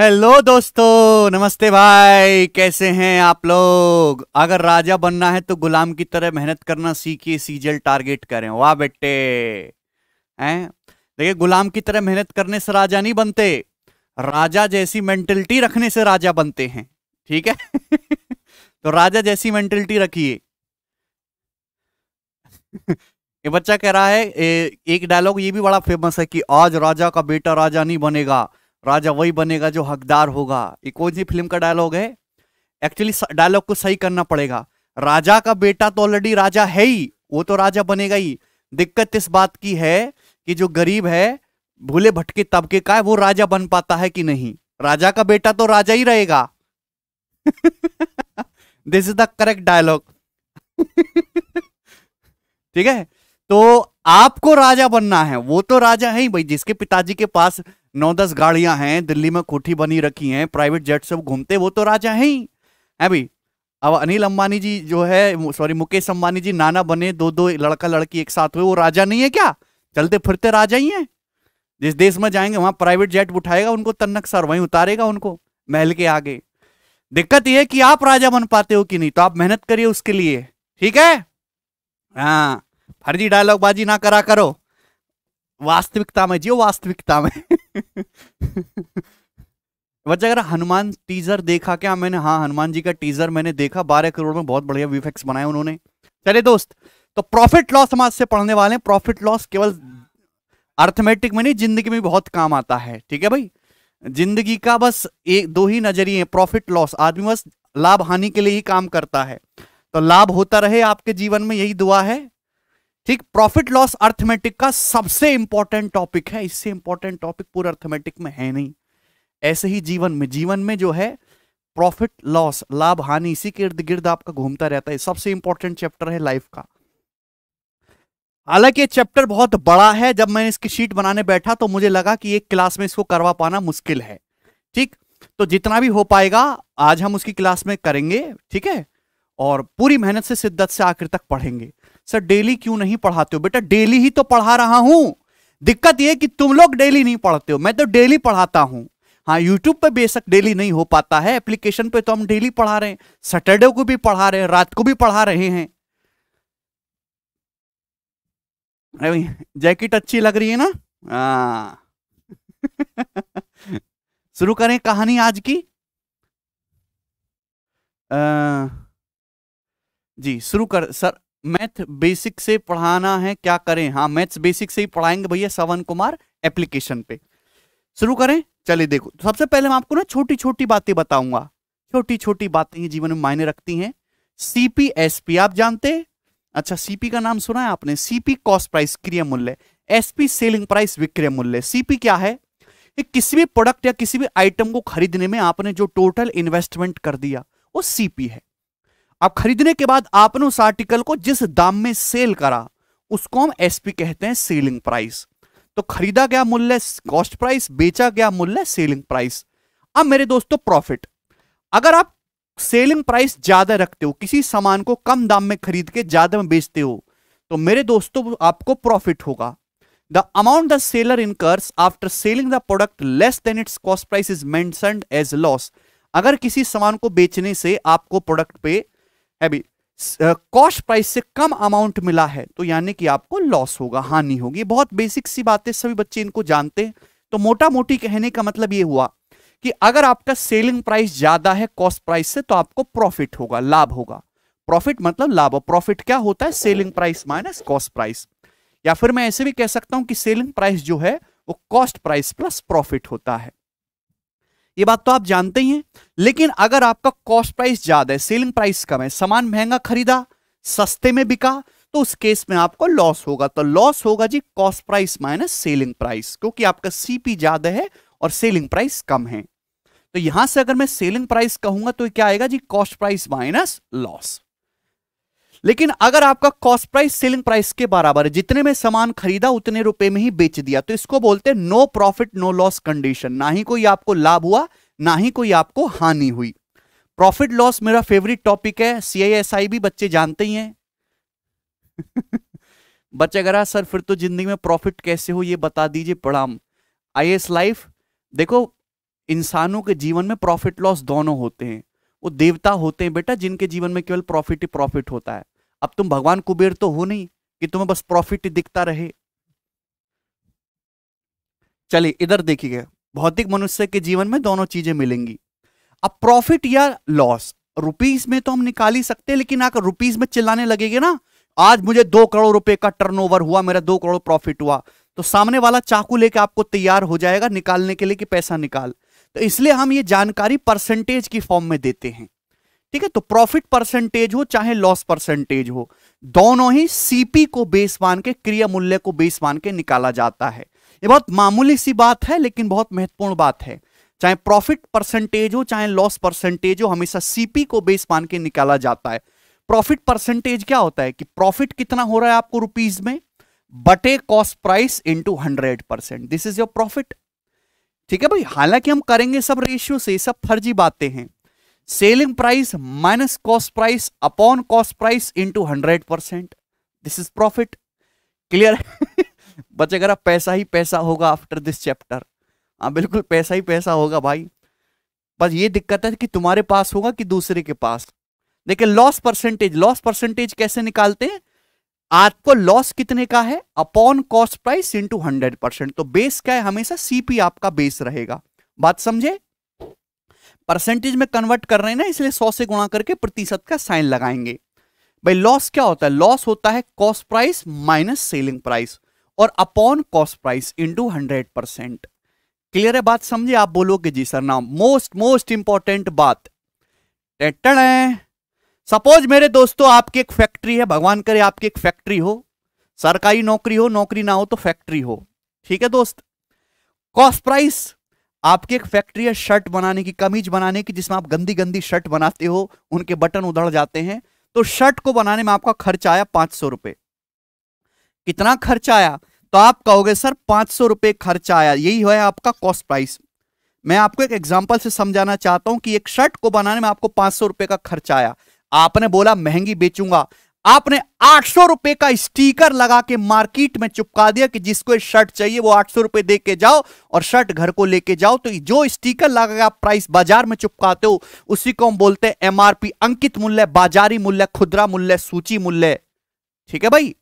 Hello दोस्तों नमस्ते भाई कैसे हैं आप लोग अगर राजा बनना है तो गुलाम की तरह मेहनत करना सीखिए सीजल टारगेट करें वाह बेटे हैं देखिए गुलाम की तरह मेहनत करने से राजा नहीं बनते राजा जैसी मेंटलिटी रखने से राजा बनते हैं ठीक है तो राजा जैसी मेंटलिटी रखिए ये बच्चा कह रहा है ए, एक डायलॉग ये भी बड़ा फेमस है कि आज राजा का बेटा राजा नहीं बनेगा राजा वही बनेगा जो हकदार होगा ये कौन सी फिल्म का डायलॉग है एक्चुअली डायलॉग को सही करना पड़ेगा राजा का बेटा तो ऑलरेडी राजा है ही वो तो राजा बनेगा ही दिक्कत इस बात की है कि जो गरीब है भूले भटके तबके का है वो राजा बन पाता है कि नहीं राजा का बेटा तो राजा ही रहेगा this is the correct dialogue ठीक है तो आपको राजा बनना है वो तो राजा है ही भाई जिसके पिताजी के पास नौ दस गाड़ियां हैं दिल्ली में कोठी बनी रखी हैं प्राइवेट जेट से घूमते वो तो राजा हैं ही है भाई अब अनिल अंबानी जी जो है सॉरी मुकेश अंबानी जी नाना बने दो दो लड़का लड़की एक साथ हुए वो राजा नहीं है क्या चलते फिरते राजा ही हैं जिस देश में जाएंगे वहां प्राइवेट जेट उठाएगा उनको तन्नक सर वहीं उतारेगा उनको महल के आगे दिक्कत यह है कि आप राजा बन पाते हो कि नहीं तो आप मेहनत करिए उसके लिए ठीक है हाँ फर्जी डायलॉग बाजी ना करा करो वास्तविकता में जियो वास्तविकता में वजह अगर हनुमान टीजर देखा क्या मैंने हाँ हनुमान जी का टीजर मैंने देखा बारह करोड़ में बहुत बढ़िया वीफेक्स बनाए उन्होंने चले दोस्त तो प्रॉफिट लॉस हम आज से पढ़ने वाले हैं प्रॉफिट लॉस केवल अर्थमेटिक में नहीं जिंदगी में बहुत काम आता है ठीक है भाई जिंदगी का बस एक दो ही नजरिए हैं प्रॉफिट लॉस आदमी बस लाभ हानि के लिए ही काम करता है तो लाभ होता रहे आपके जीवन में यही दुआ है ठीक प्रॉफिट लॉस अर्थमेटिक का सबसे इंपॉर्टेंट टॉपिक है इससे इंपॉर्टेंट टॉपिक पूरे अर्थमेटिक में है नहीं ऐसे ही जीवन में जीवन में जो है प्रॉफिट लॉस लाभ हानि इसी के इर्द गिर्द आपका घूमता रहता है सबसे इंपॉर्टेंट चैप्टर है लाइफ का हालांकि ये चैप्टर बहुत बड़ा है जब मैंने इसकी शीट बनाने बैठा तो मुझे लगा कि एक क्लास में इसको करवा पाना मुश्किल है ठीक तो जितना भी हो पाएगा आज हम उसकी क्लास में करेंगे ठीक है और पूरी मेहनत से शिद्दत से आखिर तक पढ़ेंगे सर डेली क्यों नहीं पढ़ाते हो बेटा डेली ही तो पढ़ा रहा हूं दिक्कत यह कि तुम लोग डेली नहीं पढ़ते हो मैं तो डेली पढ़ाता हूं हाँ यूट्यूब पे बेशक डेली नहीं हो पाता है एप्लीकेशन पे तो हम डेली पढ़ा रहे हैं सैटरडे को भी पढ़ा रहे हैं रात को भी पढ़ा रहे हैं जैकेट अच्छी लग रही है ना हाँ। शुरू करें कहानी आज की आ, जी शुरू कर सर मैथ बेसिक से पढ़ाना है क्या करें हाँ मैथ्स बेसिक से ही पढ़ाएंगे भैया सवन कुमार एप्लीकेशन पे शुरू करें चलिए देखो तो सबसे पहले मैं आपको ना छोटी छोटी बातें बताऊंगा छोटी छोटी बातें जीवन में मायने रखती हैं सीपीएसपी आप जानते हैं अच्छा सीपी का नाम सुना है आपने सीपी कॉस्ट प्राइस क्रिय मूल्य एसपी सेलिंग प्राइस विक्रय मूल्य सीपी क्या है कि किसी भी प्रोडक्ट या किसी भी आइटम को खरीदने में आपने जो टोटल इन्वेस्टमेंट कर दिया वो सीपी है अब खरीदने के बाद आपने उस आर्टिकल को जिस दाम में सेल करा उसको हम एसपी कहते हैं सेलिंग प्राइस तो खरीदा गया मूल्य कॉस्ट प्राइस बेचा गया मूल्य सेलिंग प्राइस अब मेरे दोस्तों प्रॉफिट अगर आप सेलिंग प्राइस ज्यादा रखते हो किसी सामान को कम दाम में खरीद के ज्यादा में बेचते हो तो मेरे दोस्तों आपको प्रॉफिट होगा the amount the seller incurs after selling the product less than its cost price is mentioned as अगर किसी सामान को बेचने से आपको प्रोडक्ट पे हैवी कॉस्ट प्राइस से कम अमाउंट मिला है तो यानी कि आपको लॉस होगा हानि होगी बहुत बेसिक सी बातें सभी बच्चे इनको जानते हैं तो मोटा मोटी कहने का मतलब ये हुआ कि अगर आपका सेलिंग प्राइस ज्यादा है कॉस्ट प्राइस से तो आपको प्रॉफिट होगा लाभ होगा प्रॉफिट मतलब लाभ प्रॉफिट क्या होता है selling price minus cost price या फिर मैं ऐसे भी कह सकता हूं कि सेलिंग प्राइस जो है वो कॉस्ट प्राइस प्लस प्रॉफिट होता है ये बात तो आप जानते ही हैं लेकिन अगर आपका कॉस्ट प्राइस ज्यादा है सेलिंग प्राइस कम है सामान महंगा खरीदा सस्ते में बिका तो उस केस में आपको लॉस होगा तो लॉस होगा जी cost price minus selling price क्योंकि आपका सीपी ज्यादा है और सेलिंग प्राइस कम है तो यहां से अगर मैं सेलिंग प्राइस कहूंगा तो क्या आएगा जी कॉस्ट प्राइस माइनस लॉस लेकिन अगर आपका कॉस्ट प्राइस सेलिंग प्राइस के बराबर है जितने में सामान खरीदा उतने रुपए में ही बेच दिया तो इसको बोलते हैं no profit no loss condition ना ही कोई आपको लाभ हुआ ना ही कोई आपको हानि हुई प्रॉफिट लॉस मेरा फेवरेट टॉपिक है सीआईएसआई भी बच्चे जानते ही हैं बच्चे अगर सर फिर तो जिंदगी में प्रॉफिट कैसे हो ये बता दीजिए पढ़ाम आई लाइफ देखो इंसानों के जीवन में प्रॉफिट लॉस दोनों होते हैं वो देवता होते हैं बेटा जिनके जीवन में केवल प्रॉफिट ही प्रॉफिट होता है अब तुम भगवान कुबेर तो हो नहीं कि तुम्हें बस प्रॉफिट दिखता रहे चलिए इधर देखिए भौतिक मनुष्य के जीवन में दोनों चीजें मिलेंगी अब प्रॉफिट या लॉस रुपीज में तो हम निकाल ही सकते हैं लेकिन आकर रुपीज में चिल्लाने लगेंगे ना आज मुझे दो करोड़ रुपए का टर्नओवर हुआ मेरा दो करोड़ प्रॉफिट हुआ तो सामने वाला चाकू लेके आपको तैयार हो जाएगा निकालने के लिए कि पैसा निकाल तो इसलिए हम ये जानकारी परसेंटेज की फॉर्म में देते हैं ठीक है तो प्रॉफिट परसेंटेज हो चाहे लॉस परसेंटेज हो दोनों ही सीपी को बेस मान के क्रिया मूल्य को बेस मान के निकाला जाता है ये बहुत मामूली सी बात है लेकिन बहुत महत्वपूर्ण बात है चाहे प्रॉफिट परसेंटेज हो चाहे लॉस परसेंटेज हो हमेशा सीपी को बेस मान के निकाला जाता है प्रॉफिट परसेंटेज क्या होता है कि प्रॉफिट कितना हो रहा है आपको रुपीज में बटे cost price into hundred percent this is your profit ठीक है भाई हालांकि हम करेंगे सब रेशियो से सब फर्जी बातें हैं selling price minus cost price upon cost price into hundred percent this is profit clear अगर पैसा ही पैसा होगा आफ्टर दिस चैप्टर हाँ बिल्कुल पैसा ही पैसा होगा भाई बस ये दिक्कत है कि तुम्हारे पास होगा कि दूसरे के पास देखिए लॉस परसेंटेज लॉस परसेंटेज कैसे निकालते हैं आपको लॉस कितने का है upon cost price into hundred percent तो बेस क्या है हमेशा सीपी आपका बेस रहेगा बात समझे परसेंटेज में कन्वर्ट कर रहे हैं ना इसलिए सौ से गुणा करके प्रतिशत का साइन लगाएंगे भाई लॉस क्या होता है लॉस होता है cost price minus selling price और upon cost price into hundred percent clear है बात समझे आप बोलोगे जी सर नाम मोस्ट मोस्ट इंपॉर्टेंट बात सपोज मेरे दोस्तों आपकी एक फैक्ट्री है भगवान करे आपकी एक फैक्ट्री हो सरकारी नौकरी हो नौकरी ना हो तो फैक्ट्री हो ठीक है दोस्त कॉस्ट प्राइस आपकी एक फैक्ट्री है शर्ट बनाने की कमीज बनाने की जिसमें आप गंदी गंदी शर्ट बनाते हो उनके बटन उधड़ जाते हैं तो शर्ट को बनाने में आपका खर्च आया पांच सौ रुपए कितना खर्च आया तो आप कहोगे सर पांच सौ रुपए खर्च आया यही है आपका कॉस्ट प्राइस मैं आपको एक एग्जाम्पल से समझाना चाहता हूं कि एक शर्ट को बनाने में आपको पांच सौ रुपए का खर्च आया आपने बोला महंगी बेचूंगा आपने आठ सौ रुपए का स्टीकर लगा के मार्केट में चुपका दिया कि जिसको शर्ट चाहिए वो आठ सौ रुपए दे के जाओ और शर्ट घर को लेके जाओ तो जो स्टीकर लगा के आप प्राइस बाजार में चुपकाते हो उसी को हम बोलते हैं एमआरपी अंकित मूल्य बाजारी मूल्य खुदरा मूल्य सूची मूल्य ठीक है भाई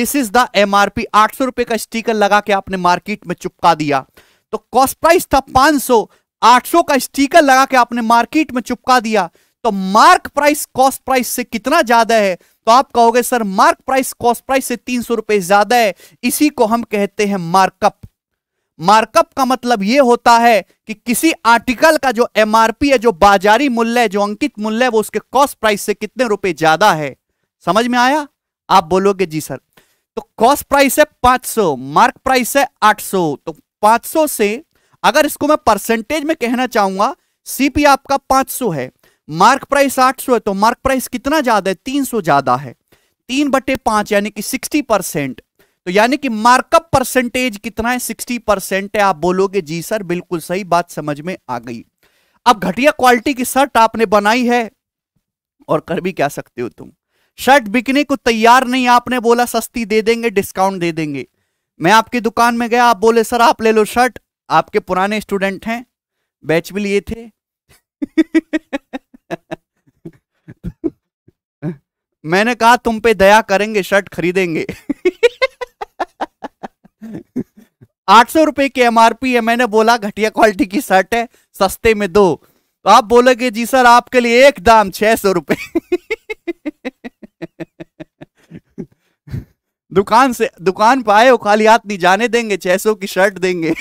दिस इज द एमआरपी आठ सौ रुपए का स्टीकर लगा के आपने मार्केट में चुपका दिया तो कॉस्ट प्राइस था पांच सौ आठ सौ का स्टीकर लगा के आपने मार्केट में चुपका दिया तो मार्क प्राइस कॉस्ट प्राइस से कितना ज्यादा है तो आप कहोगे sir mark price cost price से तीन सौ रुपए ज्यादा है इसी को हम कहते हैं मार्कअप मार्कअप का मतलब यह होता है कि किसी आर्टिकल का जो एमआरपी है जो बाजारी मूल्य है जो अंकित मूल्य है वो उसके कॉस्ट प्राइस से कितने रुपए ज्यादा है समझ में आया आप बोलोगे जी सर तो कॉस्ट प्राइस है 500 मार्क प्राइस है 800 तो 500 से अगर इसको मैं परसेंटेज में कहना चाहूंगा सीपी आपका 500 है मार्क प्राइस 800 है तो मार्क प्राइस कितना ज्यादा है 300 ज्यादा है तीन बटे पांच यानी कि 60 परसेंट तो यानी कि मार्कअप परसेंटेज कितना है 60 परसेंट है आप बोलोगे जी सर बिल्कुल सही बात समझ में आ गई अब घटिया क्वालिटी की शर्ट आपने बनाई है और कर भी क्या सकते हो तुम शर्ट बिकने को तैयार नहीं आपने बोला सस्ती दे देंगे डिस्काउंट दे देंगे मैं आपकी दुकान में गया आप बोले सर आप ले लो शर्ट आपके पुराने स्टूडेंट हैं बैच भी लिए थे मैंने कहा तुम पे दया करेंगे शर्ट खरीदेंगे आठ सौ रुपए की एमआरपी है मैंने बोला घटिया क्वालिटी की शर्ट है सस्ते में दो तो आप बोलोगे जी सर आपके लिए एक दाम छह सौ रुपए दुकान से दुकान पर आए हो खाली हाथ नहीं जाने देंगे छह सौ की शर्ट देंगे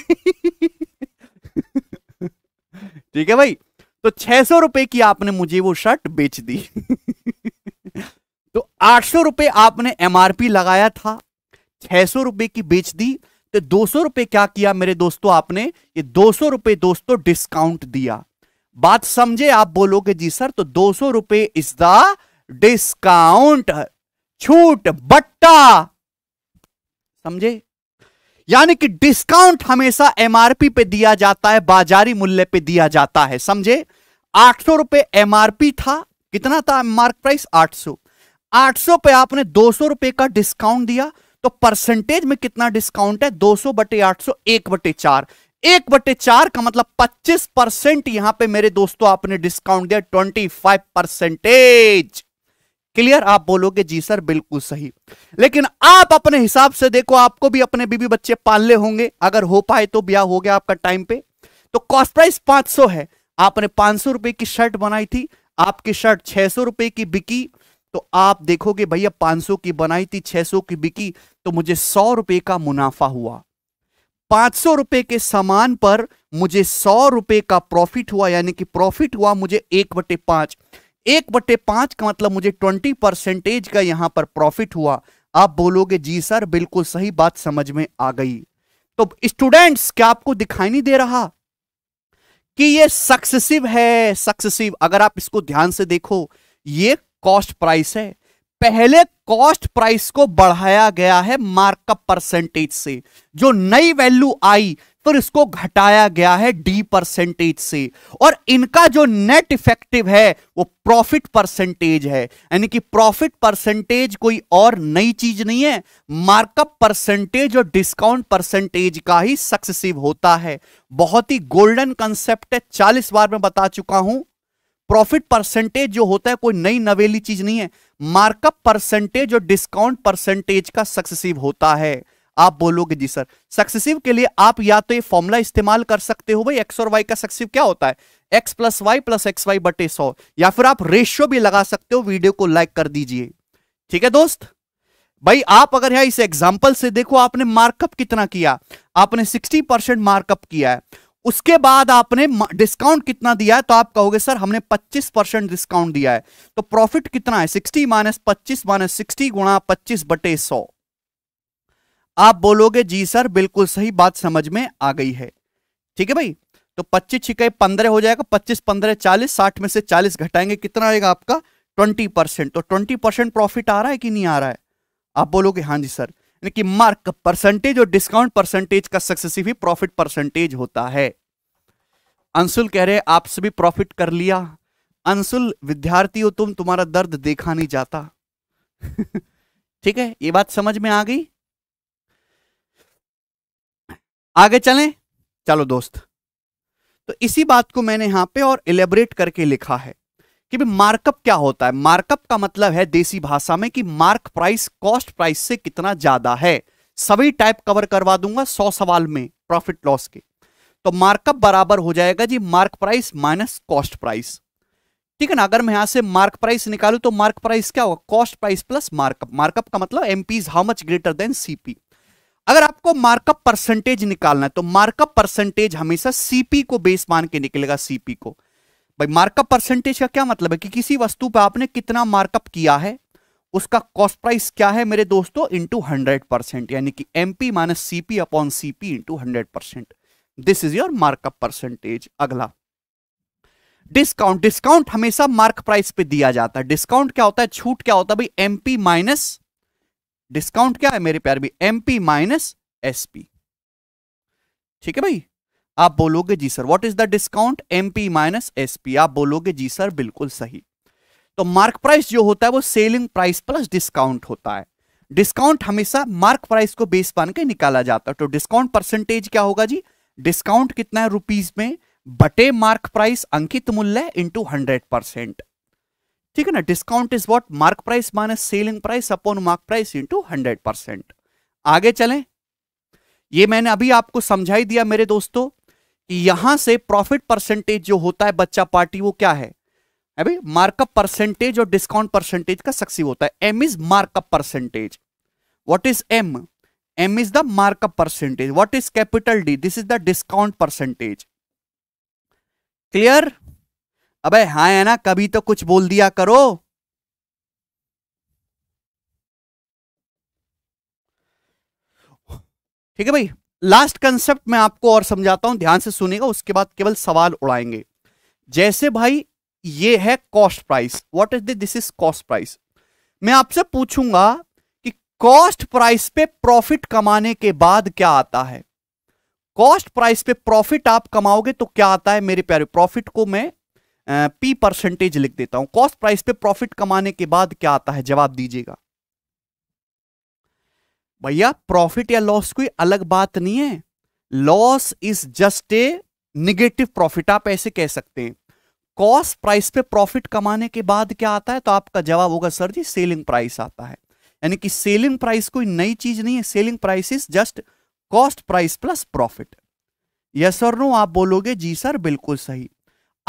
ठीक है भाई तो छह सौ रुपए की आपने मुझे वो शर्ट बेच दी तो आठ सौ रुपए आपने एमआरपी लगाया था छह सौ रुपए की बेच दी तो दो सौ रुपए क्या किया मेरे दोस्तों आपने ये दो सौ रुपए दोस्तों डिस्काउंट दिया बात समझे आप बोलोगे जी सर तो दो सौ रुपए इज द डिस्काउंट छूट बट्टा समझे यानी कि डिस्काउंट हमेशा एमआरपी पे दिया जाता है बाजारी मूल्य पे दिया जाता है समझे आठ सौ रुपए एमआरपी था कितना था मार्क प्राइस आठ आठ सौ पे आपने दो सौ रुपए का डिस्काउंट दिया तो परसेंटेज में कितना डिस्काउंट है दो सौ बटे आठ सौ एक बटे चार एक बटे चार का मतलब पच्चीस परसेंट यहां पे मेरे दोस्तों आपने डिस्काउंट दिया ट्वेंटी फाइव परसेंटेज क्लियर आप बोलोगे जी सर बिल्कुल सही लेकिन आप अपने हिसाब से देखो आपको भी अपने बीबी बच्चे पालने होंगे अगर हो पाए तो ब्याह हो गया आपका टाइम पे तो कॉस्ट प्राइस 500 है आपने पांच सौ रुपए की शर्ट बनाई थी आपकी शर्ट छह सौ रुपए की बिकी तो आप देखोगे भैया 500 की बनाई थी 600 की बिकी तो मुझे सौ रुपए का मुनाफा हुआ 500 रुपए के सामान पर मुझे सौ रुपए का प्रॉफिट हुआ यानी कि प्रॉफिट हुआ मुझे एक बटे पांच एक बटे पांच का मतलब मुझे ट्वेंटी परसेंटेज का यहां पर प्रॉफिट हुआ आप बोलोगे जी सर बिल्कुल सही बात समझ में आ गई तो स्टूडेंट्स क्या आपको दिखाई नहीं दे रहा कि ये सक्सेसिव है सक्सेसिव अगर आप इसको ध्यान से देखो ये कॉस्ट प्राइस है पहले कॉस्ट प्राइस को बढ़ाया गया है मार्कअप परसेंटेज से जो नई वैल्यू आई तो इसको घटाया गया है डी परसेंटेज से और इनका जो नेट इफेक्टिव है वो प्रॉफिट परसेंटेज है यानी कि प्रॉफिट परसेंटेज कोई और नई चीज नहीं है मार्कअप परसेंटेज और डिस्काउंट परसेंटेज का ही सक्सेसिव होता है बहुत ही गोल्डन कंसेप्ट है चालीस बार में बता चुका हूं प्रॉफिट परसेंटेज जो होता है कोई नई नवेली चीज नहीं है मार्कअप परसेंटेज और डिस्काउंट परसेंटेज का सक्सेसिव होता है आप बोलोगे जी सर सक्सेसिव के लिए आप या तो ये फॉर्मुला इस्तेमाल कर सकते हो भाई एक्स और वाई का सक्सेसिव क्या होता है X plus Y plus X Y बटे सौ या फिर आप रेशियो भी लगा सकते हो वीडियो को लाइक कर दीजिए ठीक है दोस्त भाई आप अगर यहां इस एग्जाम्पल से देखो आपने मार्कअप कितना किया आपने सिक्सटी परसेंट मार्कअप किया है उसके बाद आपने डिस्काउंट कितना दिया है तो आप कहोगे सर हमने 25 परसेंट डिस्काउंट दिया है तो प्रॉफिट कितना है 60 माइनस पच्चीस माइनस सिक्सटी गुणा पच्चीस बटे सौ आप बोलोगे जी सर बिल्कुल सही बात समझ में आ गई है ठीक है भाई तो पच्चीस छिकाई पंद्रह हो जाएगा पच्चीस पंद्रह चालीस साठ में से चालीस घटाएंगे कितना आएगा आपका ट्वेंटी परसेंट तो ट्वेंटी परसेंट प्रॉफिट आ रहा है कि नहीं आ रहा है आप बोलोगे हाँ जी सर यानी कि मार्क परसेंटेज और डिस्काउंट परसेंटेज का सक्सेसिव ही प्रॉफिट परसेंटेज होता है अंशुल कह रहे आपसे भी प्रॉफिट कर लिया अंशुल विद्यार्थी हो तुम तुम्हारा दर्द देखा नहीं जाता ठीक है ये बात समझ में आ गई आगे चलें चलो दोस्त तो इसी बात को मैंने यहां पे और इलेबरेट करके लिखा है कि मार्कअप क्या होता है मार्कअप का मतलब है देसी भाषा में कि मार्क प्राइस कॉस्ट प्राइस से कितना ज्यादा है सभी टाइप कवर करवा दूंगा सौ सवाल में प्रॉफिट लॉस के तो मार्कअप बराबर हो जाएगा जी mark price minus cost price ठीक है ना अगर मैं यहां से मार्क प्राइस निकालू तो मार्क प्राइस क्या होगा cost price plus markup markup का मतलब MP how much greater than CP अगर आपको मार्कअप परसेंटेज निकालना है तो मार्कअप परसेंटेज हमेशा सीपी को बेस मान के निकलेगा सीपी को भाई मार्कअप परसेंटेज का क्या मतलब है कि किसी वस्तु पर आपने कितना मार्कअप किया है उसका कॉस्ट प्राइस क्या है मेरे दोस्तों इंटू हंड्रेड परसेंट यानी कि MP minus CP upon C P into hundred percent this is your markup percentage अगला डिस्काउंट डिस्काउंट हमेशा मार्क प्राइस पे दिया जाता है डिस्काउंट क्या होता है छूट क्या होता है भाई एमपी माइनस डिस्काउंट क्या है मेरे प्यार भी M P minus S P ठीक है भाई आप बोलोगे जी sir what is the discount M P minus S P आप बोलोगे जी सर बिल्कुल सही तो मार्क प्राइस जो होता है वो सेलिंग प्राइस प्लस डिस्काउंट होता है डिस्काउंट हमेशा मार्क प्राइस को बेस बन के निकाला जाता है तो डिस्काउंट परसेंटेज क्या होगा जी डिस्काउंट कितना है रुपीज में बटे मार्क प्राइस अंकित मूल्य इंटू हंड्रेड परसेंट ठीक है ना discount is what mark price minus selling price upon mark price into hundred percent आगे चलें ये मैंने अभी आपको समझाई दिया मेरे दोस्तों कि यहां से प्रॉफिट परसेंटेज जो होता है बच्चा पार्टी वो क्या है अभी मार्कअप परसेंटेज और डिस्काउंट परसेंटेज का सक्सीव होता है M is markup percentage what is M M is the markup percentage what is capital D this is the discount percentage clear अबे हाँ है ना कभी तो कुछ बोल दिया करो ठीक है भाई लास्ट कंसेप्ट मैं आपको और समझाता हूं ध्यान से सुनेगा उसके बाद केवल सवाल उड़ाएंगे जैसे भाई ये है cost price what is this is cost price मैं आपसे पूछूंगा कि कॉस्ट प्राइस पे प्रॉफिट कमाने के बाद क्या आता है कॉस्ट प्राइस पे प्रॉफिट आप कमाओगे तो क्या आता है मेरे प्यारे प्रॉफिट को मैं पी परसेंटेज लिख देता हूं कॉस्ट प्राइस पे प्रॉफिट कमाने के बाद क्या आता है जवाब दीजिएगा भैया प्रॉफिट या लॉस कोई अलग बात नहीं है loss is just a negative profit आप ऐसे कह सकते हैं कॉस्ट प्राइस पे प्रॉफिट कमाने के बाद क्या आता है तो आपका जवाब होगा सर जी सेलिंग प्राइस आता है यानी कि सेलिंग प्राइस कोई नई चीज नहीं है selling price is just cost price plus profit yes और नो आप बोलोगे जी सर बिल्कुल सही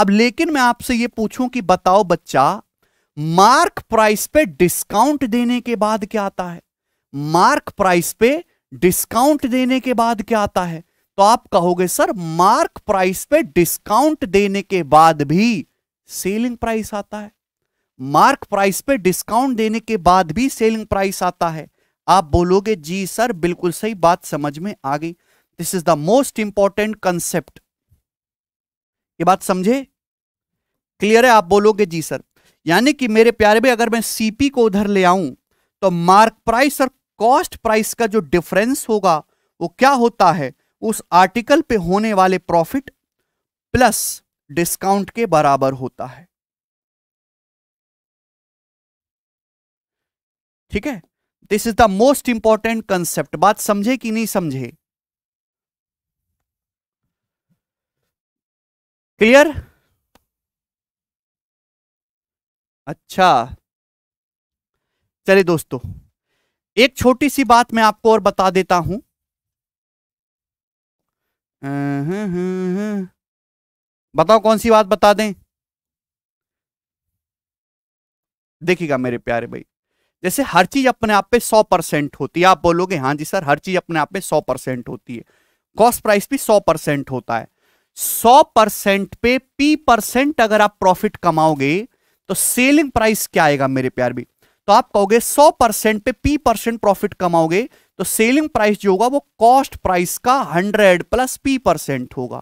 अब लेकिन मैं आपसे ये पूछूं कि बताओ बच्चा मार्क प्राइस पे डिस्काउंट देने के बाद क्या आता है मार्क प्राइस पे डिस्काउंट देने के बाद क्या आता है तो आप कहोगे सर मार्क प्राइस पे डिस्काउंट देने के बाद भी सेलिंग प्राइस आता है मार्क प्राइस पे डिस्काउंट देने के बाद भी सेलिंग प्राइस आता है आप बोलोगे जी सर बिल्कुल सही बात समझ में आ गई this is the most important concept ये बात समझे क्लियर है आप बोलोगे जी सर यानी कि मेरे प्यारे भाई अगर मैं सीपी को उधर ले आऊं तो मार्क प्राइस और कॉस्ट प्राइस का जो डिफरेंस होगा वो क्या होता है उस आर्टिकल पे होने वाले प्रॉफिट प्लस डिस्काउंट के बराबर होता है ठीक है this is the most important concept बात समझे कि नहीं समझे क्लियर अच्छा चलिए दोस्तों एक छोटी सी बात मैं आपको और बता देता हूं बताओ कौन सी बात बता दें देखिएगा मेरे प्यारे भाई जैसे हर चीज अपने आप पे सौ परसेंट होती है आप बोलोगे हाँ जी सर हर चीज अपने आप पे सौ परसेंट होती है कॉस्ट प्राइस भी सौ परसेंट होता है सौ परसेंट पे पी परसेंट अगर आप प्रॉफिट कमाओगे तो सेलिंग प्राइस क्या आएगा मेरे प्यार भी तो आप कहोगे सौ परसेंट पे पी परसेंट प्रॉफिट कमाओगे तो सेलिंग प्राइस जो होगा वो कॉस्ट प्राइस का हंड्रेड प्लस पी परसेंट होगा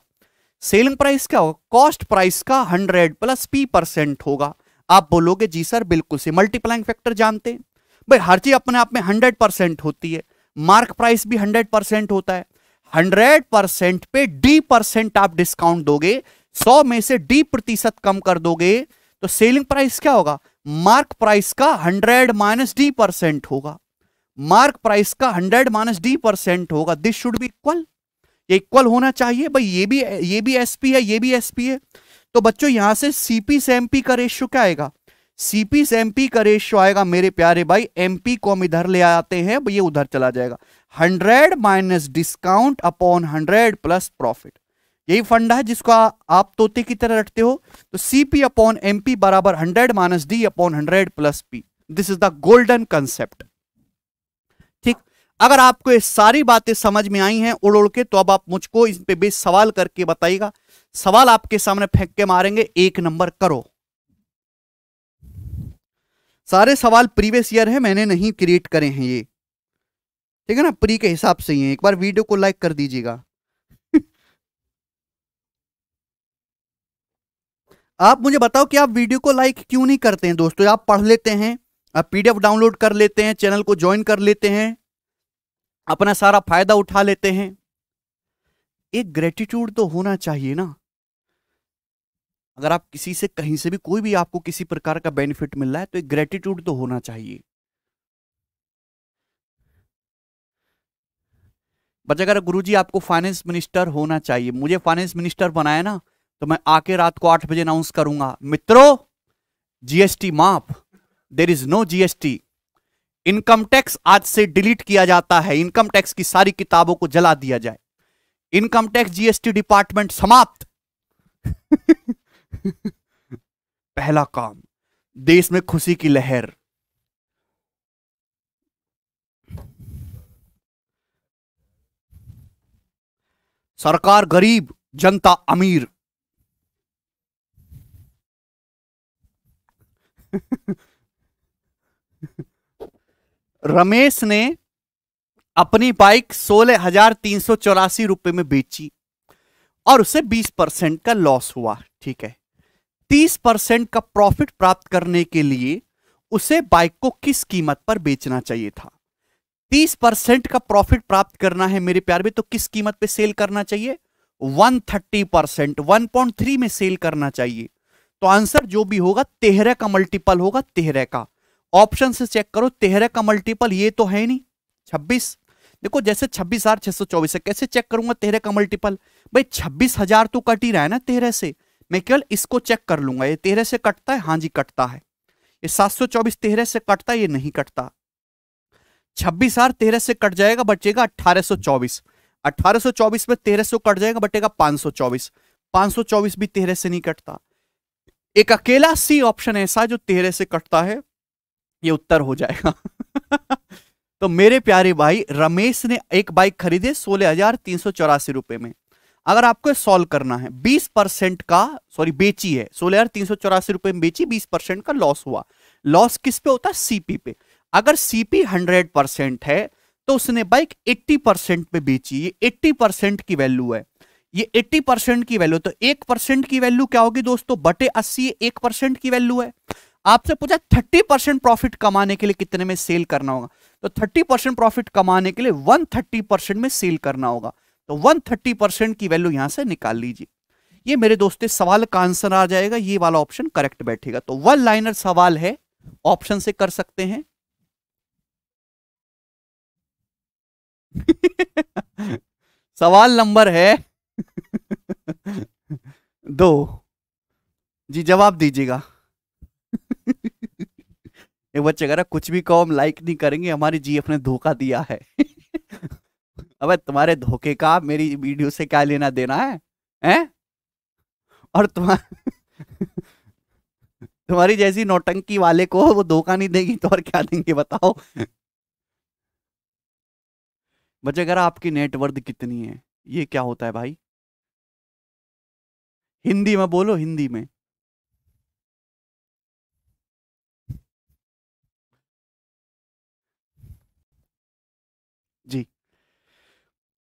सेलिंग प्राइस क्या होगा कॉस्ट प्राइस का हंड्रेड प्लस पी परसेंट होगा आप बोलोगे जी सर बिल्कुल से मल्टीप्लाइंग फैक्टर जानते हैं भाई हर चीज अपने आप में हंड्रेड परसेंट होती है मार्क प्राइस भी हंड्रेड परसेंट होता है हंड्रेड परसेंट पे डी परसेंट आप डिस्काउंट दोगे सौ में से डी प्रतिशत कम कर दोगे तो सेलिंग प्राइस क्या होगा मार्क प्राइस का हंड्रेड माइनस डी परसेंट होगा मार्क प्राइस का हंड्रेड माइनस डी परसेंट होगा दिस शुड बी इक्वल ये इक्वल होना चाहिए भाई ये भी ये भी एसपी है ये भी एसपी है तो बच्चों यहां से सीपी से एमपी का रेशियो क्या आएगा सीपी से एमपी का रेशियो आएगा मेरे प्यारे भाई एमपी को हम इधर ले आते हैं ये उधर चला जाएगा hundred minus discount upon hundred plus profit यही फंड है जिसको आप तोते की तरह रखते हो तो सीपी अपॉन एमपी बराबर hundred minus D upon hundred plus P this is the golden concept ठीक अगर आपको ये सारी बातें समझ में आई हैं उड़ उड़ के तो अब आप मुझको इस पे बेस सवाल करके बताइएगा सवाल आपके सामने फेंक के मारेंगे एक नंबर करो सारे सवाल प्रीवियस ईयर है मैंने नहीं क्रिएट करे हैं ये ठीक है ना प्री के हिसाब से ही है एक बार वीडियो को लाइक कर दीजिएगा आप मुझे बताओ कि आप वीडियो को लाइक क्यों नहीं करते हैं दोस्तों आप पढ़ लेते हैं आप पीडीएफ डाउनलोड कर लेते हैं चैनल को ज्वाइन कर लेते हैं अपना सारा फायदा उठा लेते हैं एक ग्रेटिट्यूड तो होना चाहिए ना अगर आप किसी से कहीं से भी कोई भी आपको किसी प्रकार का बेनिफिट मिल रहा है तो एक ग्रेटिट्यूड तो होना चाहिए बट अगर गुरु जी आपको फाइनेंस मिनिस्टर होना चाहिए मुझे फाइनेंस मिनिस्टर बनाया ना तो मैं आके रात को आठ बजे अनाउंस करूंगा मित्रों जीएसटी माफ there is no GST income tax आज से डिलीट किया जाता है इनकम टैक्स की सारी किताबों को जला दिया जाए इनकम टैक्स जीएसटी डिपार्टमेंट समाप्त पहला काम देश में खुशी की लहर सरकार गरीब जनता अमीर रमेश ने अपनी बाइक सोलह हजार तीन सौ चौरासी रुपए में बेची और उसे बीस परसेंट का लॉस हुआ ठीक है 30 परसेंट का प्रॉफिट प्राप्त करने के लिए उसे बाइक को किस कीमत पर बेचना चाहिए था तीस परसेंट का प्रॉफिट प्राप्त करना है मेरे प्यार में तो किस कीमत पे सेल करना चाहिए वन थर्टी परसेंट वन में सेल करना चाहिए तो आंसर जो भी होगा तेरह का मल्टीपल होगा तेरह का ऑप्शन से चेक करो तेरह का मल्टीपल ये तो है नहीं छब्बीस देखो जैसे छब्बीस हजार छह सौ चौबीस है कैसे चेक करूंगा तेरह का मल्टीपल भाई छब्बीस हजार तो कट ही रहा है ना तेरह से मैं केवल इसको चेक कर लूंगा ये तेरह से कटता है हाँ जी कटता है ये सात सौ चौबीस तेरह से कटता है ये नहीं कटता छब्बीस आर तेरह से कट जाएगा बचेगा अट्ठारह सौ चौबीस अट्ठारह सौ चौबीस में तेरह सौ कट जाएगा बटेगा पांच सौ चौबीस पांच सौ चौबीस भी तेरह से नहीं कटता एक अकेला सी ऑप्शन ऐसा जो तेरह से कटता है ये उत्तर हो जाएगा तो मेरे प्यारे भाई रमेश ने एक बाइक खरीदे सोलह हजार तीन सौ चौरासी रुपए में अगर आपको सॉल्व करना है 20 परसेंट का सॉरी बेची है सोलह हजार तीन सौ चौरासी रुपए में बेची 20 परसेंट का लॉस हुआ लॉस किस पे होता है सीपी पे अगर सीपी 100 परसेंट है तो उसने बाइक 80 परसेंट पे बेची ये 80 परसेंट की वैल्यू है ये 80 परसेंट की वैल्यू तो एक परसेंट की वैल्यू क्या होगी दोस्तों बटे अस्सी एक परसेंट की वैल्यू है आपसे पूछा थर्टी परसेंट प्रॉफिट कमाने के लिए कितने में सेल करना होगा तो थर्टी परसेंट प्रॉफिट कमाने के लिए वन थर्टी परसेंट में सेल करना होगा तो 130 परसेंट की वैल्यू यहां से निकाल लीजिए ये मेरे दोस्त सवाल का आंसर आ जाएगा ये वाला ऑप्शन करेक्ट बैठेगा तो वन लाइनर सवाल है ऑप्शन से कर सकते हैं सवाल नंबर है दो जी जवाब दीजिएगा एक बच्चे कह रहा कुछ भी कहो हम लाइक नहीं करेंगे हमारी जीएफ ने धोखा दिया है अब तुम्हारे धोखे का मेरी वीडियो से क्या लेना देना है हैं और तुम्हार तुम्हारी जैसी नौटंकी वाले को वो धोखा नहीं देगी तो और क्या देंगे बताओ बच्चे अगर आपकी नेटवर्थ कितनी है ये क्या होता है भाई हिंदी में बोलो हिंदी में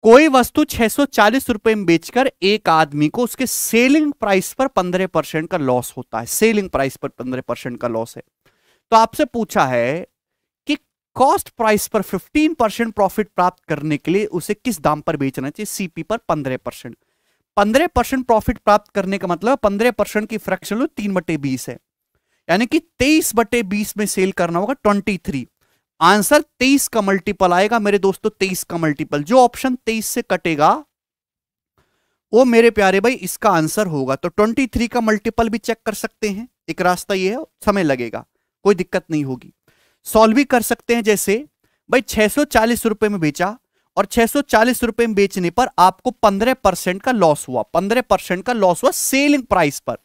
कोई वस्तु 640 रुपए में बेचकर एक आदमी को उसके सेलिंग प्राइस पर 15 परसेंट का लॉस होता है सेलिंग प्राइस पर 15 परसेंट का लॉस है तो आपसे पूछा है कि कॉस्ट प्राइस पर 15 परसेंट प्रॉफिट प्राप्त करने के लिए उसे किस दाम पर बेचना चाहिए सीपी पर 15 परसेंट पंद्रह परसेंट प्रॉफिट प्राप्त करने का मतलब पंद्रह परसेंट की फ्रैक्शन लो तीन बटे बीस है यानी कि तेईस बटे बीस में सेल करना होगा ट्वेंटी थ्री आंसर तेईस का मल्टीपल आएगा मेरे दोस्तों तेईस का मल्टीपल जो ऑप्शन तेईस से कटेगा वो मेरे प्यारे भाई इसका आंसर होगा तो ट्वेंटी थ्री का मल्टीपल भी चेक कर सकते हैं एक रास्ता ये है समय लगेगा कोई दिक्कत नहीं होगी सॉल्व भी कर सकते हैं जैसे भाई छह सौ चालीस रुपए में बेचा और छह सौ चालीस रुपए में बेचने पर आपको पंद्रह परसेंट का लॉस हुआ पंद्रह परसेंट का लॉस हुआ सेलिंग प्राइस पर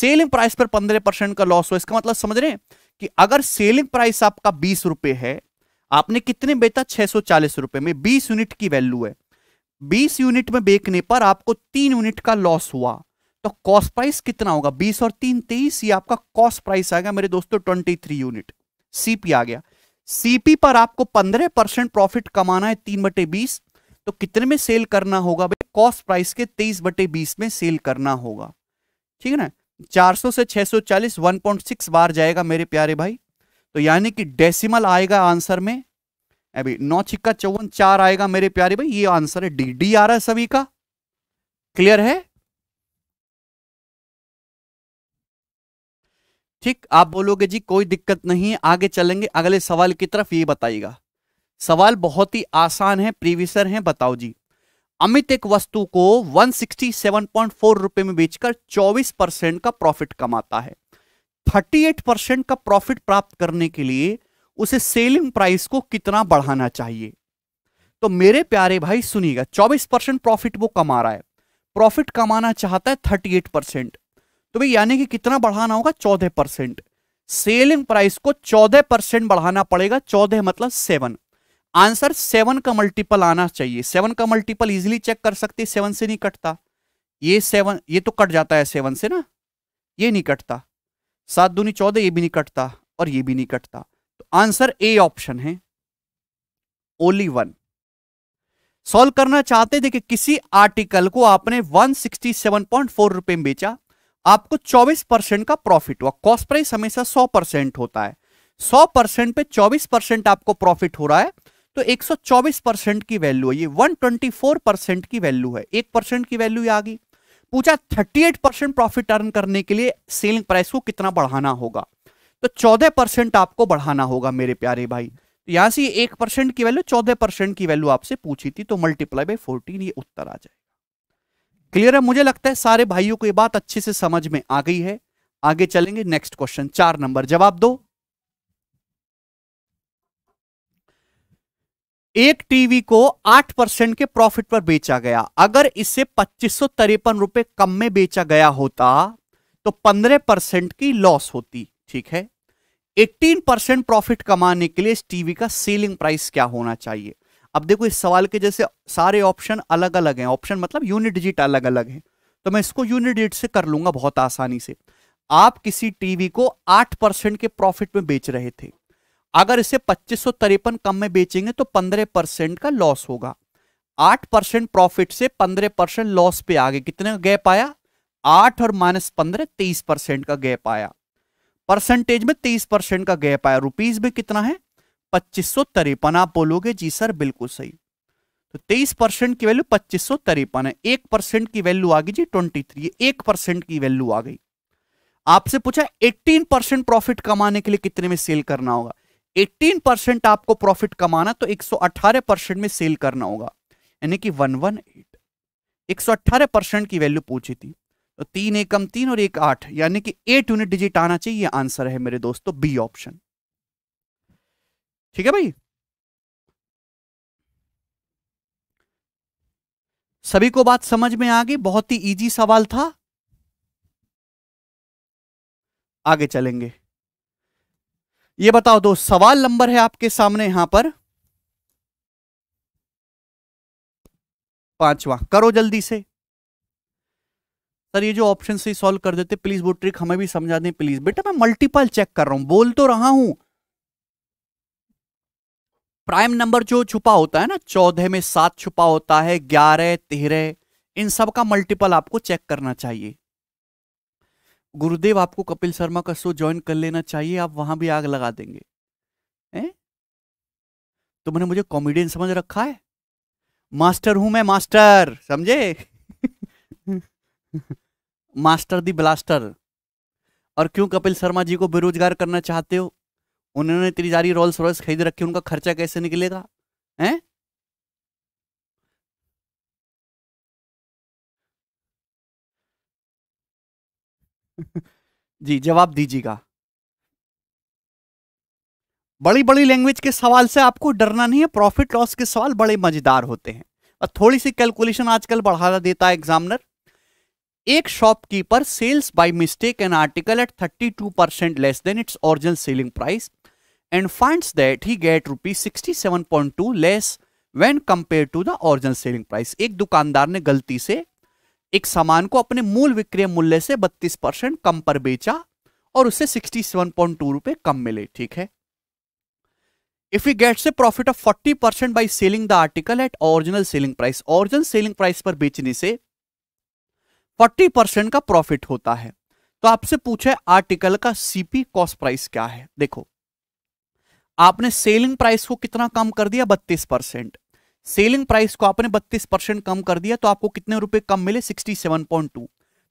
सेलिंग प्राइस पर पंद्रह परसेंट का लॉस हुआ इसका मतलब समझ रहे हैं कि अगर सेलिंग प्राइस आपका बीस रुपए है आपने कितने बेचा छह सौ चालीस रुपए में बीस यूनिट की वैल्यू है बीस यूनिट में बेचने पर आपको तीन यूनिट का लॉस हुआ तो कॉस्ट प्राइस कितना होगा बीस और तीन तेईस ये आपका कॉस्ट प्राइस आ गया मेरे दोस्तों ट्वेंटी थ्री यूनिट सीपी आ गया सीपी पर आपको पंद्रह परसेंट प्रॉफिट कमाना है तीन बटे बीस तो कितने में सेल करना होगा भाई कॉस्ट प्राइस के तेईस बटे बीस में सेल करना होगा ठीक है ना 400 से 640 1.6 बार जाएगा मेरे प्यारे भाई तो यानी कि डेसिमल आएगा आंसर में अभी नौ छिक्का चौवन चार आएगा मेरे प्यारे भाई ये आंसर है डी डी आ रहा है सभी का क्लियर है ठीक आप बोलोगे जी कोई दिक्कत नहीं है आगे चलेंगे अगले सवाल की तरफ ये बताइएगा सवाल बहुत ही आसान है प्रीवियसर है बताओ जी अमित एक वस्तु को 167.4 रुपए में बेचकर 24 परसेंट का प्रॉफिट कमाता है 38 परसेंट का प्रॉफिट प्राप्त करने के लिए उसे सेलिंग प्राइस को कितना बढ़ाना चाहिए तो मेरे प्यारे भाई सुनिएगा 24 परसेंट प्रॉफिट वो कमा रहा है प्रॉफिट कमाना चाहता है 38 परसेंट तो भाई यानी कि कितना बढ़ाना होगा 14 परसेंट सेलिंग प्राइस को 14 परसेंट बढ़ाना पड़ेगा 14 मतलब सेवन आंसर सेवन का मल्टीपल आना चाहिए सेवन का मल्टीपल इजिली चेक कर सकते सेवन से नहीं कटता ये सेवन ये तो कट जाता है सेवन से ना ये नहीं कटता सात दूनी चौदह ये भी नहीं कटता और ये भी नहीं कटता तो आंसर ए ऑप्शन है ओनली वन सॉल्व करना चाहते थे कि किसी आर्टिकल को आपने 167.4 रुपए में बेचा आपको 24 परसेंट का प्रॉफिट हुआ कॉस्ट प्राइस हमेशा 100 परसेंट होता है 100 परसेंट पे 24 परसेंट आपको प्रॉफिट हो रहा है तो 124 परसेंट की वैल्यू है ये 124 परसेंट की वैल्यू है एक परसेंट की वैल्यू आ गई पूछा 38 परसेंट प्रॉफिट अर्न करने के लिए सेलिंग प्राइस को कितना बढ़ाना होगा तो 14 परसेंट आपको बढ़ाना होगा मेरे प्यारे भाई तो यहां से एक परसेंट की वैल्यू चौदह परसेंट की वैल्यू आपसे पूछी थी तो मल्टीप्लाई बाई फोर्टीन ये उत्तर आ जाएगा क्लियर है मुझे लगता है सारे भाइयों को ये बात अच्छे से समझ में आ गई है आगे चलेंगे नेक्स्ट क्वेश्चन चार नंबर जवाब दो एक टीवी को 8 परसेंट के प्रॉफिट पर बेचा गया अगर इसे पच्चीस सौ तिरपन रुपए कम में बेचा गया होता तो 15 परसेंट की लॉस होती ठीक है 18 परसेंट प्रॉफिट कमाने के लिए इस टीवी का सेलिंग प्राइस क्या होना चाहिए अब देखो इस सवाल के जैसे सारे ऑप्शन अलग अलग हैं ऑप्शन मतलब यूनिट डिजिट अलग अलग है तो मैं इसको यूनिट डिजिट से कर लूंगा बहुत आसानी से आप किसी टीवी को 8 परसेंट के प्रॉफिट में बेच रहे थे अगर इसे पच्चीस कम में बेचेंगे तो पंद्रह परसेंट का लॉस होगा आठ परसेंट प्रॉफिट से पंद्रह परसेंट लॉस पे आगे कितने का गैप आया आठ और माइनस पंद्रह तेईस परसेंट का गैप आया परसेंटेज में तेईस परसेंट का गैप आया रुपीज में कितना है पच्चीस सौ तिरपन आप बोलोगे जी सर बिल्कुल सही तो तेईस परसेंट की वैल्यू पच्चीस सौ तिरपन है एक परसेंट की वैल्यू आ गई जी ट्वेंटी थ्री एक परसेंट की वैल्यू आ गई आपसे पूछा एट्टीन परसेंट प्रॉफिट कमाने के लिए कितने में सेल करना होगा 18 परसेंट आपको प्रॉफिट कमाना तो 118 परसेंट में सेल करना होगा यानी कि 118 118 परसेंट की वैल्यू पूछी थी तो तीन एकम तीन और एक आठ यानी कि एट यूनिट डिजिट आना चाहिए ये आंसर है मेरे दोस्तों बी ऑप्शन ठीक है भाई सभी को बात समझ में आ गई बहुत ही इजी सवाल था आगे चलेंगे ये बताओ दो सवाल नंबर है आपके सामने यहां पर पांचवा करो जल्दी से सर ये जो ऑप्शन से सॉल्व कर देते प्लीज वो ट्रिक हमें भी समझा दें प्लीज बेटा मैं मल्टीपल चेक कर रहा हूं बोल तो रहा हूं प्राइम नंबर जो छुपा होता है ना चौदह में सात छुपा होता है ग्यारह तेरह इन सब का मल्टीपल आपको चेक करना चाहिए गुरुदेव आपको कपिल शर्मा का शो ज्वाइन कर लेना चाहिए आप वहां भी आग लगा देंगे हैं तो मैंने मुझे कॉमेडियन समझ रखा है मास्टर हूं मैं मास्टर समझे मास्टर दी ब्लास्टर और क्यों कपिल शर्मा जी को बेरोजगार करना चाहते हो उन्होंने तेरी जारी रोल्स रॉयस खरीद रखी उनका खर्चा कैसे निकलेगा हैं जी जवाब दीजिएगा बड़ी बड़ी लैंग्वेज के सवाल से आपको डरना नहीं है प्रॉफिट लॉस के सवाल बड़े मजेदार होते हैं और थोड़ी सी कैलकुलेशन आजकल बढ़ावा देता है एग्जामिनर एक shopkeeper sells by mistake an article at 32 percent less than its original selling price and finds that he get rupees sixty seven point two less when compare to the original selling price एक दुकानदार ने गलती से एक सामान को अपने मूल विक्रय मूल्य से 32 परसेंट कम पर बेचा और उसे 67.2 रुपए कम मिले ठीक है if you gets a profit of 40 percent by selling the article at original selling price original selling price पर बेचने से 40 परसेंट का प्रॉफिट होता है तो आपसे पूछे आर्टिकल का सीपी कॉस्ट प्राइस क्या है देखो आपने सेलिंग प्राइस को कितना कम कर दिया बत्तीस परसेंट सेलिंग प्राइस को आपने 32 परसेंट कम कर दिया तो आपको कितने रुपए कम मिले 67.2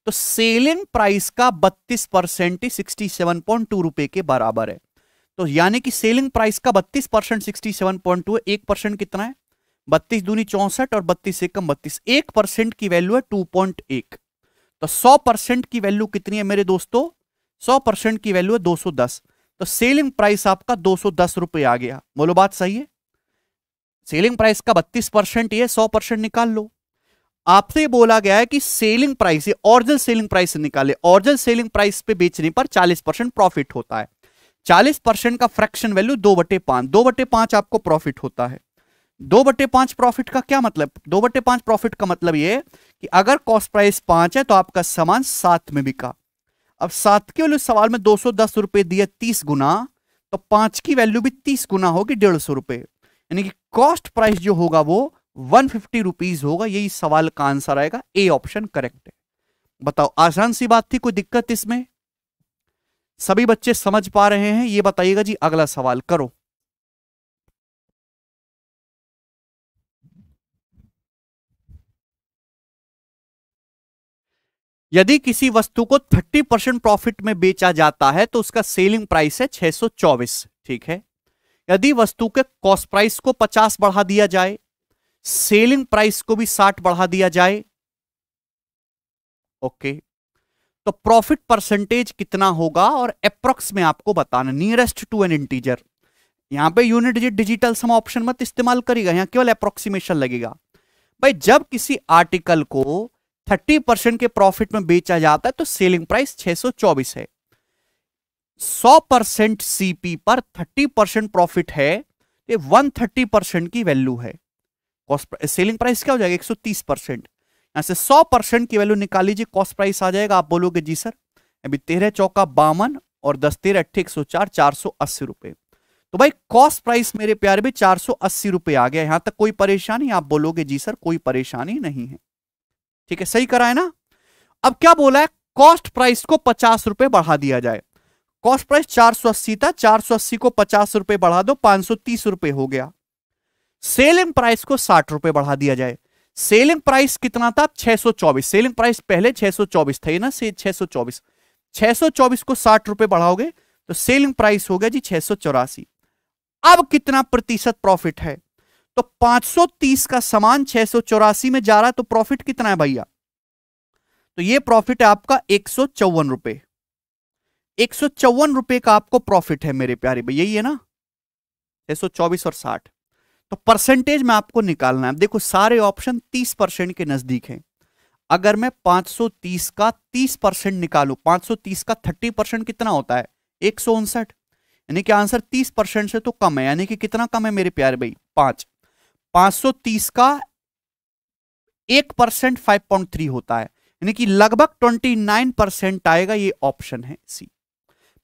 तो सेलिंग प्राइस का 32 परसेंट सिक्सटी टू रुपए के बराबर है तो यानी कि सेलिंग प्राइस का 32 percent sixty seven point two एक परसेंट कितना है बत्तीस दूनी चौसठ और बत्तीस से कम बत्तीस एक परसेंट की वैल्यू है टू पॉइंट एक तो सौ परसेंट की वैल्यू कितनी है मेरे दोस्तों सौ परसेंट की वैल्यू है दो दस तो सेलिंग प्राइस आपका दो सौ दस आ गया बोलो बात सही है सेलिंग प्राइस का बत्तीस परसेंट ये सौ परसेंट निकाल लो आपसे बोला गया है कि selling price original selling price निकाले ऑरिजिनल सेलिंग प्राइस पे बेचने पर 40 परसेंट प्रॉफिट होता है 40 परसेंट का फ्रैक्शन वैल्यू दो बटे पांच दो बटे पांच आपको प्रॉफिट होता है दो बटे पांच प्रॉफिट का क्या मतलब दो बटे पांच प्रॉफिट का मतलब ये कि अगर कॉस्ट प्राइस पांच है तो आपका सामान सात में बिका अब सात के वैल्यू सवाल में दो सौ दस रुपए दिए तीस गुना तो पांच की वैल्यू भी तीस गुना होगी डेढ़ सौ रुपए यानी कि कॉस्ट प्राइस जो होगा वो वन फिफ्टी रुपीज होगा यही सवाल का आंसर आएगा ए ऑप्शन करेक्ट है बताओ आसान सी बात थी कोई दिक्कत इसमें सभी बच्चे समझ पा रहे हैं ये बताइएगा जी अगला सवाल करो यदि किसी वस्तु को 30 परसेंट प्रॉफिट में बेचा जाता है तो उसका सेलिंग प्राइस है 624 ठीक है यदि वस्तु के कॉस्ट प्राइस को 50 बढ़ा दिया जाए सेलिंग प्राइस को भी 60 बढ़ा दिया जाए ओके तो प्रॉफिट परसेंटेज कितना होगा और अप्रोक्स में आपको बताना नियरेस्ट टू एन इंटीजर यहां पे unit digit digital sum option मत इस्तेमाल करेगा यहां केवल अप्रोक्सीमेशन लगेगा भाई जब किसी आर्टिकल को 30 परसेंट के प्रॉफिट में बेचा जाता है तो सेलिंग प्राइस 624 है 100 परसेंट सीपी पर 30 परसेंट प्रॉफिट है ये 130 परसेंट की वैल्यू है सेलिंग प्राइस क्या हो जाएगा 130 परसेंट यहां से 100 परसेंट की वैल्यू निकाल लीजिए कॉस्ट प्राइस आ जाएगा आप बोलोगे जी सर अभी तेरह चौका बावन और दस तेरह अट्ठे एक सौ चार चार सौ अस्सी रुपए तो भाई कॉस्ट प्राइस मेरे प्यार में चार सौ अस्सी रुपए आ गया यहां तक कोई परेशानी आप बोलोगे जी सर कोई परेशानी नहीं है ठीक है सही करा है ना अब क्या बोला है कॉस्ट प्राइस को पचास रुपए बढ़ा दिया जाए कॉस्ट प्राइस चार सौ अस्सी था चार सौ अस्सी को पचास रुपए बढ़ा दो पांच सौ तीस रुपए हो गया सेलिंग प्राइस को साठ रुपए बढ़ा दिया जाए सेलिंग प्राइस कितना था 624 सेलिंग प्राइस पहले 624 था ये ना से 624 624 को साठ रुपए बढ़ाओगे तो सेलिंग प्राइस हो गया जी छह अब कितना प्रतिशत प्रॉफिट है तो 530 का सामान छह में जा रहा है तो प्रॉफिट कितना है भैया तो ये प्रॉफिट है आपका एक सौ रुपए एक सौ रुपए का आपको प्रॉफिट है मेरे प्यारे भाई यही है ना एक और साठ तो परसेंटेज में आपको निकालना है देखो सारे ऑप्शन तीस परसेंट के नजदीक हैं अगर मैं 530 का 30 परसेंट निकालू 530 का 30 परसेंट कितना होता है एक सौ उनसठ यानी कि आंसर 30 परसेंट से तो कम है यानी कि कितना कम है मेरे प्यारे भाई पांच 530 का एक परसेंट फाइव होता है यानी कि लगभग 29 परसेंट आएगा ये ऑप्शन है सी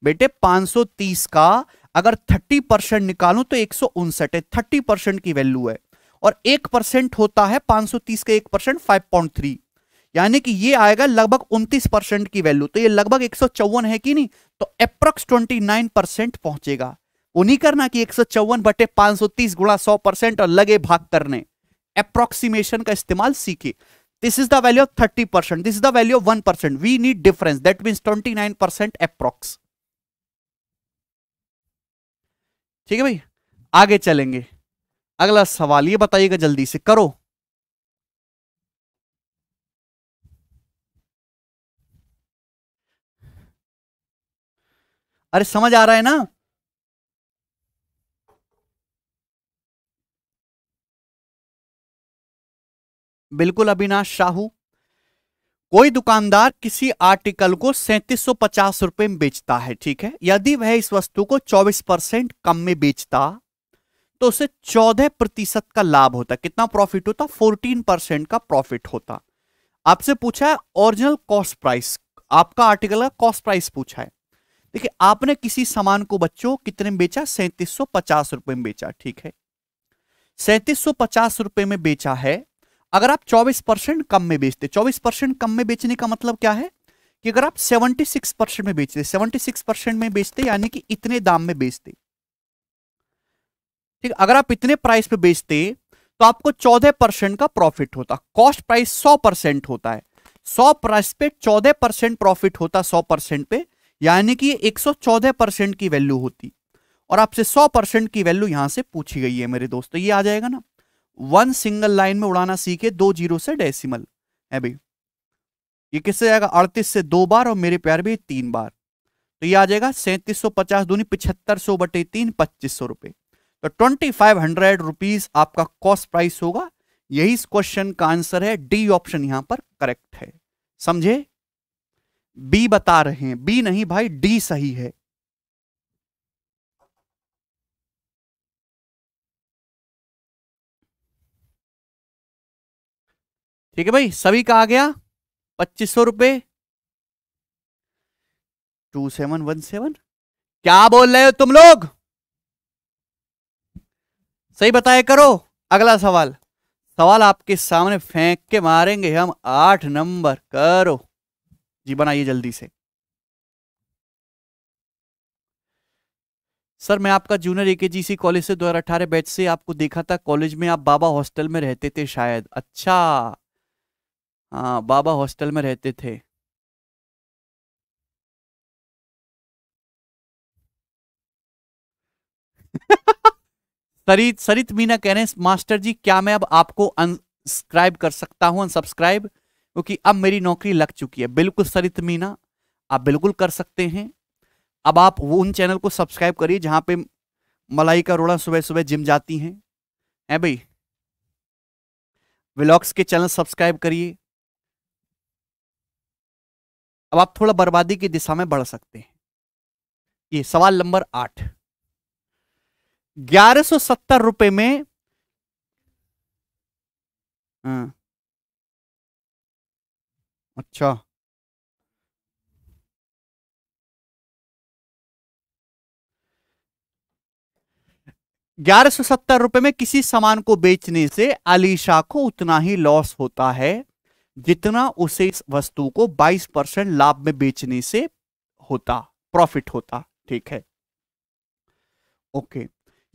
बेटे 530 का अगर 30 परसेंट निकालू तो एक है थर्टी परसेंट की वैल्यू है और एक परसेंट होता है 530 का एक परसेंट फाइव यानी कि ये आएगा लगभग उनतीस परसेंट की वैल्यू तो ये लगभग एक है कि नहीं तो अप्रोक्स 29 परसेंट पहुंचेगा वो नहीं करना कि एक बटे 530 गुणा 100 परसेंट और लगे भाग करने अप्रोक्सीमेशन का इस्तेमाल सीखे this is the value of thirty percent this is the value of one percent we need difference that mean twenty nine percent approx ठीक है भाई आगे चलेंगे अगला सवाल ये बताइएगा जल्दी से करो अरे समझ आ रहा है ना बिल्कुल अविनाश शाहू कोई दुकानदार किसी आर्टिकल को सैंतीस सौ पचास रुपए में बेचता है ठीक है यदि वह इस वस्तु को चौबीस परसेंट कम में बेचता तो उसे चौदह प्रतिशत का लाभ होता कितना प्रॉफिट होता फोर्टीन परसेंट का प्रॉफिट होता आपसे पूछा है ओरिजिनल कॉस्ट प्राइस आपका आर्टिकल का कॉस्ट प्राइस पूछा है देखिए आपने किसी सामान को बच्चों कितने में बेचा सैंतीस सौ पचास रुपए में बेचा ठीक है सैंतीस सौ पचास रुपए में बेचा है अगर आप 24 परसेंट कम में बेचते 24 परसेंट कम में बेचने का मतलब क्या है कि अगर आप 76 परसेंट में बेचते 76 परसेंट में बेचते यानी कि इतने दाम में बेचते ठीक अगर आप इतने प्राइस पे बेचते तो आपको 14 परसेंट का प्रॉफिट होता कॉस्ट प्राइस 100 परसेंट होता है 100 प्राइस पे 14 परसेंट प्रॉफिट होता 100 परसेंट पे यानी कि चौदह परसेंट की वैल्यू होती और आपसे सौ परसेंट की वैल्यू यहां से पूछी गई है मेरे दोस्तों ये आ जाएगा ना वन सिंगल लाइन में उड़ाना सीखे दो जीरो से डेसिमल है भाई ये किससे जाएगा अड़तीस से दो बार और मेरे प्यार भी तीन बार तो ये आ जाएगा सैंतीस सौ पचास दूनी पिछहत्तर सौ बटे तीन पच्चीस सौ रुपए तो ट्वेंटी फाइव हंड्रेड रुपीज आपका कॉस्ट प्राइस होगा यही इस क्वेश्चन का आंसर है डी ऑप्शन यहां पर करेक्ट है समझे बी बता रहे हैं बी नहीं भाई डी सही है ठीक है भाई सभी का आ गया पच्चीस सौ रुपए टू सेवन वन सेवन क्या बोल रहे हो तुम लोग सही बताया करो अगला सवाल सवाल आपके सामने फेंक के मारेंगे हम आठ नंबर करो जी बनाइए जल्दी से सर मैं आपका जूनियर एकेजीसी कॉलेज से दो हजार अठारह बैच से आपको देखा था कॉलेज में आप बाबा हॉस्टल में रहते थे शायद अच्छा हाँ बाबा हॉस्टल में रहते थे सरित सरित मीना कह रहे हैं मास्टर जी क्या मैं अब आपको अनसब्सक्राइब कर सकता हूं अनसब्सक्राइब क्योंकि अब मेरी नौकरी लग चुकी है बिल्कुल सरित मीना आप बिल्कुल कर सकते हैं अब आप वो उन चैनल को सब्सक्राइब करिए जहां पे मलाई का रोड़ा सुबह सुबह जिम जाती हैं हैं भाई व्लॉग्स के चैनल सब्सक्राइब करिए अब आप थोड़ा बर्बादी की दिशा में बढ़ सकते हैं ये सवाल नंबर आठ ग्यारह सो सत्तर रुपए में हाँ, अच्छा ग्यारह सौ सत्तर रुपए में किसी सामान को बेचने से अली को उतना ही लॉस होता है जितना उसे इस वस्तु को 22 परसेंट लाभ में बेचने से होता प्रॉफिट होता ठीक है ओके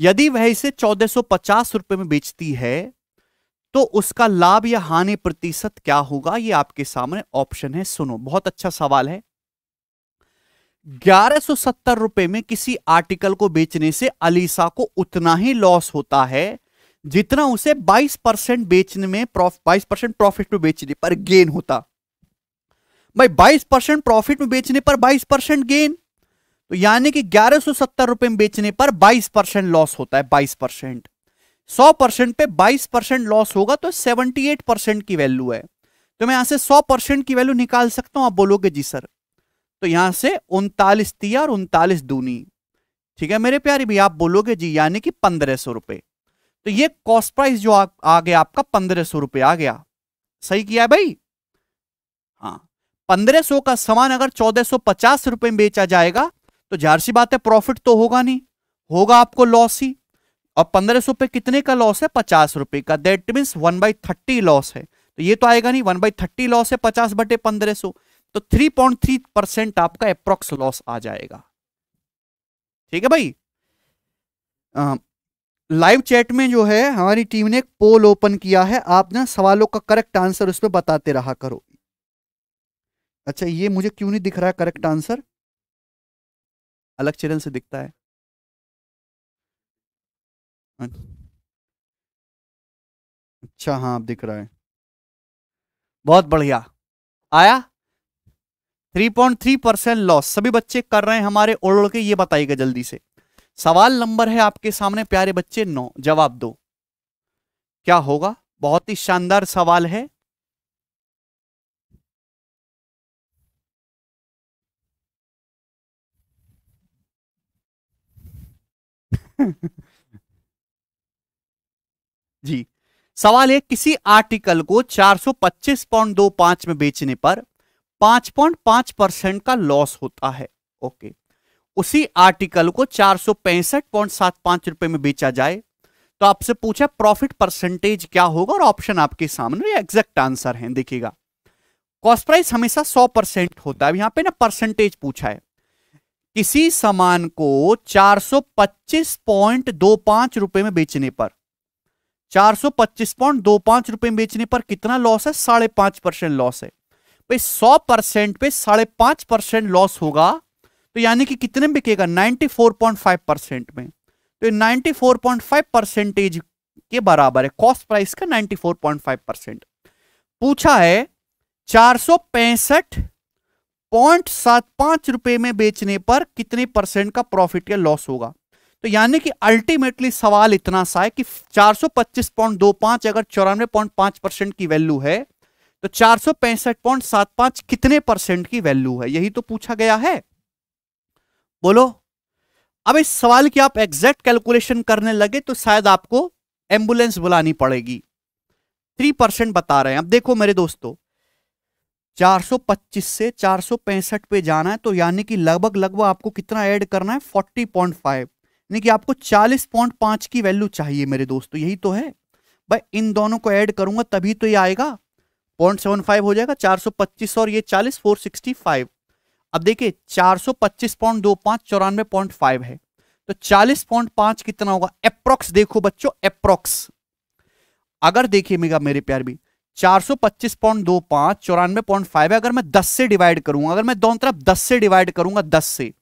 यदि वह इसे चौदह रुपए में बेचती है तो उसका लाभ या हानि प्रतिशत क्या होगा ये आपके सामने ऑप्शन है सुनो बहुत अच्छा सवाल है 1170 रुपए में किसी आर्टिकल को बेचने से अलीसा को उतना ही लॉस होता है जितना उसे 22 परसेंट बेचने में बाईस परसेंट प्रॉफिट में बेचने पर गेन होता भाई 22 परसेंट प्रॉफिट में बेचने पर 22 परसेंट गेन तो यानी कि ग्यारह सो सत्तर रुपए में बेचने पर 22 परसेंट लॉस होता है 22 परसेंट सौ परसेंट पे 22 परसेंट लॉस होगा तो 78 परसेंट की वैल्यू है तो मैं यहां से 100 परसेंट की वैल्यू निकाल सकता हूं आप बोलोगे जी सर तो यहां से उनतालीस तिया और उनतालीस दूनी ठीक है मेरे प्यारे भी आप बोलोगे जी यानी कि पंद्रह सौ रुपए तो ये कॉस्ट प्राइस जो आ, आ गया आपका पंद्रह सौ रुपये आ गया सही किया है भाई हाँ पंद्रह सौ का सामान अगर चौदह सौ पचास रुपये में बेचा जाएगा तो जाहिर सी बात है प्रॉफिट तो होगा नहीं होगा आपको लॉस ही और पंद्रह सौ पे कितने का लॉस है पचास रुपए का that means one by thirty loss है तो ये तो आएगा नहीं वन बाई थर्टी लॉस है पचास बटे पंद्रह सौ तो थ्री पॉइंट थ्री परसेंट आपका अप्रोक्स लॉस आ जाएगा ठीक है भाई लाइव चैट में जो है हमारी टीम ने एक पोल ओपन किया है आप ना सवालों का करेक्ट आंसर उसमें बताते रहा करो अच्छा ये मुझे क्यों नहीं दिख रहा है करेक्ट आंसर अलग चैनल से दिखता है अच्छा हाँ आप दिख रहा है बहुत बढ़िया आया 3.3 परसेंट लॉस सभी बच्चे कर रहे हैं हमारे ओड़ के ये बताइएगा जल्दी से सवाल नंबर है आपके सामने प्यारे बच्चे नौ जवाब दो क्या होगा बहुत ही शानदार सवाल है जी सवाल है किसी आर्टिकल को 425.25 में बेचने पर 5.5 परसेंट का लॉस होता है ओके उसी आर्टिकल को चार सौ पैंसठ पॉइंट सात पांच रुपए में बेचा जाए तो आपसे पूछा प्रॉफिट परसेंटेज क्या होगा और ऑप्शन आपके सामने एग्जैक्ट आंसर है देखिएगा कॉस्ट प्राइस हमेशा सौ परसेंट होता है यहां पे ना परसेंटेज पूछा है किसी सामान को 425.25 रुपए में बेचने पर 425.25 रुपए में बेचने पर कितना लॉस है साढ़े पांच परसेंट लॉस है सौ परसेंट पे साढ़े पांच परसेंट लॉस होगा तो यानी कि कितने में बिकेगा 94.5 परसेंट में तो 94.5 परसेंटेज के बराबर है कॉस्ट प्राइस का 94.5 परसेंट पूछा है चार रुपए में बेचने पर कितने परसेंट का प्रॉफिट या लॉस होगा तो यानी कि अल्टीमेटली सवाल इतना सा है कि 425.25 अगर चौरानवे पॉइंट पांच परसेंट की वैल्यू है तो चार कितने परसेंट की वैल्यू है यही तो पूछा गया है बोलो अब इस सवाल की आप एग्जैक्ट कैलकुलेशन करने लगे तो शायद आपको एम्बुलेंस बुलानी पड़ेगी थ्री परसेंट बता रहे हैं अब देखो मेरे दोस्तों 425 से 465 पे जाना है तो यानी कि लगभग लगभग आपको कितना ऐड करना है 40.5 यानी कि आपको 40.5 की वैल्यू चाहिए मेरे दोस्तों यही तो है भाई इन दोनों को ऐड करूंगा तभी तो ये आएगा 0.75 हो जाएगा 425 और ये 40 465 अब देखिए पच्चीस पॉइंट दो पांच चौरानवे पॉइंट फाइव है तो चालीस पॉइंट पांच कितना होगा अप्रोक्स देखो बच्चों अप्रोक्स अगर देखिए मेगा मेरे प्यार भी 425 पॉइंट दो पांच चौरानवे पॉइंट फाइव है अगर मैं दस से डिवाइड करूंगा अगर मैं दोनों तरफ दस से डिवाइड करूंगा दस से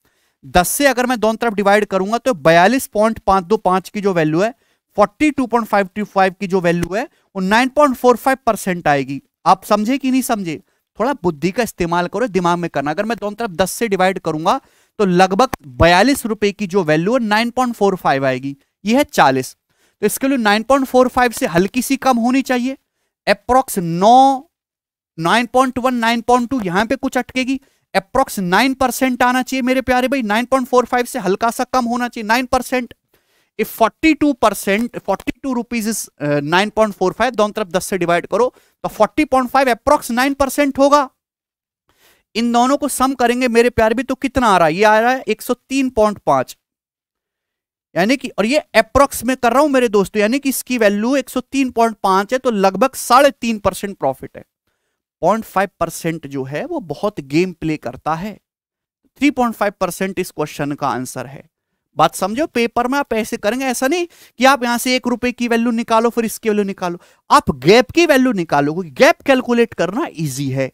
दस से अगर मैं दोनों तरफ डिवाइड करूंगा तो बयालीस पॉइंट पांच दो पांच की जो वैल्यू है forty two two point five five की जो वैल्यू है वो nine point four five percent आएगी आप समझे कि नहीं समझे थोड़ा बुद्धि का इस्तेमाल करो दिमाग में करना अगर मैं दोनों तरफ दस से डिवाइड करूंगा तो लगभग बयालीस रुपए की जो वैल्यू है नाइन पॉइंट फोर फाइव आएगी ये है चालीस तो इसके लिए नाइन पॉइंट फोर फाइव से हल्की सी कम होनी चाहिए अप्रोक्स नौ nine point one nine point two यहां पर कुछ अटकेगी अप्रोक्स नाइन परसेंट आना चाहिए मेरे प्यारे भाई नाइन पॉइंट फोर फाइव से हल्का सा कम होना चाहिए nine percent forty 42 percent forty two rupees is nine point four five दोनों तरफ दस से डिवाइड करो तो forty point five nine percent होगा इन दोनों को सम करेंगे मेरे प्यार भी तो कितना आ रहा है ये आ रहा है एक सौ तीन पॉइंट पांच यानी कि और ये अप्रोक्स में कर रहा हूं मेरे दोस्तों यानी कि इसकी वैल्यू 103.5 है तो लगभग साढ़े तीन परसेंट प्रॉफिट है पॉइंट फाइव परसेंट जो है वो बहुत गेम प्ले करता है 3.5 परसेंट इस क्वेश्चन का आंसर है बात समझो पेपर में आप ऐसे करेंगे ऐसा नहीं कि आप यहां से एक रुपए की वैल्यू निकालो फिर इसकी वैल्यू निकालो आप गैप की वैल्यू निकालोगे गैप कैलकुलेट करना इजी है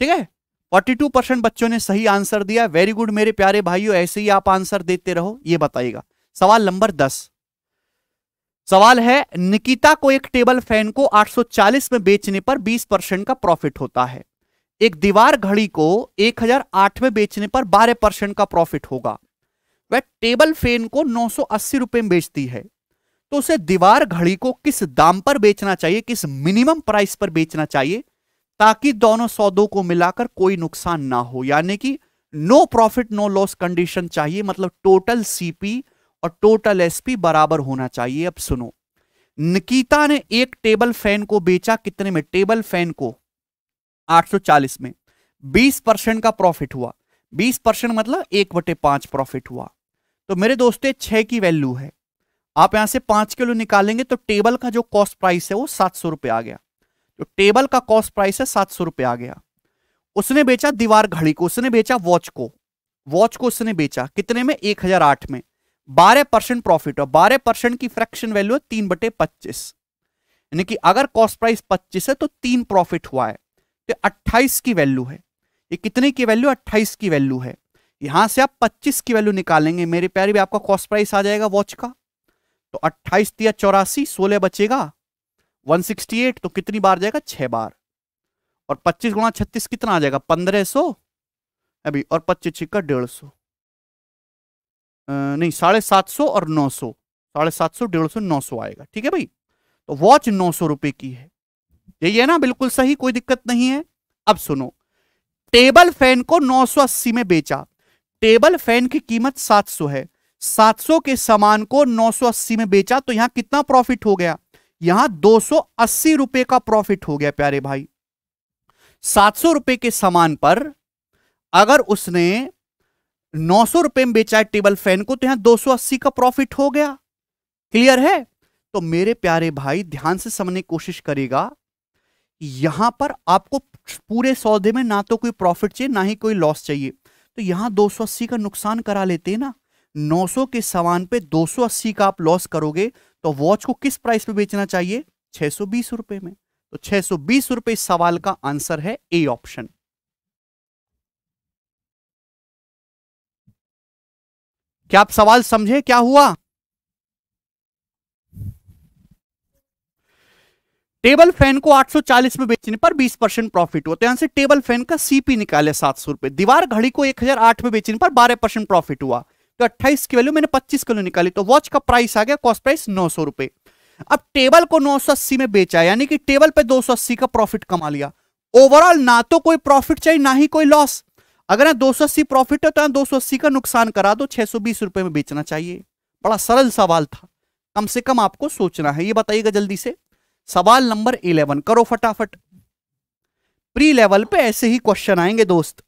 ठीक है 42 परसेंट बच्चों ने सही आंसर दिया वेरी गुड मेरे प्यारे भाइयों ऐसे ही आप आंसर देते रहो ये बताइएगा सवाल नंबर दस सवाल है निकिता को एक टेबल फैन को आठ में बेचने पर बीस परसेंट का प्रॉफिट होता है एक दीवार घड़ी को 1008 में बेचने पर 12 परसेंट का प्रॉफिट होगा वह टेबल फैन को नौ रुपए में बेचती है तो उसे दीवार घड़ी को किस दाम पर बेचना चाहिए किस मिनिमम प्राइस पर बेचना चाहिए ताकि दोनों सौदों को मिलाकर कोई नुकसान ना हो यानी कि no profit no loss condition चाहिए मतलब टोटल सीपी और टोटल एसपी बराबर होना चाहिए अब सुनो निकिता ने एक टेबल फैन को बेचा कितने में टेबल फैन को 840 में 20 परसेंट का प्रॉफिट हुआ 20 परसेंट मतलब एक बटे पांच प्रॉफिट हुआ तो मेरे दोस्तों छह की वैल्यू है आप यहां से पांच किलो निकालेंगे तो टेबल का जो कॉस्ट प्राइस है वो सात सौ रुपये आ गया तो टेबल का कॉस्ट प्राइस है सात सौ रुपये आ गया उसने बेचा दीवार घड़ी को उसने बेचा वॉच को वॉच को उसने बेचा कितने में एक हजार आठ में बारह परसेंट प्रॉफिट और बारह परसेंट की फ्रैक्शन वैल्यू है तीन बटे पच्चीस यानी कि अगर कॉस्ट प्राइस पच्चीस है तो तीन प्रॉफिट हुआ है तो 28 की वैल्यू है ये कितने की वैल्यू 28 की वैल्यू है यहाँ से आप 25 की वैल्यू निकालेंगे मेरे प्यारे भी आपका कॉस्ट प्राइस आ जाएगा वॉच का तो 28 दिया चौरासी सोलह बचेगा 168 तो कितनी बार जाएगा छः बार और 25 गुणा छत्तीस कितना आ जाएगा 1500 अभी और पच्चीस छिका डेढ़ सौ नहीं साढ़े सात सौ और नौ सौ साढ़े सात सौ डेढ़ सौ नौ सौ आएगा ठीक है भाई तो वॉच नौ सौ रुपये की है यही है ना बिल्कुल सही कोई दिक्कत नहीं है अब सुनो टेबल फैन को 980 में बेचा टेबल फैन की कीमत 700 है 700 के सामान को 980 में बेचा तो यहां कितना प्रॉफिट हो गया यहां दो रुपए का प्रॉफिट हो गया प्यारे भाई 700 रुपए के सामान पर अगर उसने 900 रुपए में बेचा है टेबल फैन को तो यहां 280 का प्रॉफिट हो गया क्लियर है तो मेरे प्यारे भाई ध्यान से समझने की कोशिश करेगा यहां पर आपको पूरे सौदे में ना तो कोई प्रॉफिट चाहिए ना ही कोई लॉस चाहिए तो यहां 280 का नुकसान करा लेते हैं ना 900 के सामान पे 280 का आप लॉस करोगे तो वॉच को किस प्राइस पे बेचना चाहिए छह रुपए में तो छह रुपए इस सवाल का आंसर है ए ऑप्शन क्या आप सवाल समझे क्या हुआ टेबल फैन को 840 में बेचने पर 20 परसेंट प्रॉफिट हुआ तो यहां से टेबल फैन का सीपी निकाले सात सौ रुपए दीवार घड़ी को 1008 में बेचने पर 12 परसेंट प्रॉफिट हुआ तो 28 की वैल्यू मैंने 25 किलो निकाली तो वॉच का प्राइस आ गया कॉस्ट प्राइस नौ सौ रुपए अब टेबल को नौ सौ अस्सी में बेचा यानी कि टेबल पे दो सौ अस्सी का प्रॉफिट कमा लिया ओवरऑल ना तो कोई प्रॉफिट चाहिए ना ही कोई लॉस अगर यहाँ दो सौ अस्सी प्रॉफिट है तो यहाँ दो सौ अस्सी का नुकसान करा दो छह सौ बीस रुपए में बेचना चाहिए बड़ा सरल सवाल था कम से कम आपको सोचना है ये बताइएगा जल्दी से सवाल नंबर इलेवन करो फटाफट प्री लेवल पे ऐसे ही क्वेश्चन आएंगे दोस्त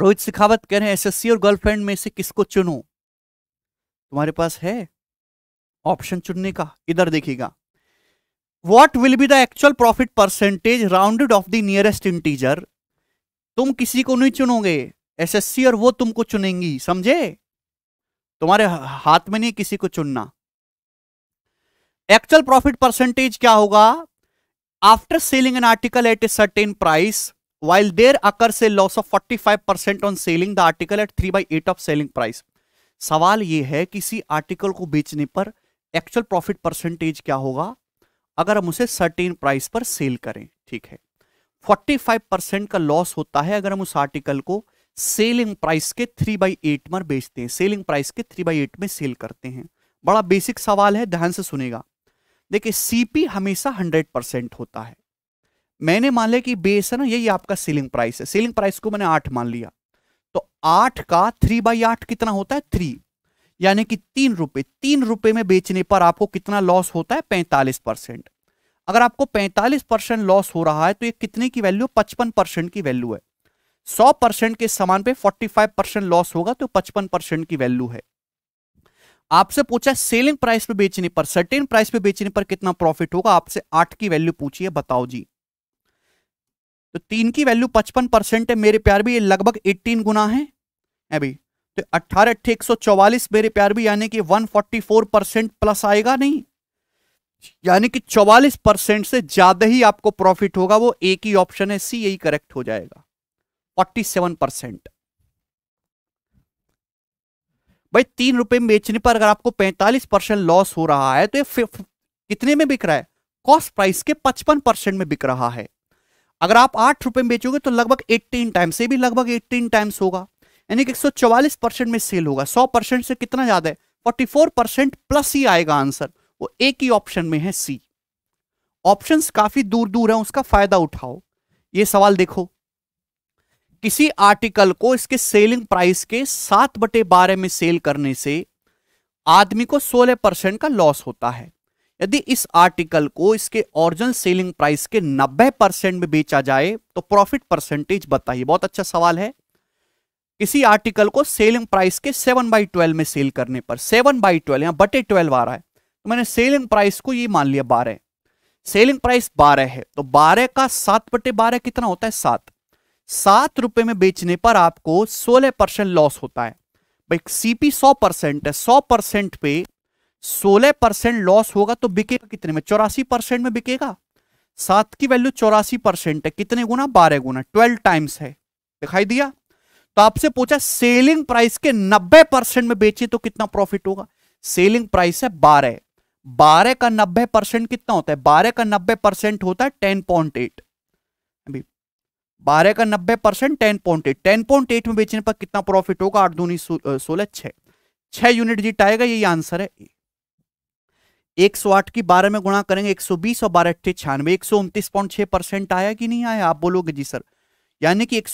रोहित सिखावत कह रहे हैं एसएससी और गर्लफ्रेंड में से किसको चुनो तुम्हारे पास है ऑप्शन चुनने का इधर देखिएगा what will be the actual profit percentage rounded off the nearest integer तुम किसी को नहीं चुनोगे एसएससी और वो तुमको चुनेंगी समझे तुम्हारे हाथ में नहीं किसी को चुनना एक्चुअल प्रॉफिट परसेंटेज क्या होगा after selling an article at a certain price अकर से loss of forty five 45% on selling the article at three by eight of selling price सवाल ये है किसी आर्टिकल को बेचने पर एक्चुअल प्रॉफिट परसेंटेज क्या होगा अगर हम उसे सर्टेन प्राइस पर सेल करें ठीक है 45 परसेंट का लॉस होता है अगर हम उस आर्टिकल को सेलिंग प्राइस के थ्री बाई एट में बेचते हैं सेलिंग प्राइस के थ्री बाई एट में सेल करते हैं बड़ा बेसिक सवाल है ध्यान से सुनेगा देखिए सीपी हमेशा हंड्रेड परसेंट होता है मैंने मान लिया कि बेस है ना यही आपका सेलिंग प्राइस है सेलिंग प्राइस को मैंने आठ मान लिया तो आठ का थ्री बाई आठ कितना होता है थ्री यानी कि तीन रुपए तीन रुपए में बेचने पर आपको कितना लॉस होता है पैंतालीस परसेंट अगर आपको पैंतालीस परसेंट लॉस हो रहा है तो ये कितने की वैल्यू पचपन परसेंट की वैल्यू है सौ परसेंट के सामान पे फोर्टी फाइव परसेंट लॉस होगा तो पचपन परसेंट की वैल्यू है आपसे पूछा सेलिंग प्राइस पे बेचने पर सर्टेन प्राइस पे बेचने पर कितना प्रॉफिट होगा आपसे आठ की वैल्यू पूछिए बताओ जी तो तीन की वैल्यू पचपन परसेंट है मेरे प्यार भी ये लगभग एट्टीन गुना है अभी तो अट्ठारह अट्ठे एक सौ चौवालीस मेरे प्यार भी यानी कि one forty four percent plus आएगा नहीं यानी कि चौवालीस परसेंट से ज्यादा ही आपको प्रॉफिट होगा वो एक ही ऑप्शन है सी यही करेक्ट हो जाएगा सेवन परसेंट भाई तीन रुपए बेचने पर अगर आपको पैंतालीस परसेंट लॉस हो रहा है तो ये कितने में बिक रहा है कॉस्ट प्राइस के पचपन परसेंट में बिक रहा है अगर आप आठ रुपए में बेचोगे तो लगभग एट्टीन टाइम्स ये भी लगभग एट्टीन टाइम्स होगा यानी कि 144 परसेंट में सेल होगा 100 परसेंट से कितना ज्यादा है 44 परसेंट प्लस ही आएगा आंसर वो एक ही ऑप्शन में है सी ऑप्शंस काफी दूर दूर है उसका फायदा उठाओ ये सवाल देखो किसी आर्टिकल को इसके सेलिंग प्राइस के सात बटे बारह में सेल करने से आदमी को सोलह परसेंट का लॉस होता है यदि इस आर्टिकल को इसके ओरिजिनल सेलिंग प्राइस के 90 परसेंट में बेचा जाए तो प्रॉफिट परसेंटेज बताइए बहुत अच्छा सवाल है किसी आर्टिकल को सेलिंग प्राइस के सेवन बाई ट्वेल्व में सेल करने पर सेवन बाई ट्वेल्व यहाँ बटे ट्वेल्व आ रहा है तो मैंने सेलिंग प्राइस को ये मान लिया बारह सेलिंग प्राइस बारह है तो बारह का सात बटे बारह कितना होता है सात सात रुपए में बेचने पर आपको सोलह परसेंट लॉस होता है भाई सीपी सौ परसेंट है सौ परसेंट पे सोलह परसेंट लॉस होगा तो बिकेगा कितने में चौरासी परसेंट में बिकेगा सात की वैल्यू चौरासी परसेंट है कितने गुना बारह गुना ट्वेल्व टाइम्स है दिखाई दिया तो आपसे पूछा सेलिंग प्राइस के 90 परसेंट में बेचे तो कितना प्रॉफिट होगा सेलिंग प्राइस है बारह बारह का 90 परसेंट कितना होता है बारह का 90 परसेंट होता है टेन पॉइंट एट अभी बारह का 90 percent ten point eight ten point eight में बेचने पर कितना प्रॉफिट होगा आठ दूनी सोलह छह छह यूनिट जीट आएगा यही आंसर है एक सौ आठ की बारह में गुणा करेंगे एक सौ बीस और बारह अट्ठे छियानवे एक सौ उनतीस पॉइंट छह परसेंट आया कि नहीं आया आप बोलोगे जी सर यानी कि एक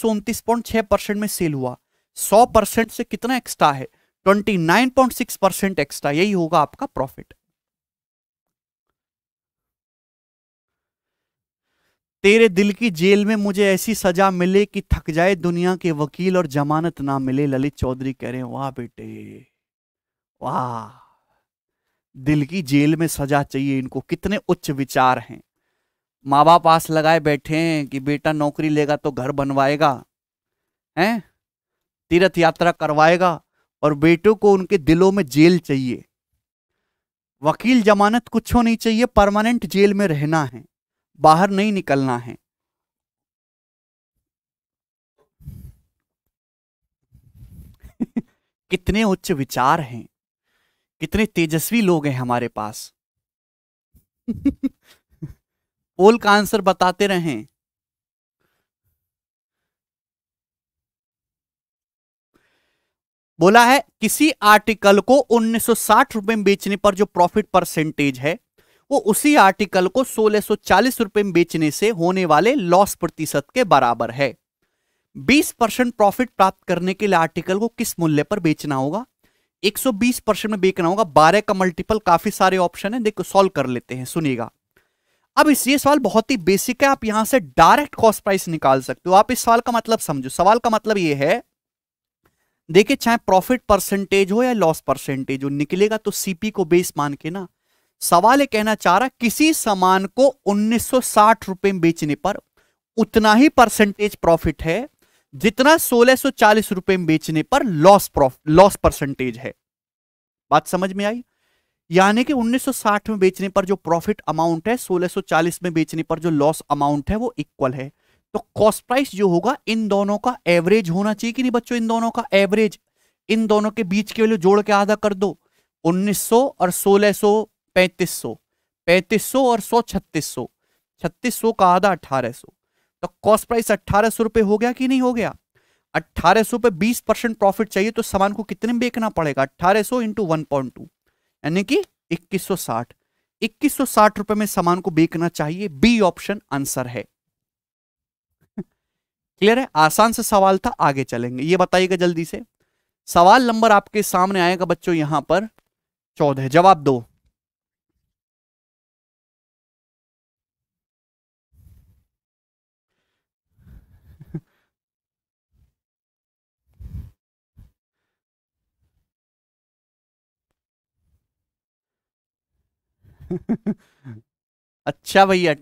परसेंट में सेल हुआ 100 परसेंट से कितना एक्स्ट्रा है 29.6 परसेंट एक्स्ट्रा यही होगा आपका प्रॉफिट तेरे दिल की जेल में मुझे ऐसी सजा मिले कि थक जाए दुनिया के वकील और जमानत ना मिले ललित चौधरी कह रहे हैं वाह बेटे वाह दिल की जेल में सजा चाहिए इनको कितने उच्च विचार हैं माँ बाप आस लगाए बैठे हैं कि बेटा नौकरी लेगा तो घर बनवाएगा हैं तीर्थ यात्रा करवाएगा और बेटों को उनके दिलों में जेल चाहिए वकील जमानत कुछ नहीं चाहिए परमानेंट जेल में रहना है बाहर नहीं निकलना है कितने उच्च विचार हैं कितने तेजस्वी लोग हैं हमारे पास पोल का आंसर बताते रहें बोला है किसी आर्टिकल को 1960 रुपए में बेचने पर जो प्रॉफिट परसेंटेज है वो उसी आर्टिकल को 1640 रुपए में बेचने से होने वाले लॉस प्रतिशत के बराबर है 20 परसेंट प्रॉफिट प्राप्त करने के लिए आर्टिकल को किस मूल्य पर बेचना होगा 120 परसेंट में बेचना होगा 12 का मल्टीपल काफी सारे ऑप्शन है देखो सॉल्व कर लेते हैं सुनिएगा अब इस ये सवाल बहुत ही बेसिक है आप यहां से डायरेक्ट कॉस्ट प्राइस निकाल सकते हो आप इस सवाल का मतलब समझो सवाल का मतलब ये है देखिए चाहे प्रॉफिट परसेंटेज हो या लॉस परसेंटेज हो निकलेगा तो सीपी को बेस मान के ना सवाल ये कहना चाह रहा किसी सामान को उन्नीस रुपए में बेचने पर उतना ही परसेंटेज प्रॉफिट है जितना सोलह रुपए में बेचने पर लॉस लॉस परसेंटेज है बात समझ में आई यानी कि 1960 में बेचने पर जो प्रॉफिट अमाउंट है 1640 में बेचने पर जो लॉस अमाउंट है वो इक्वल है तो कॉस्ट प्राइस जो होगा इन दोनों का एवरेज होना चाहिए कि नहीं बच्चों इन दोनों का एवरेज इन दोनों के बीच के वैल्यू जोड़ के आधा कर दो 1900 और 1600 3500 और सौ 3600 3600 का आधा अट्ठारह तो कॉस्ट प्राइस अट्ठारह सौ हो गया कि नहीं हो गया अट्ठारह सौ पे बीस परसेंट प्रॉफिट चाहिए तो सामान को कितने में बेचना पड़ेगा अट्ठारह सौ इंटू वन पॉइंट टू यानी कि 2160 2160 रुपए में सामान को बेचना चाहिए बी ऑप्शन आंसर है क्लियर है आसान से सवाल था आगे चलेंगे ये बताइएगा जल्दी से सवाल नंबर आपके सामने आएगा बच्चों यहां पर चौदह जवाब दो अच्छा भैया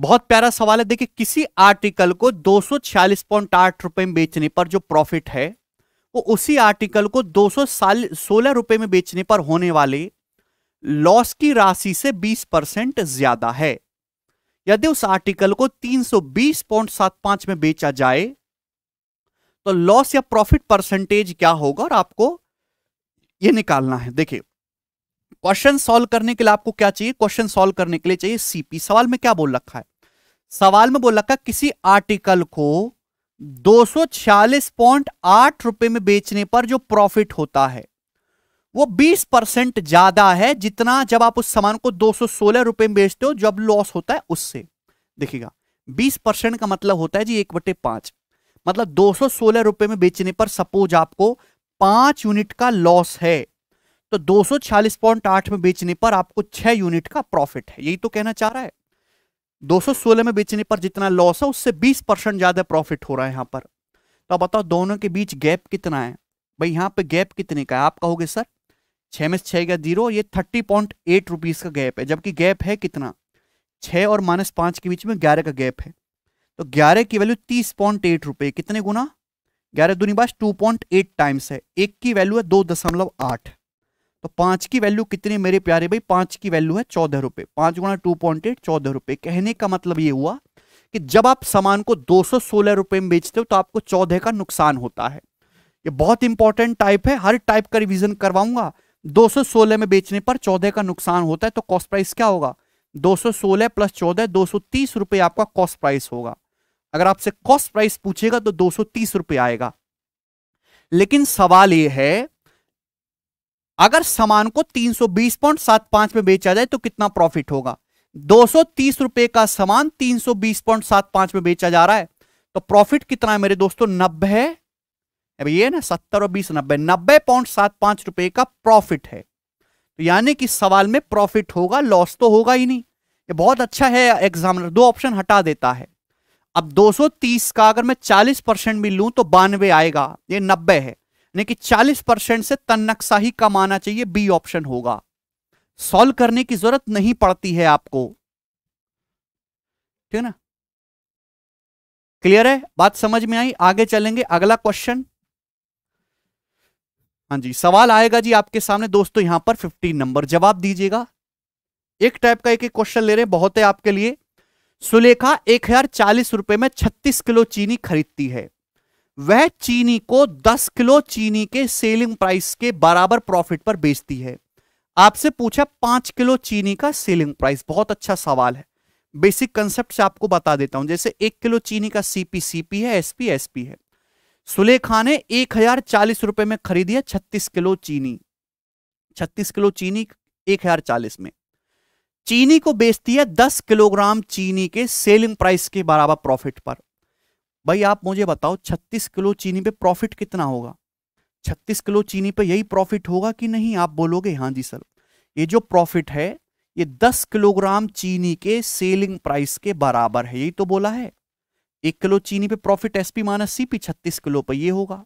बहुत प्यारा सवाल है देखिए किसी आर्टिकल को दो सौ छियालीस पॉइंट आठ रुपए में बेचने पर जो प्रॉफिट है वो उसी आर्टिकल को दो सौ सोलह रुपए में बेचने पर होने वाले लॉस की राशि से बीस परसेंट ज्यादा है यदि उस आर्टिकल को तीन सौ बीस पॉइंट सात पांच में बेचा जाए तो लॉस या प्रॉफिट परसेंटेज क्या होगा और आपको ये निकालना है देखिए क्वेश्चन सॉल्व करने के लिए आपको क्या चाहिए क्वेश्चन सॉल्व करने के लिए चाहिए सीपी सवाल में क्या बोल रखा है सवाल में बोल रखा है किसी आर्टिकल को दो रुपए में बेचने पर जो प्रॉफिट होता है वो 20 परसेंट ज्यादा है जितना जब आप उस सामान को 216 रुपए में बेचते हो जब लॉस होता है उससे देखिएगा 20 परसेंट का मतलब होता है जी एक बटे पांच मतलब 216 रुपए में बेचने पर सपोज आपको पांच यूनिट का लॉस है तो 246.8 में बेचने पर आपको 6 यूनिट का प्रॉफिट है यही तो कहना चाह रहा है 216 में बेचने पर जितना लॉस है उससे 20 परसेंट ज्यादा प्रॉफिट हो रहा है यहाँ पर तो आप बताओ दोनों के बीच गैप कितना है भाई यहाँ पे गैप कितने का है आप कहोगे सर छः में छः का जीरो ये थर्टी पॉइंट एट रुपीज़ का गैप है जबकि गैप है कितना छः और माइनस पांच के बीच में ग्यारह का गैप है तो ग्यारह की वैल्यू तीस पॉइंट एट कितने गुना ग्यारह दूनी टू एट टाइम्स है एक की वैल्यू है दो दशमलव आठ तो पांच की वैल्यू कितनी मेरे प्यारे भाई पांच की वैल्यू है चौदह रुपए पांच गुणा टू पॉइंट एट चौदह रुपए कहने का मतलब ये हुआ कि जब आप सामान को दो सौ सोलह रुपए में बेचते हो तो आपको चौदह का नुकसान होता है ये बहुत इंपॉर्टेंट टाइप है हर टाइप का रिविजन करवाऊंगा दो सौ सोलह में बेचने पर चौदह का नुकसान होता है तो कॉस्ट प्राइस क्या होगा दो सौ सोलह प्लस चौदह दो सौ तीस रुपए आपका कॉस्ट प्राइस होगा अगर आपसे कॉस्ट प्राइस पूछेगा तो दो सौ तीस रुपए आएगा लेकिन सवाल यह है अगर सामान को 320 पॉइंट सात पांच में बेचा जाए तो कितना प्रॉफिट होगा दो रुपए का सामान 320 पॉइंट सात पांच में बेचा जा रहा है तो प्रॉफिट कितना है मेरे दोस्तों नब्बे ये ना सत्तर और बीस नब्बे नब्बे पॉइंट सात पांच रुपए का प्रॉफिट है तो यानी कि सवाल में प्रॉफिट होगा लॉस तो होगा ही नहीं ये बहुत अच्छा है एग्जामिनर दो ऑप्शन हटा देता है अब 230 का अगर मैं 40 परसेंट भी लूं तो बानवे आएगा ये नब्बे है यानी कि 40 परसेंट से कम कमाना चाहिए बी ऑप्शन होगा सॉल्व करने की जरूरत नहीं पड़ती है आपको ठीक है ना क्लियर है बात समझ में आई आगे चलेंगे अगला क्वेश्चन हाँ जी सवाल आएगा जी आपके सामने दोस्तों यहां पर 15 नंबर जवाब दीजिएगा एक टाइप का एक एक क्वेश्चन ले रहे हैं बहुत है आपके लिए सुलेखा एक हजार चालीस रुपए में छत्तीस किलो चीनी खरीदती है वह चीनी को 10 किलो चीनी के सेलिंग प्राइस के बराबर प्रॉफिट पर बेचती है आपसे पूछा पांच किलो चीनी का सेलिंग प्राइस बहुत अच्छा सवाल है बेसिक कंसेप्ट से आपको बता देता हूं जैसे एक किलो चीनी का सीपी सीपी है एसपी एसपी है सुलेखा ने एक हजार चालीस रुपए में खरीदी है छत्तीस किलो चीनी छत्तीस किलो चीनी एक हजार चालीस में चीनी को बेचती है दस किलोग्राम चीनी के सेलिंग प्राइस के बराबर प्रॉफिट पर भाई आप मुझे बताओ 36 किलो चीनी पे प्रॉफिट कितना होगा 36 किलो चीनी पे यही प्रॉफिट होगा कि नहीं आप बोलोगे हाँ जी सर ये जो प्रॉफिट है ये 10 किलोग्राम चीनी के सेलिंग प्राइस के बराबर है यही तो बोला है एक किलो चीनी पे profit S P minus C P छत्तीस किलो पे ये होगा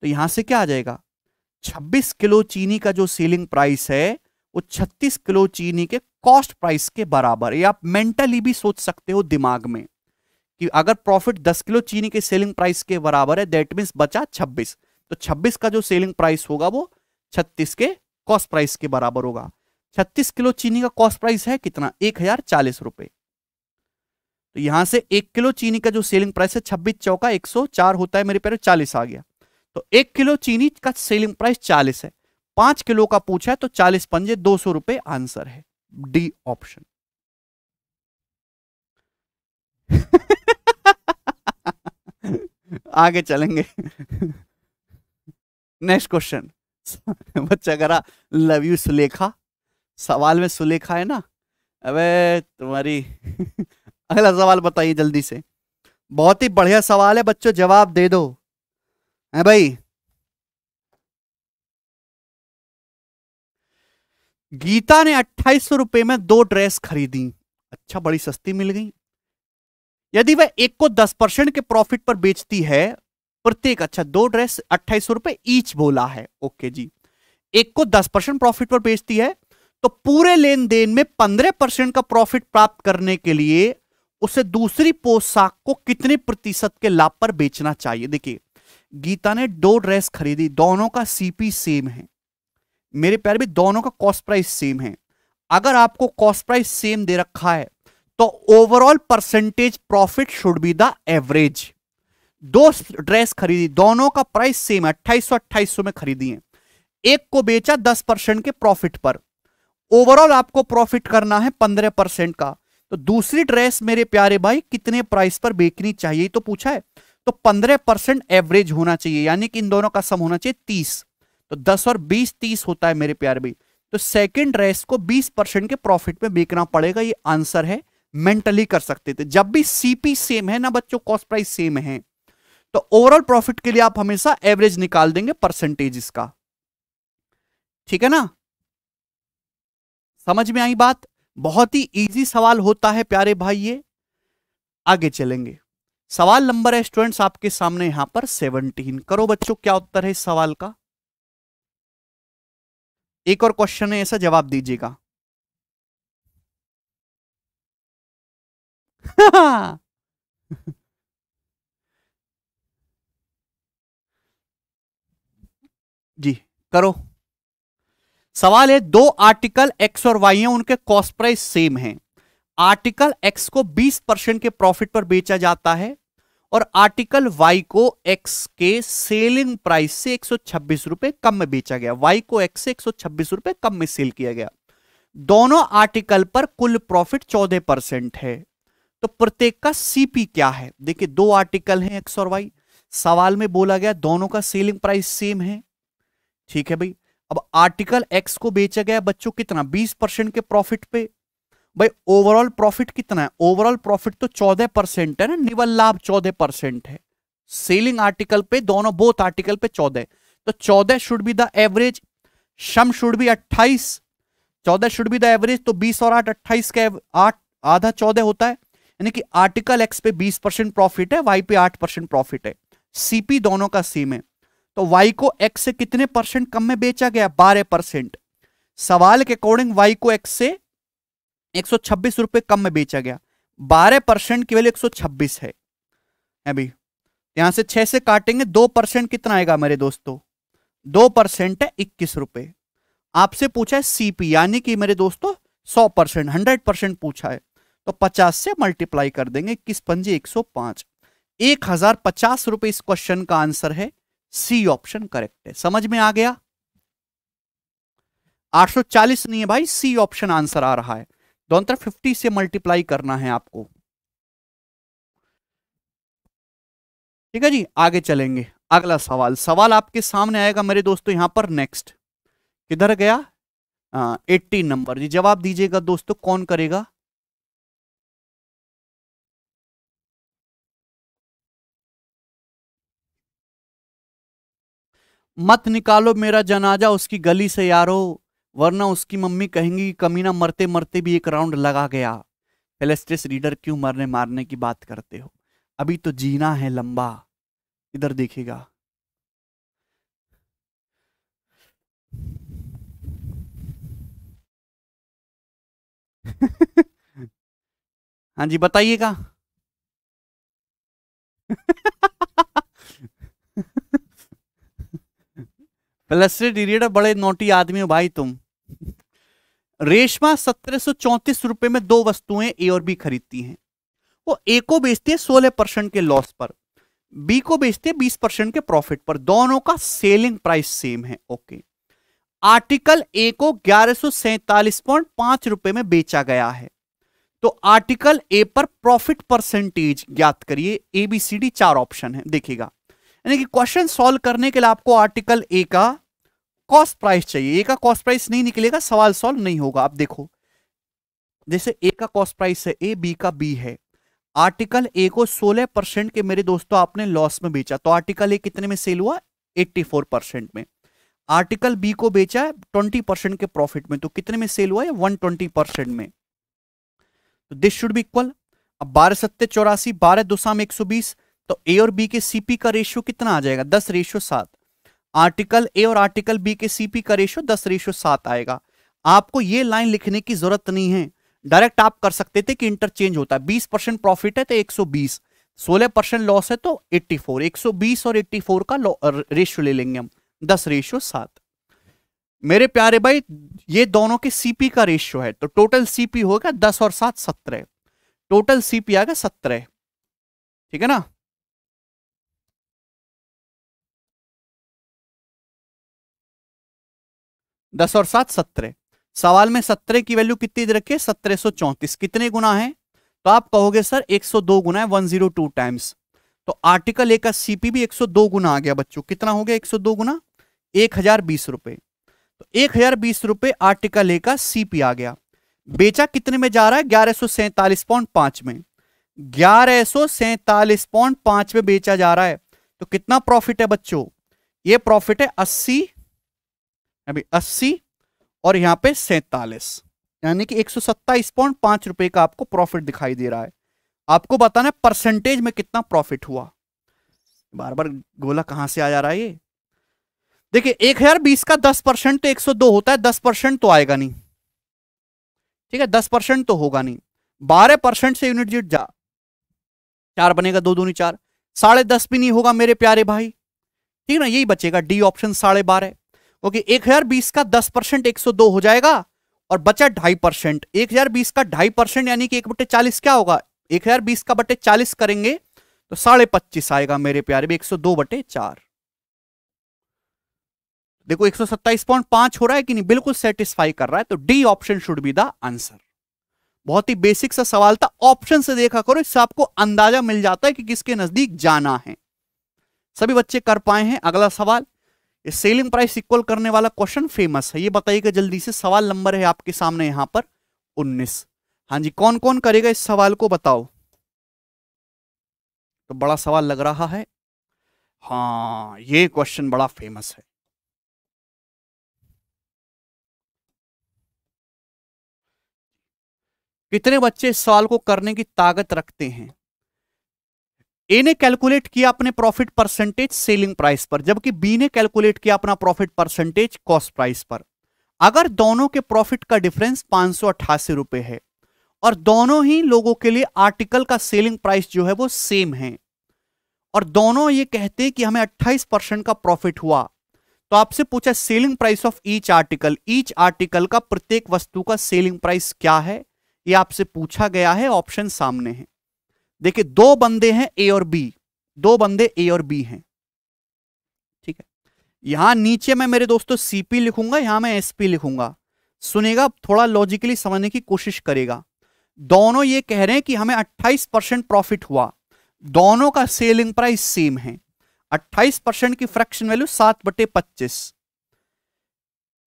तो यहां से क्या आ जाएगा छब्बीस किलो चीनी का जो सेलिंग प्राइस है वो छत्तीस किलो चीनी के कॉस्ट प्राइस के बराबर ये आप मेंटली भी सोच सकते हो दिमाग में कि अगर प्रॉफिट 10 किलो चीनी के सेलिंग प्राइस के बराबर है दैट मीन्स बचा 26 तो 26 का जो सेलिंग प्राइस होगा वो 36 के कॉस्ट प्राइस के बराबर होगा 36 किलो चीनी का कॉस्ट प्राइस है कितना एक हजार चालीस रुपए तो यहां से एक किलो चीनी का जो सेलिंग प्राइस है छब्बीस चौका एक सौ चार होता है मेरे पैर चालीस आ गया तो एक किलो चीनी का सेलिंग प्राइस चालीस है पांच किलो का पूछा है तो चालीस पंजे दो सौ रुपए आंसर है डी ऑप्शन आगे चलेंगे नेक्स्ट क्वेश्चन बच्चा करा लव यू सुलेखा सवाल में सुलेखा है ना अबे तुम्हारी अगला सवाल बताइए जल्दी से बहुत ही बढ़िया सवाल है बच्चों जवाब दे दो है भाई गीता ने अट्ठाईस सौ रुपये में दो ड्रेस खरीदी अच्छा बड़ी सस्ती मिल गई यदि वह एक को दस परसेंट के प्रॉफिट पर बेचती है प्रत्येक अच्छा दो ड्रेस अट्ठाईस सौ रुपए ईच बोला है ओके जी एक को दस परसेंट प्रॉफिट पर बेचती है तो पूरे लेन देन में पंद्रह परसेंट का प्रॉफिट प्राप्त करने के लिए उसे दूसरी पोशाक को कितने प्रतिशत के लाभ पर बेचना चाहिए देखिए गीता ने दो ड्रेस खरीदी दोनों का सीपी सेम है मेरे प्यार भी दोनों का कॉस्ट प्राइस सेम है अगर आपको कॉस्ट प्राइस सेम दे रखा है तो overall percentage profit should be the average दो ड्रेस खरीदी दोनों का प्राइस सेम है अट्ठाईस सौ में खरीदी है एक को बेचा दस परसेंट के प्रॉफिट पर ओवरऑल आपको प्रॉफिट करना है पंद्रह परसेंट का तो दूसरी ड्रेस मेरे प्यारे भाई कितने प्राइस पर बेचनी चाहिए तो पूछा है तो पंद्रह परसेंट एवरेज होना चाहिए यानी कि इन दोनों का सम होना चाहिए तीस तो दस और बीस तीस होता है मेरे प्यारे भाई तो सेकेंड ड्रेस को बीस परसेंट के प्रॉफिट में बेचना पड़ेगा ये आंसर है मेंटली कर सकते थे जब भी सीपी सेम है ना बच्चों कॉस्ट प्राइस सेम है तो ओवरऑल प्रॉफिट के लिए आप हमेशा एवरेज निकाल देंगे परसेंटेज इसका ठीक है ना समझ में आई बात बहुत ही इजी सवाल होता है प्यारे भाई ये आगे चलेंगे सवाल नंबर है स्टूडेंट्स आपके सामने यहां पर सेवनटीन करो बच्चों क्या उत्तर है इस सवाल का एक और क्वेश्चन है ऐसा जवाब दीजिएगा जी करो सवाल है दो आर्टिकल एक्स और वाई है उनके कॉस्ट प्राइस सेम है आर्टिकल एक्स को 20 परसेंट के प्रॉफिट पर बेचा जाता है और आर्टिकल वाई को एक्स के सेलिंग प्राइस से एक रुपए कम में बेचा गया वाई को एक्स से एक रुपए कम में सेल किया गया दोनों आर्टिकल पर कुल प्रॉफिट चौदह परसेंट है तो प्रत्येक का सीपी क्या है देखिए दो आर्टिकल हैं एक्स और वाई सवाल में बोला गया दोनों का सेलिंग प्राइस सेम है ठीक है भाई अब आर्टिकल एक्स को बेचा गया बच्चों कितना बीस परसेंट के प्रॉफिट पे भाई ओवरऑल प्रॉफिट कितना है ओवरऑल प्रॉफिट तो चौदह परसेंट है ना निवल लाभ चौदह परसेंट है सेलिंग आर्टिकल पे दोनों बोथ आर्टिकल पे चौदह तो चौदह should be the average sum should be अट्ठाइस चौदह शुड बी द एवरेज तो बीस और आठ अट्ठाइस का आठ आधा चौदह होता है यानी कि आर्टिकल एक्स पे 20 परसेंट प्रॉफिट है वाई पे 8 परसेंट प्रॉफिट है सीपी दोनों का सेम है तो वाई को एक्स से कितने परसेंट कम में बेचा गया बारह परसेंट सवाल के अकॉर्डिंग वाई को एक्स से एक रुपए कम में बेचा गया बारह परसेंट की वैल्यू 126 है अभी यहां से छह से काटेंगे दो परसेंट कितना आएगा मेरे दोस्तों दो परसेंट है इक्कीस रुपए आपसे पूछा है सीपी यानी कि मेरे दोस्तों सौ परसेंट हंड्रेड परसेंट पूछा है तो 50 से मल्टीप्लाई कर देंगे किस पंजे 105 एक हजार पचास रुपए इस क्वेश्चन का आंसर है सी ऑप्शन करेक्ट है समझ में आ गया 840 नहीं है भाई सी ऑप्शन आंसर आ रहा है दोनों फिफ्टी से मल्टीप्लाई करना है आपको ठीक है जी आगे चलेंगे अगला सवाल सवाल आपके सामने आएगा मेरे दोस्तों यहां पर नेक्स्ट किधर गया एट्टी हाँ, नंबर जी जवाब दीजिएगा दोस्तों कौन करेगा मत निकालो मेरा जनाजा उसकी गली से यारो वरना उसकी मम्मी कहेंगी कमीना मरते मरते भी एक राउंड लगा गया फेलेस्टिस रीडर क्यों मरने मारने की बात करते हो अभी तो जीना है लंबा इधर देखेगा हाँ जी बताइएगा इलस्ट्रेट इडियट बड़े नोटी आदमी हो भाई तुम रेशमा सत्रह रुपए में दो वस्तुएं ए और बी खरीदती हैं वो ए को बेचती है सोलह परसेंट के लॉस पर बी को बेचते है बीस परसेंट के प्रॉफिट पर दोनों का सेलिंग प्राइस सेम है ओके आर्टिकल ए को ग्यारह सौ सैतालीस पॉइंट पांच रुपए में बेचा गया है तो आर्टिकल ए पर प्रॉफिट परसेंटेज ज्ञात करिए एबीसीडी चार ऑप्शन है देखिएगा यानी कि क्वेश्चन सॉल्व करने के लिए आपको आर्टिकल ए का कॉस्ट प्राइस चाहिए ए का कॉस्ट प्राइस नहीं निकलेगा सवाल सॉल्व नहीं होगा आप देखो जैसे ए का कॉस्ट प्राइस है ए बी का बी है आर्टिकल ए को 16 परसेंट के मेरे दोस्तों आपने लॉस में बेचा तो आर्टिकल ए कितने में सेल हुआ 84 परसेंट में आर्टिकल बी को बेचा है 20 परसेंट के प्रॉफिट में तो कितने में सेल हुआ है 120 परसेंट में तो दिस शुड बी इक्वल अब बारह सत्ते चौरासी बारह दुशाम एक सौ बीस तो ए और बी के सीपी का रेशियो कितना आ जाएगा दस रेशियो सात आर्टिकल ए और आर्टिकल बी के सीपी का रेशियो दस रेशियो सात आएगा आपको ये लाइन लिखने की जरूरत नहीं है डायरेक्ट आप कर सकते थे कि इंटरचेंज होता है बीस परसेंट प्रॉफिट है तो एक सौ बीस लॉस है तो एट्टी फोर और एट्टी का रेशियो ले लेंगे हम दस रेशियो सात मेरे प्यारे भाई ये दोनों के सीपी का रेशियो है तो टोटल सीपी होगा दस और सात सत्रह टोटल सीपी आ गया सत्रह ठीक है ना दस और सात सत्रह सवाल में सत्रह की वैल्यू कितनी दे रखी है सत्रह सौ चौंतीस कितने गुना है तो आप कहोगे सर एक सौ दो गुना है वन जीरो टू टाइम्स तो आर्टिकल ए का सीपी भी एक सौ दो गुना आ गया बच्चों कितना हो गया एक सौ दो गुना एक हजार बीस रुपए तो एक हजार बीस रुपए आर्टिकल ए का सीपी आ गया बेचा कितने में जा रहा है ग्यारह सौ सैतालीस पॉइंट पांच में ग्यारह सौ सैतालीस पॉइंट पांच में बेचा जा रहा है तो कितना प्रॉफिट है बच्चों ये प्रॉफिट है अस्सी अभी अस्सी और यहाँ पे सैतालीस यानी कि एक सौ सत्ताईस पॉइंट पांच रुपए का आपको प्रॉफिट दिखाई दे रहा है आपको बताना है परसेंटेज में कितना प्रॉफिट हुआ बार बार गोला कहां से आ जा रहा है ये देखिए एक हजार बीस का दस परसेंट तो एक सौ दो होता है दस परसेंट तो आएगा नहीं ठीक है दस परसेंट तो होगा नहीं बारह परसेंट से यूनिट जीट जा चार बनेगा दो दूनी चार साढ़े दस भी नहीं होगा मेरे प्यारे भाई ठीक है ना यही बचेगा डी ऑप्शन साढ़े बारह ओके एक हजार बीस का दस परसेंट एक सौ दो हो जाएगा और बचा ढाई परसेंट एक हजार बीस का ढाई परसेंट यानी कि एक बटे चालीस क्या होगा एक हजार बीस का बटे चालीस करेंगे तो साढ़े पच्चीस आएगा मेरे प्यारे भी एक सौ दो बटे चार देखो एक सौ सत्ताईस पॉइंट पांच हो रहा है कि नहीं बिल्कुल सेटिस्फाई कर रहा है तो D option should be the answer बहुत ही बेसिक सा सवाल था ऑप्शन से देखा करो इससे आपको अंदाजा मिल जाता है कि किसके नजदीक जाना है सभी बच्चे कर पाए हैं अगला सवाल ये सेलिंग प्राइस इक्वल करने वाला क्वेश्चन फेमस है ये बताइएगा जल्दी से सवाल नंबर है आपके सामने यहां पर उन्नीस हाँ जी कौन कौन करेगा इस सवाल को बताओ तो बड़ा सवाल लग रहा है हाँ ये क्वेश्चन बड़ा फेमस है कितने बच्चे इस सवाल को करने की ताकत रखते हैं ए ने कैलकुलेट किया अपने प्रॉफिट परसेंटेज सेलिंग प्राइस पर जबकि बी ने कैलकुलेट किया अपना प्रॉफिट परसेंटेज कॉस्ट प्राइस पर अगर दोनों के प्रॉफिट का डिफरेंस पांच सौ रुपए है और दोनों ही लोगों के लिए आर्टिकल का सेलिंग प्राइस जो है वो सेम है और दोनों ये कहते हैं कि हमें अट्ठाइस परसेंट का प्रॉफिट हुआ तो आपसे पूछा selling price of each article each article का प्रत्येक वस्तु का सेलिंग प्राइस क्या है ये आपसे पूछा गया है ऑप्शन सामने है देखिए दो बंदे हैं ए और बी दो बंदे ए और बी हैं ठीक है यहां नीचे मैं मेरे दोस्तों सीपी लिखूंगा यहां मैं एसपी लिखूंगा सुनेगा थोड़ा लॉजिकली समझने की कोशिश करेगा दोनों ये कह रहे हैं कि हमें 28 परसेंट प्रॉफिट हुआ दोनों का सेलिंग प्राइस सेम है 28 परसेंट की फ्रैक्शन वैल्यू सात बटे पच्चीस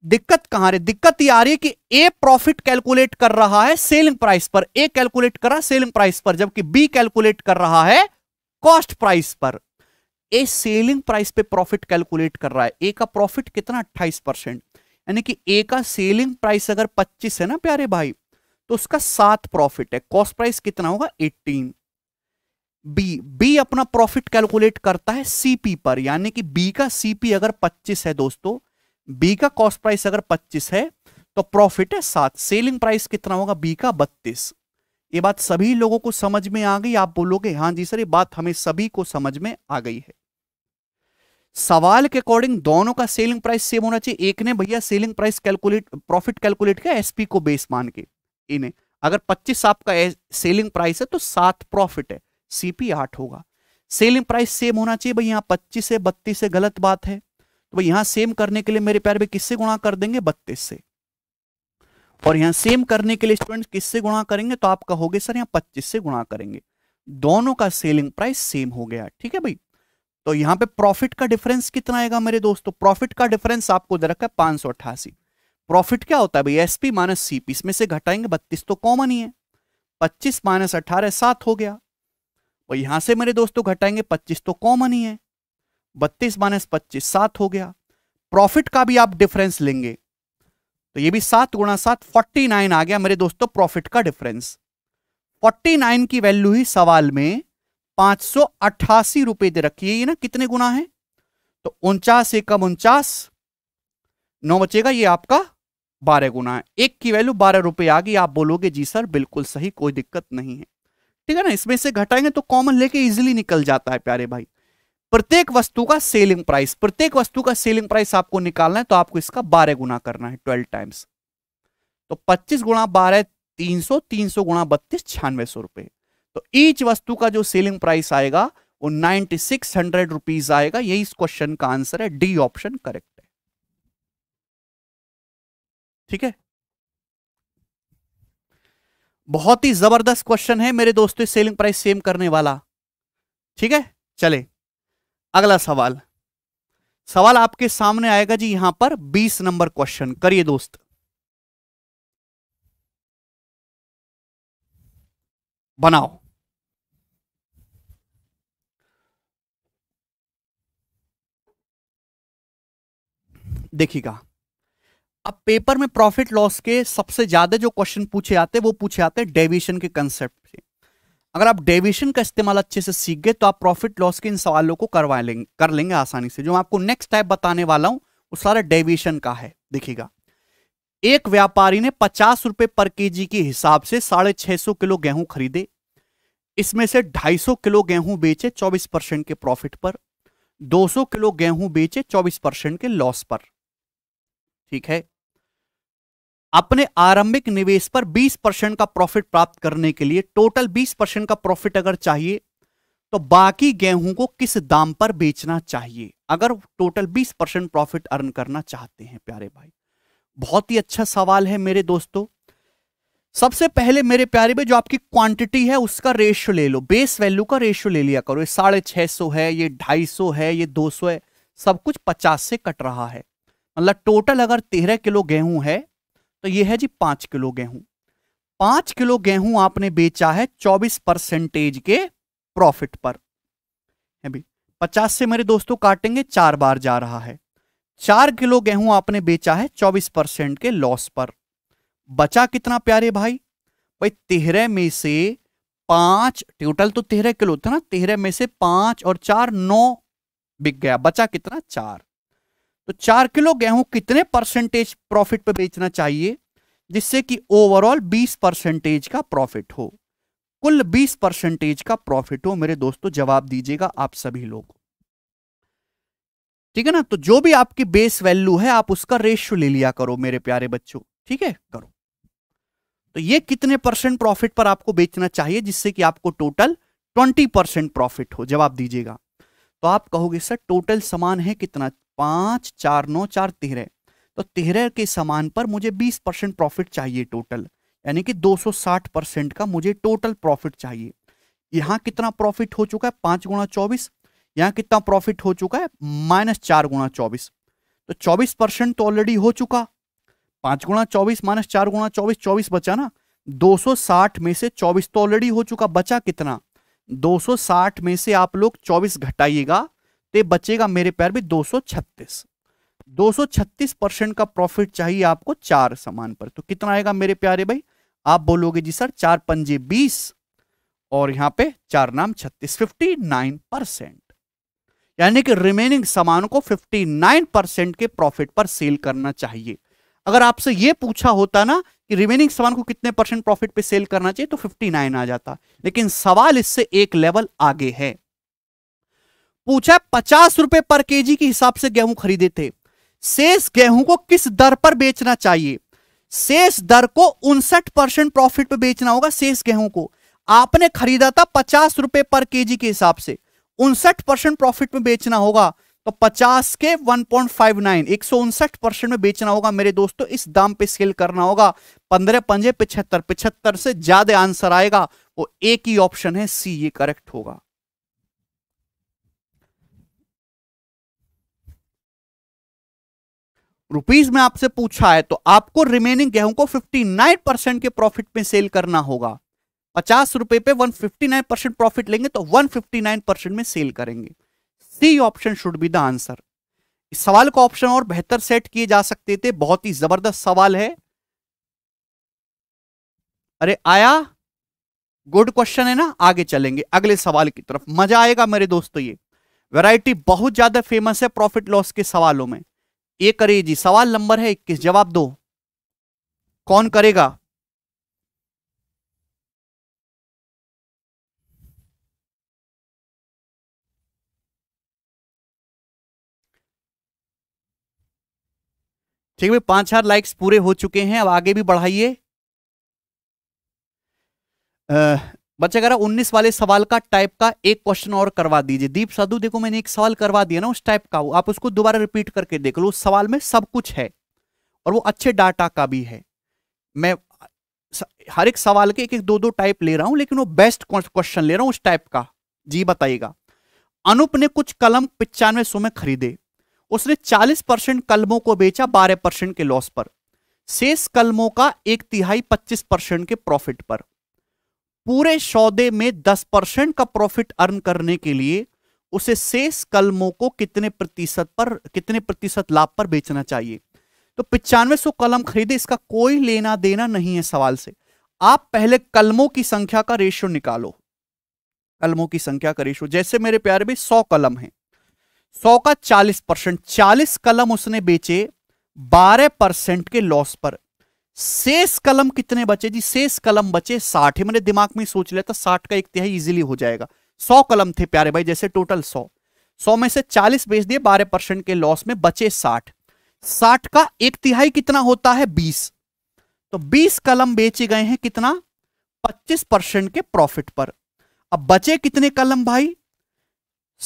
दिक्कत कहां रही दिक्कत ये आ रही है कि ए प्रॉफिट कैलकुलेट कर रहा है सेलिंग प्राइस पर ए कैलकुलेट कर रहा है सेलिंग प्राइस पर जबकि बी कैलकुलेट कर रहा है कॉस्ट प्राइस पर ए सेलिंग प्राइस पे प्रॉफिट कैलकुलेट कर रहा है ए का प्रॉफिट कितना अट्ठाईस परसेंट यानी कि ए का सेलिंग प्राइस अगर पच्चीस है ना प्यारे भाई तो उसका सात प्रॉफिट है कॉस्ट प्राइस कितना होगा एट्टीन बी बी अपना प्रॉफिट कैलकुलेट करता है सीपी पर यानी कि बी का सीपी अगर पच्चीस है दोस्तों बी का कॉस्ट प्राइस अगर 25 है तो प्रॉफिट है सात सेलिंग प्राइस कितना होगा बी का बत्तीस ये बात सभी लोगों को समझ में आ गई आप बोलोगे हाँ जी सर ये बात हमें सभी को समझ में आ गई है सवाल के अकॉर्डिंग दोनों का सेलिंग प्राइस सेम होना चाहिए एक ने भैया selling price calculate profit calculate किया एसपी को बेस मान के इन्हें अगर 25 आपका सेलिंग प्राइस है तो सात प्रॉफिट है सीपी आठ होगा सेलिंग प्राइस सेम होना चाहिए भैया पच्चीस है बत्तीस है गलत बात है तो भाई यहां सेम करने के लिए मेरे प्यार भाई किससे गुणा कर देंगे बत्तीस से और यहाँ सेम करने के लिए स्टूडेंट किससे गुणा करेंगे तो आप कहोगे सर यहाँ पच्चीस से गुणा करेंगे दोनों का सेलिंग प्राइस सेम हो गया ठीक है भाई तो यहाँ पे प्रॉफिट का डिफरेंस कितना आएगा मेरे दोस्तों तो प्रॉफिट का डिफरेंस आपको दे रखा है पांच प्रॉफिट क्या होता है भाई S P minus C P इसमें से घटाएंगे बत्तीस तो कॉमन ही है पच्चीस माइनस अठारह सात हो गया और यहां से मेरे दोस्तों घटाएंगे पच्चीस तो कॉमन ही है बत्तीस माइनस पच्चीस सात हो गया प्रॉफिट का भी आप डिफरेंस लेंगे तो ये भी सात गुणा सात फोर्टी नाइन आ गया मेरे दोस्तों प्रॉफिट का डिफरेंस फोर्टी नाइन की वैल्यू ही सवाल में पांच सौ अट्ठासी रुपए दे रखी है ये ना कितने गुना है तो उनचास एकम उनचास नौ बचेगा ये आपका बारह गुना है एक की वैल्यू बारह रुपए आ गई आप बोलोगे जी सर बिल्कुल सही कोई दिक्कत नहीं है ठीक है ना इसमें से घटाएंगे तो कॉमन लेके इजिली निकल जाता है प्यारे भाई प्रत्येक वस्तु का सेलिंग प्राइस प्रत्येक वस्तु का सेलिंग प्राइस आपको निकालना है तो आपको इसका बारह गुना करना है ट्वेल्व टाइम्स तो पच्चीस गुणा बारह तीन सौ तीन सौ गुणा बत्तीस छियानवे सौ रुपए तो ईच वस्तु का जो सेलिंग प्राइस आएगा वो नाइनटी सिक्स हंड्रेड रुपीज आएगा यही इस क्वेश्चन का आंसर है डी ऑप्शन करेक्ट है ठीक है बहुत ही जबरदस्त क्वेश्चन है मेरे दोस्तों सेलिंग प्राइस सेम करने वाला ठीक है चले अगला सवाल सवाल आपके सामने आएगा जी यहां पर 20 नंबर क्वेश्चन करिए दोस्त बनाओ देखिएगा अब पेपर में प्रॉफिट लॉस के सबसे ज्यादा जो क्वेश्चन पूछे आते हैं वो पूछे आते डेविएशन के कंसेप्ट से अगर आप डेविशन का इस्तेमाल अच्छे से सीख गए तो आप प्रॉफिट लॉस के इन सवालों को करवा लेंगे कर लेंगे आसानी से जो मैं आपको नेक्स्ट टाइप बताने वाला हूं वो सारा डेविशन का है देखिएगा एक व्यापारी ने पचास रुपए पर जी के हिसाब से साढ़े छह सौ किलो गेहूं खरीदे इसमें से ढाई सौ किलो गेहूं बेचे चौबीस परसेंट के प्रॉफिट पर दो सौ किलो गेहूं बेचे चौबीस परसेंट के लॉस पर ठीक है अपने आरंभिक निवेश पर 20 परसेंट का प्रॉफिट प्राप्त करने के लिए टोटल 20 परसेंट का प्रॉफिट अगर चाहिए तो बाकी गेहूं को किस दाम पर बेचना चाहिए अगर टोटल 20 परसेंट प्रॉफिट अर्न करना चाहते हैं प्यारे भाई बहुत ही अच्छा सवाल है मेरे दोस्तों सबसे पहले मेरे प्यारे भाई जो आपकी क्वांटिटी है उसका रेशियो ले लो बेस वैल्यू का रेशियो ले लिया करो ये साढ़े है ये ढाई सौ है ये दो सौ है सब कुछ पचास से कट रहा है मतलब टोटल अगर तेरह किलो गेहूं है तो ये है जी पांच किलो गेहूं पांच किलो गेहूं आपने बेचा है चौबीस परसेंटेज के प्रॉफिट पर है भी पचास से मेरे दोस्तों काटेंगे चार बार जा रहा है चार किलो गेहूं आपने बेचा है चौबीस परसेंट के लॉस पर बचा कितना प्यारे भाई भाई तेरह में से पांच टोटल तो तेरह किलो था ना तेरह में से पांच और चार नौ बिक गया बचा कितना चार तो चार किलो गेहूं कितने परसेंटेज प्रॉफिट पर बेचना चाहिए जिससे कि ओवरऑल 20 परसेंटेज का प्रॉफिट हो कुल 20 परसेंटेज का प्रॉफिट हो मेरे दोस्तों जवाब दीजिएगा आप सभी लोग ठीक है ना तो जो भी आपकी बेस वैल्यू है आप उसका रेशियो ले लिया करो मेरे प्यारे बच्चों ठीक है करो तो ये कितने परसेंट प्रॉफिट पर आपको बेचना चाहिए जिससे कि आपको टोटल ट्वेंटी परसेंट प्रॉफिट हो जवाब दीजिएगा तो आप कहोगे सर टोटल समान है कितना पाँच चार नौ चार तेरह तो तेरह के सामान पर मुझे बीस परसेंट प्रॉफिट चाहिए टोटल यानी कि दो साठ परसेंट का मुझे टोटल प्रॉफिट चाहिए यहाँ कितना प्रॉफिट हो चुका है पांच गुणा चौबीस यहाँ कितना प्रॉफिट हो चुका है माइनस चार गुणा चौबीस तो चौबीस परसेंट तो ऑलरेडी हो चुका पांच गुणा चौबीस माइनस चार गुणा चौबीस चौबीस बचा ना साठ में से चौबीस तो ऑलरेडी हो चुका बचा कितना दो साठ में से आप लोग चौबीस घटाइएगा तो बचेगा मेरे पैर भी दो 236 परसेंट का प्रॉफिट चाहिए आपको चार सामान पर तो कितना आएगा मेरे प्यारे भाई आप बोलोगे जी सर चार पंजे बीस और यहां पे चार नाम छत्तीस फिफ्टी नाइन परसेंट यानी कि रिमेनिंग सामान को फिफ्टी नाइन परसेंट के प्रॉफिट पर सेल करना चाहिए अगर आपसे यह पूछा होता ना कि रिमेनिंग सामान को कितने परसेंट प्रॉफिट पे सेल करना चाहिए तो नाइन आ जाता लेकिन सवाल इससे एक लेवल आगे है पूछा पचास रुपए पर केजी के हिसाब से गेहूं खरीदे थे शेष गेहूं को किस दर पर बेचना चाहिए शेष दर को उनसठ परसेंट प्रॉफिट पर बेचना होगा शेष गेहूं को आपने खरीदा था पचास रुपए पर केजी के हिसाब से उनसठ परसेंट प्रॉफिट में बेचना होगा तो 50 के 1.59 एक परसेंट में बेचना होगा मेरे दोस्तों इस दाम पे सेल करना होगा पंद्रह पंजे पिछहत्तर पिछहत्तर से ज्यादा आंसर आएगा वो एक ही ऑप्शन है सी ये करेक्ट होगा रुपीज में आपसे पूछा है तो आपको रिमेनिंग गेहूं को 59 परसेंट के प्रॉफिट में सेल करना होगा पचास रुपए पे 159 परसेंट प्रॉफिट लेंगे तो 159 परसेंट में सेल करेंगे C option should be the answer इस सवाल को ऑप्शन और बेहतर सेट किए जा सकते थे बहुत ही जबरदस्त सवाल है अरे आया गुड क्वेश्चन है ना आगे चलेंगे अगले सवाल की तरफ मजा आएगा मेरे दोस्तों ये वैरायटी बहुत ज्यादा फेमस है प्रॉफिट लॉस के सवालों में ये करिए जी सवाल नंबर है इक्कीस जवाब दो कौन करेगा ठीक है पांच चार लाइक्स पूरे हो चुके हैं अब आगे भी बढ़ाइए बच्चा कह रहा उन्नीस वाले सवाल का टाइप का एक क्वेश्चन और करवा दीजिए दीप साधु देखो मैंने एक सवाल करवा दिया ना उस टाइप का वो आप उसको दोबारा रिपीट करके देख लो उस सवाल में सब कुछ है और वो अच्छे डाटा का भी है मैं हर एक सवाल के एक एक दो दो टाइप ले रहा हूं लेकिन वो बेस्ट क्वेश्चन ले रहा हूं उस टाइप का जी बताइएगा अनुप ने कुछ कलम पिचानवे सौ में खरीदे उसने 40 परसेंट कलमों को बेचा 12 परसेंट के लॉस पर शेष कलमों का एक तिहाई 25 परसेंट के प्रॉफिट पर पूरे सौदे में दस परसेंट का प्रॉफिट अर्न करने के लिए उसे शेष कलमों को कितने प्रतिशत पर कितने प्रतिशत लाभ पर बेचना चाहिए तो पिचानवे सौ कलम खरीदे इसका कोई लेना देना नहीं है सवाल से आप पहले कलमों की संख्या का रेशो निकालो कलमों की संख्या का रेशो जैसे मेरे प्यारे भी सौ कलम है सौ का चालीस परसेंट चालीस कलम उसने बेचे बारह परसेंट के लॉस पर शेष कलम कितने बचे जी शेष कलम बचे साठ है मैंने दिमाग में सोच लिया था साठ का एक तिहाई इजिली हो जाएगा सौ कलम थे प्यारे भाई जैसे टोटल सौ सौ में से चालीस बेच दिए बारह परसेंट के लॉस में बचे साठ साठ का एक तिहाई कितना होता है बीस तो बीस कलम बेचे गए हैं कितना पच्चीस परसेंट के प्रॉफिट पर अब बचे कितने कलम भाई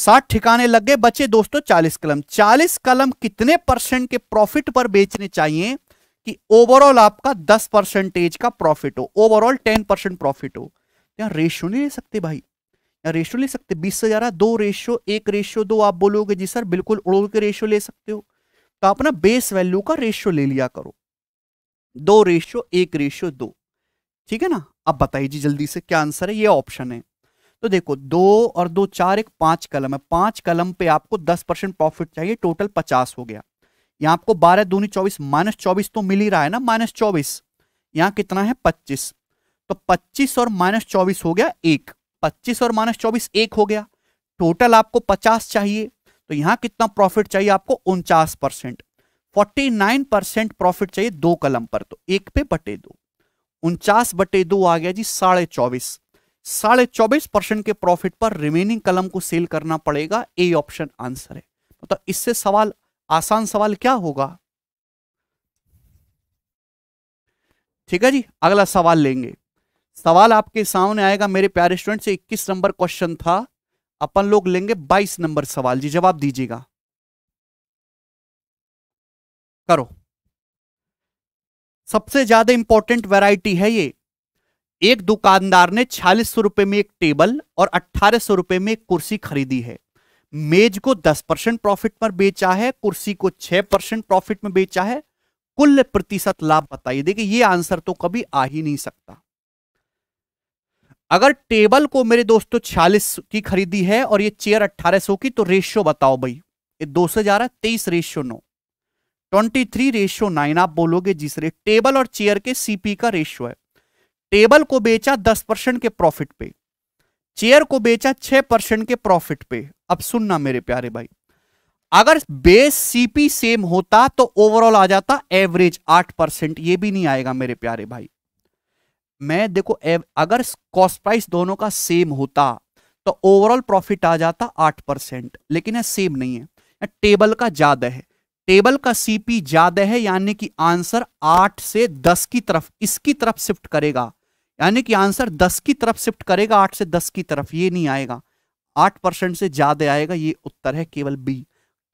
साठ ठिकाने लग गए बचे दोस्तों चालीस कलम चालीस कलम कितने परसेंट के प्रॉफिट पर बेचने चाहिए कि ओवरऑल आपका दस परसेंटेज का प्रॉफिट हो ओवरऑल टेन परसेंट प्रॉफिट हो तो यहाँ रेशियो नहीं ले सकते भाई यहाँ रेशियो ले सकते बीस से ज्यादा दो रेशियो एक रेशियो दो आप बोलोगे जी सर बिल्कुल उड़ोल के रेशियो ले सकते हो तो आप ना बेस वैल्यू का रेशियो ले लिया करो दो रेशियो एक रेशियो दो ठीक है ना अब बताइए जी जल्दी से क्या आंसर है ये ऑप्शन है तो देखो दो और दो चार एक पांच कलम है पांच कलम पे आपको दस परसेंट प्रॉफिट चाहिए टोटल पचास हो गया यहां आपको बारह दूनी चौबीस माइनस चौबीस तो मिल ही रहा है ना माइनस चौबीस यहाँ कितना है पच्चीस तो पच्चीस और माइनस चौबीस हो गया एक पच्चीस और माइनस चौबीस एक हो गया टोटल आपको पचास चाहिए तो यहां कितना प्रॉफिट चाहिए आपको उनचास percent forty nine percent profit चाहिए दो कलम पर तो एक पे बटे दो उनचास बटे दो आ गया जी साढ़े चौबीस साढ़े चौबीस परसेंट के प्रॉफिट पर रिमेनिंग कलम को सेल करना पड़ेगा ए ऑप्शन आंसर है मतलब तो इससे सवाल आसान सवाल क्या होगा ठीक है जी अगला सवाल लेंगे सवाल आपके सामने आएगा मेरे प्यारे स्टूडेंट से 21 नंबर क्वेश्चन था अपन लोग लेंगे 22 नंबर सवाल जी जवाब दीजिएगा करो सबसे ज्यादा इंपॉर्टेंट वैरायटी है ये एक दुकानदार ने छियालीस सौ रुपए में एक टेबल और अट्ठारह सौ रुपए में एक कुर्सी खरीदी है मेज को 10 परसेंट प्रॉफिट पर बेचा है कुर्सी को 6 परसेंट प्रॉफिट में बेचा है कुल प्रतिशत लाभ बताइए देखिए ये आंसर तो कभी आ ही नहीं सकता अगर टेबल को मेरे दोस्तों छियालीस की खरीदी है और ये चेयर अट्ठारह सौ की तो रेशियो बताओ भाई ये दो से जा रहा है तेईस रेशियो नौ ट्वेंटी थ्री रेशियो नाइन आप बोलोगे जिस रेट टेबल और चेयर के सीपी का रेशियो है टेबल को बेचा दस परसेंट के प्रॉफिट पे चेयर को बेचा छह परसेंट के प्रॉफिट पे अब सुनना मेरे प्यारे भाई अगर बेस सीपी सेम होता तो ओवरऑल आ जाता एवरेज आठ परसेंट यह भी नहीं आएगा मेरे प्यारे भाई मैं देखो अगर कॉस्ट प्राइस दोनों का सेम होता तो ओवरऑल प्रॉफिट आ जाता आठ परसेंट लेकिन यह सेम नहीं है टेबल का ज्यादा है टेबल का सीपी ज्यादा है यानी कि आंसर आठ से दस की तरफ इसकी तरफ शिफ्ट करेगा यानी कि आंसर दस की तरफ शिफ्ट करेगा आठ से दस की तरफ ये नहीं आएगा आठ परसेंट से ज्यादा आएगा ये उत्तर है केवल बी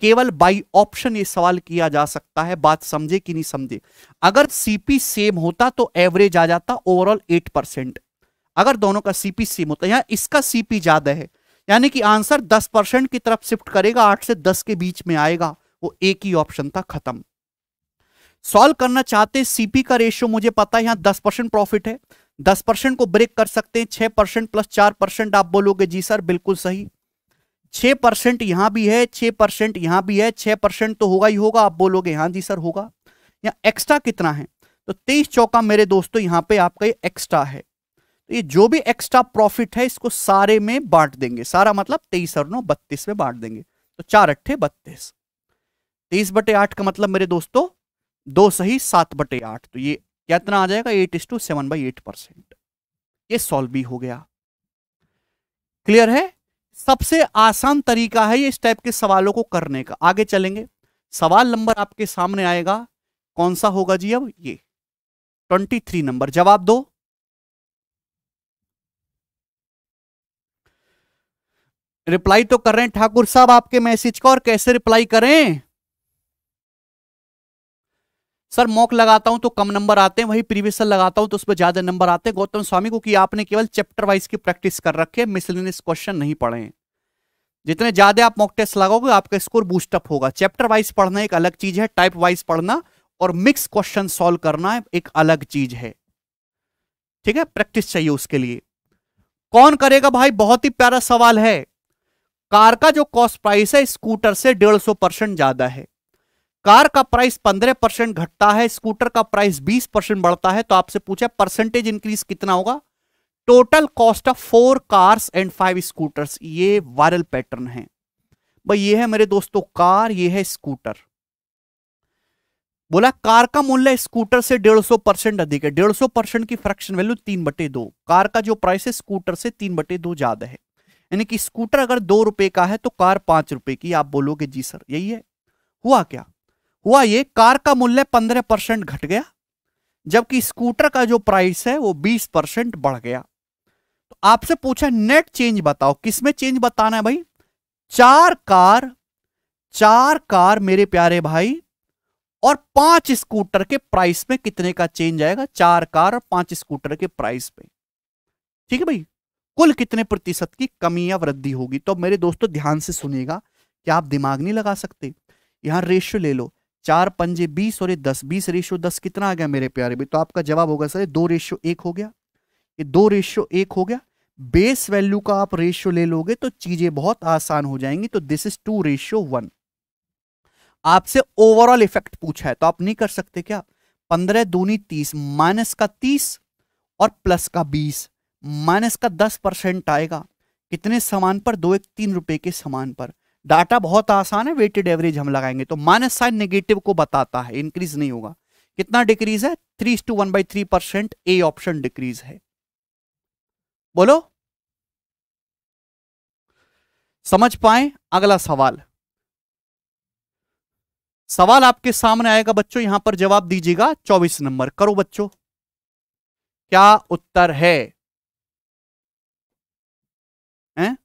केवल बाई ऑप्शन ये सवाल किया जा सकता है बात समझे कि नहीं समझे अगर सीपी सेम होता तो एवरेज आ जाता ओवरऑल एट परसेंट अगर दोनों का सीपी सेम होता है यहाँ इसका सीपी ज्यादा है यानी कि आंसर दस परसेंट की तरफ शिफ्ट करेगा आठ से दस के बीच में आएगा वो एक ही ऑप्शन था खत्म सॉल्व करना चाहते सीपी का रेशियो मुझे पता है यहां दस परसेंट प्रॉफिट है दस परसेंट को ब्रेक कर सकते हैं छह परसेंट प्लस चार परसेंट आप बोलोगे जी सर बिल्कुल सही छह परसेंट यहां भी है छह परसेंट यहां भी है छह परसेंट तो होगा ही होगा आप बोलोगे हाँ जी सर होगा या एक्स्ट्रा कितना है तो तेईस चौका मेरे दोस्तों यहाँ पे आपका ये एक्स्ट्रा है तो ये जो भी एक्स्ट्रा प्रॉफिट है इसको सारे में बांट देंगे सारा मतलब तेईस और नौ बत्तीस में बांट देंगे तो चार अट्ठे बत्तीस तेईस बटे आठ का मतलब मेरे दोस्तों दो सही सात बटे आठ तो ये कितना आ जाएगा eight is two seven by eight percent ये सॉल्व भी हो गया क्लियर है सबसे आसान तरीका है ये इस टाइप के सवालों को करने का आगे चलेंगे सवाल नंबर आपके सामने आएगा कौन सा होगा जी अब ये ट्वेंटी थ्री नंबर जवाब दो रिप्लाई तो कर रहे हैं ठाकुर साहब आपके मैसेज का और कैसे रिप्लाई करें सर मॉक लगाता हूं तो कम नंबर आते हैं वही प्रीवियस लगाता हूं तो उसमें ज्यादा नंबर आते हैं गौतम स्वामी को कि आपने केवल चैप्टर वाइज की प्रैक्टिस कर रखे मिसलिनियस क्वेश्चन नहीं पढ़े हैं जितने ज्यादा आप मॉक टेस्ट लगाओगे आपका स्कोर बूस्टअप होगा चैप्टर वाइज पढ़ना एक अलग चीज है टाइप वाइज पढ़ना और मिक्स क्वेश्चन सॉल्व करना एक अलग चीज है ठीक है प्रैक्टिस चाहिए उसके लिए कौन करेगा भाई बहुत ही प्यारा सवाल है कार का जो कॉस्ट प्राइस है स्कूटर से डेढ़ सौ परसेंट ज्यादा है कार का प्राइस पंद्रह परसेंट घटता है स्कूटर का प्राइस बीस परसेंट बढ़ता है तो आपसे पूछा परसेंटेज इंक्रीज कितना होगा total cost of four cars and five scooters ये वायरल पैटर्न है भाई ये है मेरे दोस्तों कार ये है स्कूटर बोला कार का मूल्य स्कूटर से डेढ़ सौ परसेंट अधिक है डेढ़ सौ परसेंट की फ्रैक्शन वैल्यू तीन बटे दो कार का जो प्राइस है स्कूटर से तीन बटे दो ज्यादा है यानी कि स्कूटर अगर दो रुपए का है तो कार पांच रुपए की आप बोलोगे जी सर यही है हुआ क्या हुआ ये कार का मूल्य पंद्रह परसेंट घट गया जबकि स्कूटर का जो प्राइस है वो बीस परसेंट बढ़ गया तो आपसे पूछा नेट चेंज बताओ किसमें चेंज बताना है भाई चार कार चार कार मेरे प्यारे भाई और पांच स्कूटर के प्राइस में कितने का चेंज आएगा चार कार और पांच स्कूटर के प्राइस पे ठीक है भाई कुल कितने प्रतिशत की कमी या वृद्धि होगी तो मेरे दोस्तों ध्यान से सुनेगा क्या आप दिमाग नहीं लगा सकते यहां रेशियो ले लो चार पंजे बीस और ये दस बीस रेशियो दस कितना आ गया मेरे प्यारे भी तो आपका जवाब होगा सर दो रेशियो एक हो गया ये दो रेशियो एक हो गया बेस वैल्यू का आप रेशियो ले लोगे तो चीजें बहुत आसान हो जाएंगी तो this is two ratio one आपसे ओवरऑल इफेक्ट पूछा है तो आप नहीं कर सकते क्या पंद्रह दूनी तीस माइनस का तीस और प्लस का बीस माइनस का दस परसेंट आएगा कितने सामान पर दो एक तीन रुपए के सामान पर डाटा बहुत आसान है वेटेड एवरेज हम लगाएंगे तो माइनस साइन नेगेटिव को बताता है इंक्रीज नहीं होगा कितना डिक्रीज है three two one by three percent A option decrease है बोलो समझ पाए अगला सवाल सवाल आपके सामने आएगा बच्चों यहां पर जवाब दीजिएगा चौबीस नंबर करो बच्चों क्या उत्तर है हैं?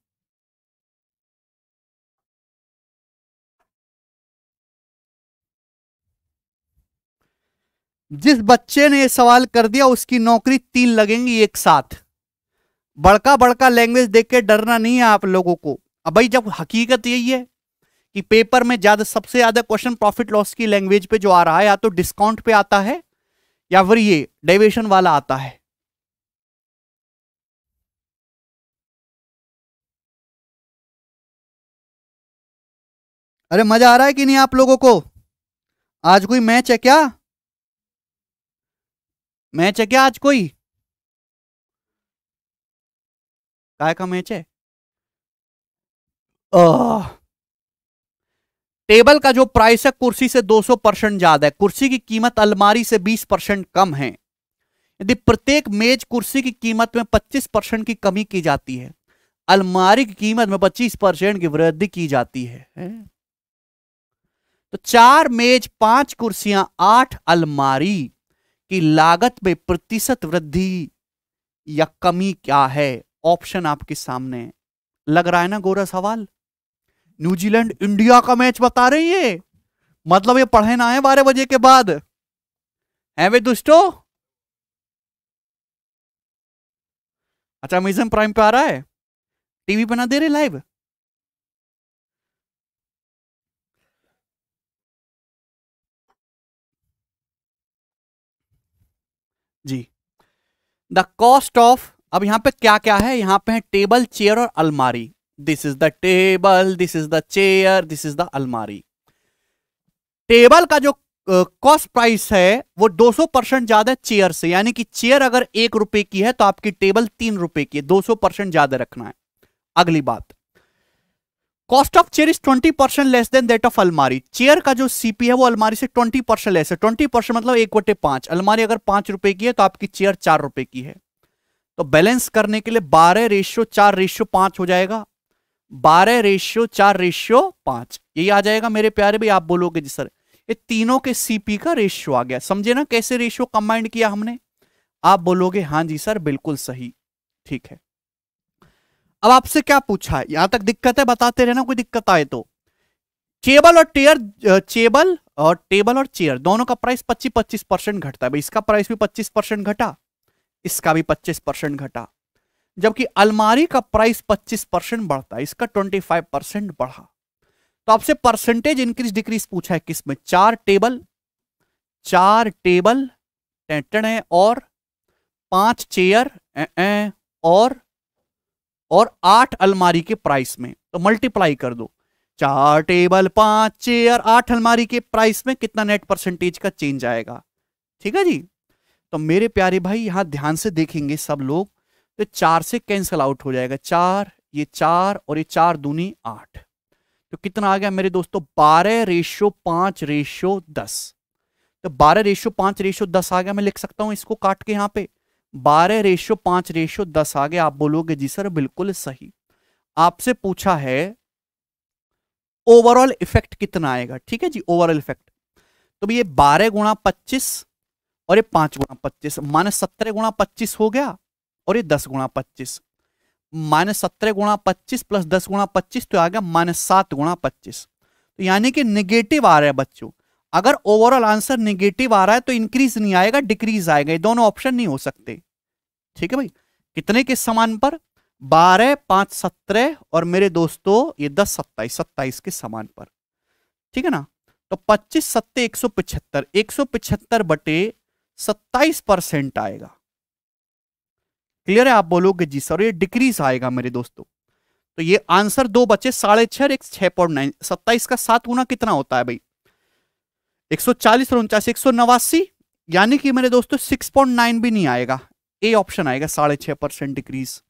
जिस बच्चे ने ये सवाल कर दिया उसकी नौकरी तीन लगेंगी एक साथ बड़का बड़का लैंग्वेज देख के डरना नहीं है आप लोगों को अब भाई जब हकीकत यही है कि पेपर में ज्यादा सबसे ज्यादा क्वेश्चन प्रॉफिट लॉस की लैंग्वेज पे जो आ रहा है या तो डिस्काउंट पे आता है या फिर ये डेवेशन वाला आता है अरे मजा आ रहा है कि नहीं आप लोगों को आज कोई मैच है क्या मैच है क्या आज कोई काय का मैच है टेबल का जो प्राइस है कुर्सी से 200 परसेंट ज्यादा है कुर्सी की कीमत अलमारी से 20 परसेंट कम है यदि प्रत्येक मेज कुर्सी की कीमत में 25 परसेंट की कमी की जाती है अलमारी की कीमत में 25 परसेंट की वृद्धि की जाती है, है? तो चार मेज पांच कुर्सियां आठ अलमारी कि लागत में प्रतिशत वृद्धि या कमी क्या है ऑप्शन आपके सामने लग रहा है ना गोरा सवाल न्यूजीलैंड इंडिया का मैच बता रही है मतलब ये पढ़े ना है बारह बजे के बाद है वे दुष्टो अच्छा अमेजन प्राइम पे आ रहा है टीवी पे ना दे रहे लाइव जी द कॉस्ट ऑफ अब यहां पे क्या क्या है यहां पे है टेबल चेयर और अलमारी this is the table this is the chair this is the अलमारी टेबल का जो कॉस्ट uh, प्राइस है वो 200 परसेंट ज्यादा चेयर से यानी कि चेयर अगर एक रुपए की है तो आपकी टेबल तीन रुपए की है 200 परसेंट ज्यादा रखना है अगली बात cost of chair is twenty percent less than that of अलमारी चेयर का जो सीपी है वो अलमारी से ट्वेंटी परसेंट लेस है ट्वेंटी परसेंट मतलब एक बटे पांच अलमारी अगर पांच रुपए की है तो आपकी चेयर चार रुपए की है तो बैलेंस करने के लिए बारह रेशियो चार रेशियो पांच हो जाएगा बारह रेशियो चार रेशियो पांच यही आ जाएगा मेरे प्यारे भाई आप बोलोगे जी सर ये तीनों के सीपी का रेशियो आ गया समझे ना कैसे रेशियो कंबाइंड किया हमने आप बोलोगे हाँ जी सर बिल्कुल सही ठीक है अब आपसे क्या पूछा है यहां तक दिक्कत है बताते रहना कोई दिक्कत आए तो चेबल और टेयर चेबल और टेबल और चेयर दोनों का प्राइस पच्चीस पच्चीस परसेंट घटता है इसका प्राइस भी पच्चीस परसेंट घटा इसका भी पच्चीस परसेंट घटा जबकि अलमारी का प्राइस पच्चीस परसेंट बढ़ता है इसका ट्वेंटी फाइव परसेंट बढ़ा तो आपसे परसेंटेज इंक्रीज डिक्रीज पूछा है किसमें चार टेबल चार टेबल टेंटन है और पांच चेयर ए, और और आठ अलमारी के प्राइस में तो मल्टीप्लाई कर दो चार टेबल पांच चेयर आठ अलमारी के प्राइस में कितना नेट परसेंटेज का चेंज आएगा ठीक है जी तो मेरे प्यारे भाई यहां ध्यान से देखेंगे सब लोग तो चार से कैंसिल आउट हो जाएगा चार ये चार और ये चार दूनी आठ तो कितना आ गया मेरे दोस्तों बारह रेशो पांच रेशो दस तो बारह रेशो पांच रेशो दस आ गया मैं लिख सकता हूं इसको काट के यहाँ पे बारह रेशो पांच रेशो दस आ गए आप बोलोगे जी सर बिल्कुल सही आपसे पूछा है ओवरऑल इफेक्ट कितना आएगा ठीक है जी ओवरऑल इफेक्ट तो ये बारह गुणा पच्चीस और ये पांच गुणा पच्चीस माइनस सत्रह गुणा पच्चीस हो गया और ये दस गुणा पच्चीस माइनस सत्रह गुणा पच्चीस प्लस दस गुणा पच्चीस तो आ गया माइनस सात गुणा पच्चीस तो यानी कि निगेटिव आ रहा है बच्चों अगर ओवरऑल आंसर निगेटिव आ रहा है तो इंक्रीज नहीं आएगा डिक्रीज आएगा ये दोनों ऑप्शन नहीं हो सकते ठीक है भाई कितने के समान पर बारह पांच सत्रह और मेरे दोस्तों ये दस सत्ताईस सत्ताईस के समान पर ठीक है ना तो पच्चीस सत्ते एक सौ पिछहत्तर एक सौ पिछहत्तर बटे सत्ताईस परसेंट आएगा क्लियर है आप बोलोगे जी सर ये डिक्रीज आएगा मेरे दोस्तों तो ये आंसर दो बचे साढ़े छह एक छह पॉइंट नाइन सत्ताईस का सात गुना कितना होता है भाई एक सौ चालीस और उनचास एक सौ नवासी यानी कि मेरे दोस्तों सिक्स पॉइंट नाइन भी नहीं आएगा ए ऑप्शन आएगा साढ़े छह परसेंट डिक्रीज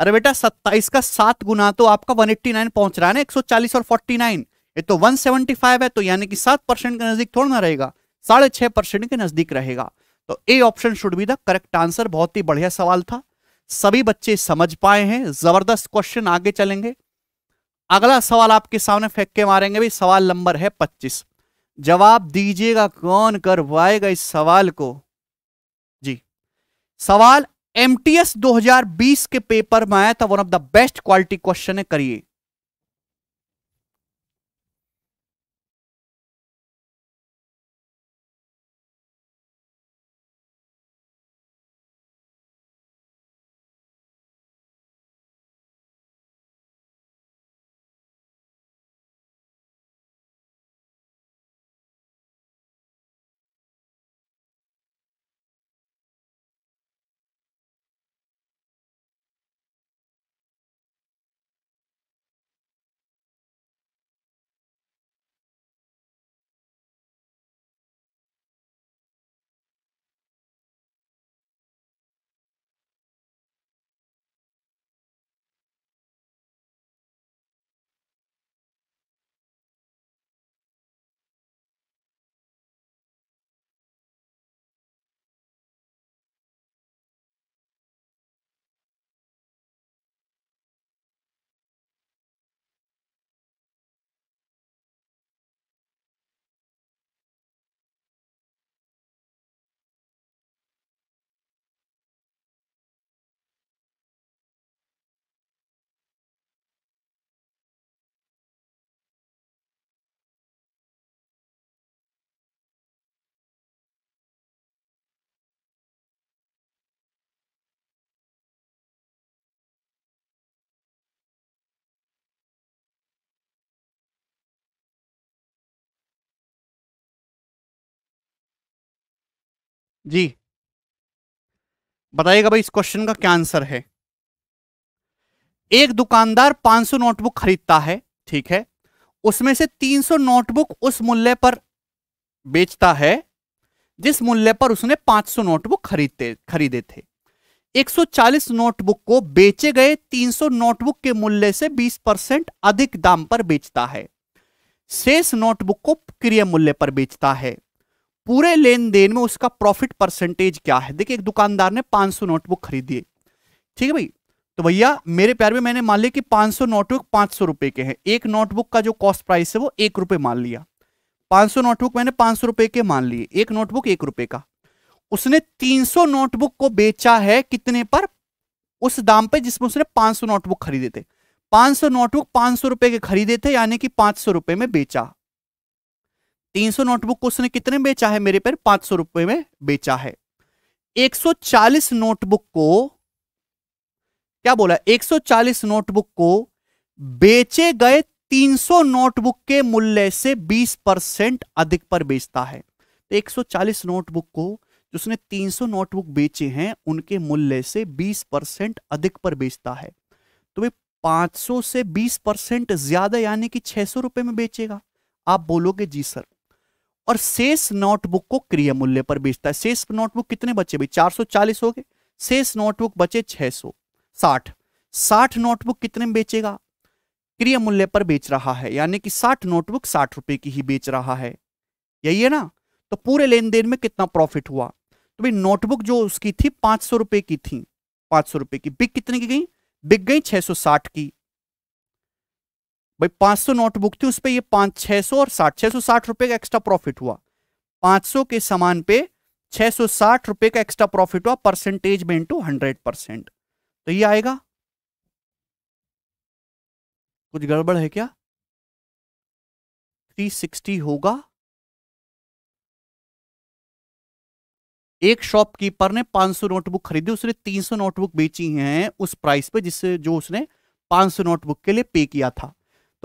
अरे बेटा सत्ताईस का सात गुना तो आपका 189 पहुंच रहा है ना 140 और 49 ये तो 175 है तो यानी कि सात परसेंट के नजदीक थोड़ा ना रहेगा साढ़े छह परसेंट के नजदीक रहेगा तो A option should be the correct answer बहुत ही बढ़िया सवाल था सभी बच्चे समझ पाए हैं जबरदस्त क्वेश्चन आगे चलेंगे अगला सवाल आपके सामने फेंक के मारेंगे भी सवाल नंबर है पच्चीस जवाब दीजिएगा कौन करवाएगा इस सवाल को जी सवाल एमटीएस 2020 के पेपर में आया था one of the best quality question है करिए जी बताइएगा भाई इस क्वेश्चन का क्या आंसर है एक दुकानदार 500 नोटबुक खरीदता है ठीक है उसमें से 300 नोटबुक उस मूल्य पर बेचता है जिस मूल्य पर उसने 500 नोटबुक खरीदते खरीदे थे 140 नोटबुक को बेचे गए 300 नोटबुक के मूल्य से 20 परसेंट अधिक दाम पर बेचता है शेष नोटबुक को क्रिय मूल्य पर बेचता है पूरे लेन देन में उसका प्रॉफिट परसेंटेज क्या है देखिए एक दुकानदार ने 500 नोटबुक खरीद दिए ठीक है भाई तो भैया मेरे प्यार में मैंने मान लिया कि 500 नोटबुक पाँच रुपए के हैं एक नोटबुक का जो कॉस्ट प्राइस है वो एक रुपए मान लिया 500 नोटबुक मैंने पाँच रुपए के मान लिए एक नोटबुक एक रुपए का उसने 300 नोटबुक को बेचा है कितने पर उस दाम पे जिसमें उसने 500 नोटबुक खरीदे थे 500 नोटबुक पाँच रुपए के खरीदे थे यानी कि पाँच रुपए में बेचा 300 नोटबुक को उसने कितने बेचा है मेरे पर पांच सौ रुपए में बेचा है 140 नोटबुक को क्या बोला 140 नोटबुक को बेचे गए 300 नोटबुक के मूल्य से 20 परसेंट अधिक पर बेचता है तो 140 नोटबुक को जो उसने 300 नोटबुक बेचे हैं उनके मूल्य से 20 परसेंट अधिक पर बेचता है तो वे 500 से 20 परसेंट ज्यादा यानी कि छह रुपए में बेचेगा आप बोलोगे जी सर और शेष नोटबुक को क्रिय मूल्य पर बेचता है शेष नोटबुक कितने बचे भाई चालीस हो गए शेष नोटबुक बचे सौ साठ साठ नोटबुक कितने में बेचेगा क्रिय मूल्य पर बेच रहा है यानी कि साठ नोटबुक साठ रुपए की ही बेच रहा है यही है ना तो पूरे लेन देन में कितना प्रॉफिट हुआ तो भाई नोटबुक जो उसकी थी पांच सौ रुपए की थी पांच सौ रुपए की बिक कितने की गई बिक गई सौ साठ की भाई 500 नोटबुक थी उस पर ये पाँच छः सौ और साठ छः सौ साठ रुपये का एक्स्ट्रा प्रॉफिट हुआ 500 के सामान पे सौ साठ रुपए का एक्स्ट्रा प्रॉफिट हुआ परसेंटेज में इंटू हंड्रेड परसेंट तो ये आएगा कुछ गड़बड़ है क्या 360 होगा एक शॉपकीपर ने 500 नोटबुक खरीदी उसने 300 नोटबुक बेची हैं उस प्राइस पे जिससे जो उसने 500 नोटबुक के लिए पे किया था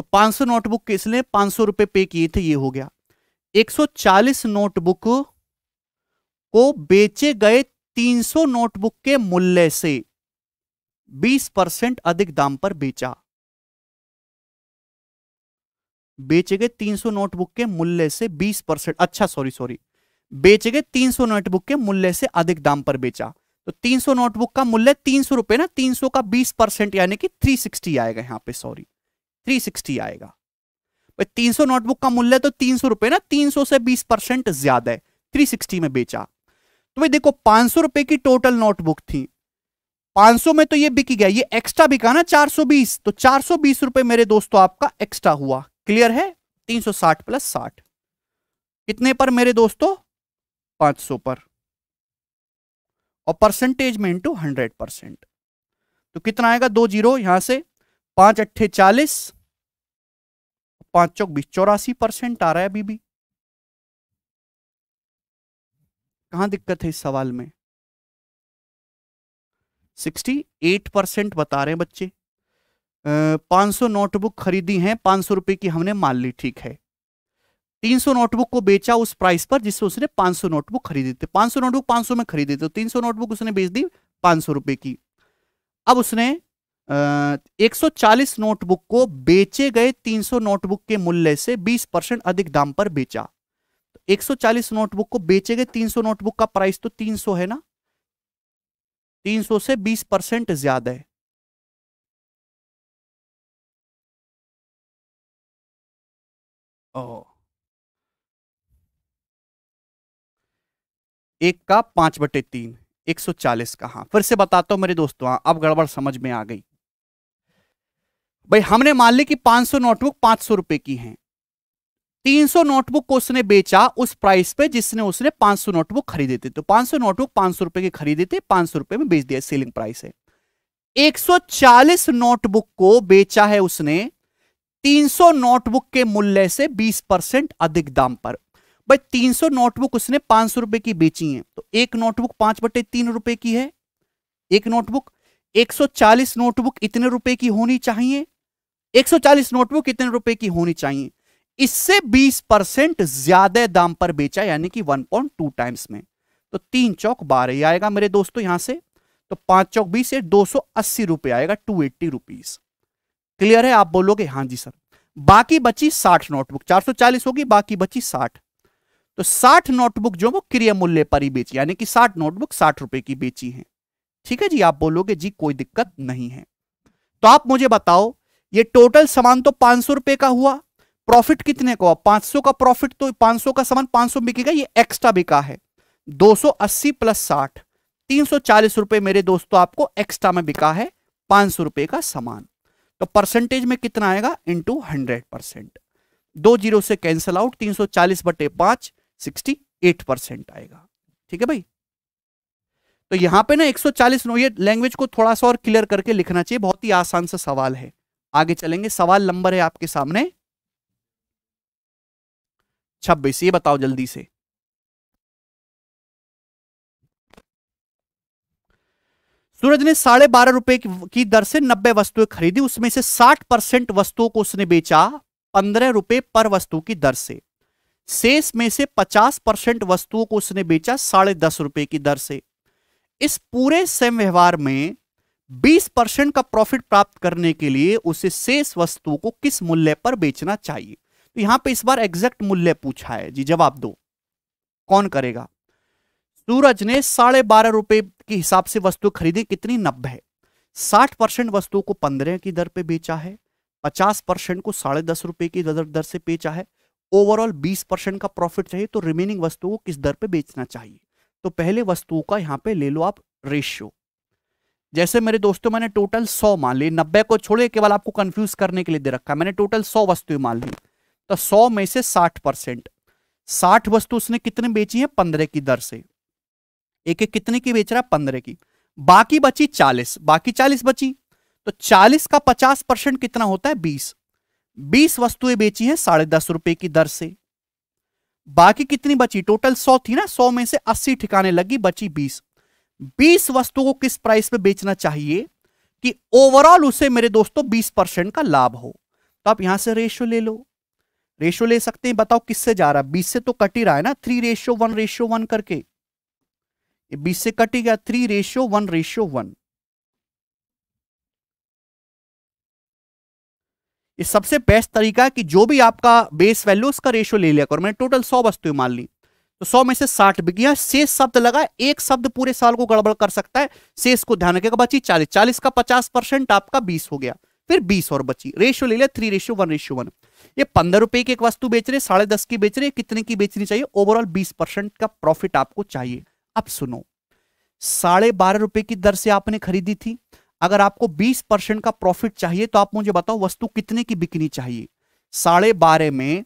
तो 500 नोटबुक किस इसलिए पांच सौ रुपए पे किए थे ये हो गया 140 नोटबुक को बेचे गए 300 नोटबुक के मूल्य से 20 परसेंट अधिक दाम पर बेचा बेचे गए 300 नोटबुक के मूल्य से 20 परसेंट अच्छा सॉरी सॉरी बेचे गए 300 नोटबुक के मूल्य से अधिक दाम पर बेचा तो 300 नोटबुक का मूल्य तीन सौ रुपए ना 300 का 20 परसेंट यानी कि 360 आएगा यहां पे सॉरी 360 आएगा तीन सौ नोटबुक का मूल्य तो तीन सौ रुपए ना तीन सौ से बीस परसेंट ज्यादा है थ्री सिक्सटी में बेचा तो भाई देखो पांच सौ रुपए की टोटल नोटबुक थी पांच सौ में तो ये बिकी गया ये एक्स्ट्रा बिका ना चार सौ बीस तो चार सौ बीस रुपए मेरे दोस्तों आपका एक्स्ट्रा हुआ क्लियर है तीन सौ साठ प्लस साठ कितने पर मेरे दोस्तों पांच सौ पर और परसेंटेज में इंटू हंड्रेड परसेंट तो कितना आएगा दो जीरो यहां से पांच अट्ठे चालीस पांच चौक बीस चौरासी परसेंट आ रहा है अभी भी कहां दिक्कत है इस सवाल में सिक्सटी एट परसेंट बता रहे हैं बच्चे पांच सौ नोटबुक खरीदी हैं पांच सौ रुपए की हमने मान ली ठीक है तीन सौ नोटबुक को बेचा उस प्राइस पर जिससे उसने पांच सौ नोटबुक खरीदी थे पांच सौ नोटबुक पांच सौ में खरीदे थे तीन सौ नोटबुक उसने बेच दी पांच सौ रुपए की अब उसने 140 नोटबुक को बेचे गए 300 नोटबुक के मूल्य से 20 परसेंट अधिक दाम पर बेचा तो 140 नोटबुक को बेचे गए 300 नोटबुक का प्राइस तो 300 है ना 300 से 20 परसेंट ज्यादा है ओ एक का पांच बटे तीन एक सौ चालीस का हाँ फिर से बताता हूं मेरे दोस्तों अब गड़बड़ समझ में आ गई भाई हमने मान ली कि 500 नोटबुक पांच सौ रुपए की हैं 300 नोटबुक को उसने बेचा उस प्राइस पे जिसने उसने 500 नोटबुक खरीदे थे तो 500 नोटबुक पांच सौ रुपए की खरीदे थे पांच सौ रुपए में बेच दिया सेलिंग प्राइस है 140 नोटबुक को बेचा है उसने 300 नोटबुक के मूल्य से 20 परसेंट अधिक दाम पर भाई 300 नोटबुक उसने पांच सौ रुपए की बेची है तो एक नोटबुक पांच बटे तीन रुपए की है एक नोटबुक 140 नोटबुक इतने रुपए की होनी चाहिए 140 नोटबुक कितने रुपए की होनी चाहिए इससे 20 परसेंट ज्यादा दाम पर बेचा यानी कि 1.2 टाइम्स में तो तीन चौक बारह ही आएगा मेरे दोस्तों यहां से तो पांच चौक बीस ये दो सौ अस्सी आएगा टू एट्टी क्लियर है आप बोलोगे हाँ जी सर बाकी बची साठ नोटबुक चार सौ चालीस होगी बाकी बची साठ तो साठ नोटबुक जो वो क्रिय मूल्य पर ही बेची यानी कि साठ नोटबुक साठ रुपए की बेची है ठीक है जी आप बोलोगे जी कोई दिक्कत नहीं है तो आप मुझे बताओ ये टोटल सामान तो पांच सौ रुपए का हुआ प्रॉफिट कितने का हुआ पांच सौ का प्रॉफिट तो पांच सौ का सामान पांच सौ बिकेगा ये एक्स्ट्रा बिका है दो सौ अस्सी प्लस साठ तीन सौ चालीस रुपए मेरे दोस्तों आपको एक्स्ट्रा में बिका है पांच सौ रुपए का सामान तो परसेंटेज में कितना आएगा इंटू हंड्रेड परसेंट दो जीरो से कैंसल आउट तीन सौ चालीस बटे पांच सिक्सटी एट परसेंट आएगा ठीक है भाई तो यहां पे ना 140 सौ चालीस लैंग्वेज को थोड़ा सा और क्लियर करके लिखना चाहिए बहुत ही आसान सा सवाल है आगे चलेंगे सवाल नंबर है आपके सामने छब्बीस ये बताओ जल्दी से सूरज ने साढ़े बारह रुपए की दर से नब्बे वस्तुएं खरीदी उसमें से साठ परसेंट वस्तुओं को उसने बेचा पंद्रह रुपए पर वस्तु की दर से शेष में से पचास परसेंट वस्तुओं को उसने बेचा साढ़े दस रुपए की दर से इस पूरे सेम व्यवहार में 20 परसेंट का प्रॉफिट प्राप्त करने के लिए उसे शेष वस्तु को किस मूल्य पर बेचना चाहिए तो यहां पे इस बार एग्जैक्ट मूल्य पूछा है जी जवाब दो कौन करेगा सूरज ने साढ़े बारह रुपए के हिसाब से वस्तु खरीदी कितनी नब्बे साठ परसेंट वस्तु को पंद्रह की दर पे बेचा है पचास परसेंट को साढ़े दस रुपए की दर दर से बेचा है ओवरऑल बीस परसेंट का प्रॉफिट चाहिए तो रिमेनिंग वस्तु को किस दर पे बेचना चाहिए तो पहले वस्तुओं का यहाँ पे ले लो आप रेशियो जैसे मेरे दोस्तों मैंने टोटल सौ मान ली नब्बे को छोड़े केवल आपको कंफ्यूज करने के लिए दे रखा मैंने टोटल सौ वस्तुएं मान ली तो सौ में से साठ परसेंट साठ वस्तु उसने कितने बेची है पंद्रह की दर से एक एक कितने की बेच रहा है पंद्रह की बाकी बची चालीस बाकी चालीस बची तो चालीस का पचास परसेंट कितना होता है बीस बीस वस्तुएं बेची है साढ़े दस रुपए की दर से बाकी कितनी बची टोटल सौ थी ना सौ में से अस्सी ठिकाने लगी बची बीस बीस वस्तु को किस प्राइस पे बेचना चाहिए कि ओवरऑल उसे मेरे दोस्तों बीस परसेंट का लाभ हो तो आप यहां से रेशो ले लो रेशो ले सकते हैं बताओ किससे जा रहा है बीस से तो कट ही रहा है ना three ratio one ratio one करके बीस से कट ही गया three ratio one ratio one ये सबसे बेस्ट तरीका है कि जो भी आपका बेस वैल्यू उसका रेशियो ले लिया करो मैंने टोटल सौ वस्तुएं मान ली तो सौ में से साठ गया शेष शब्द लगा एक शब्द पूरे साल को गड़बड़ कर सकता है शेष को ध्यान रखेगा बची चालीस चालीस का पचास परसेंट आपका बीस हो गया फिर बीस और बची रेशियो ले लिया three ratio one ratio one ये पंद्रह रुपए की एक वस्तु बेच रहे साढ़े दस की बेच रहे कितने की बेचनी चाहिए ओवरऑल बीस परसेंट का प्रॉफिट आपको चाहिए अब सुनो साढ़े बारह रुपए की दर से आपने खरीदी थी अगर आपको बीस परसेंट का प्रॉफिट चाहिए तो आप मुझे बताओ वस्तु कितने की बिकनी चाहिए साढ़े बारह में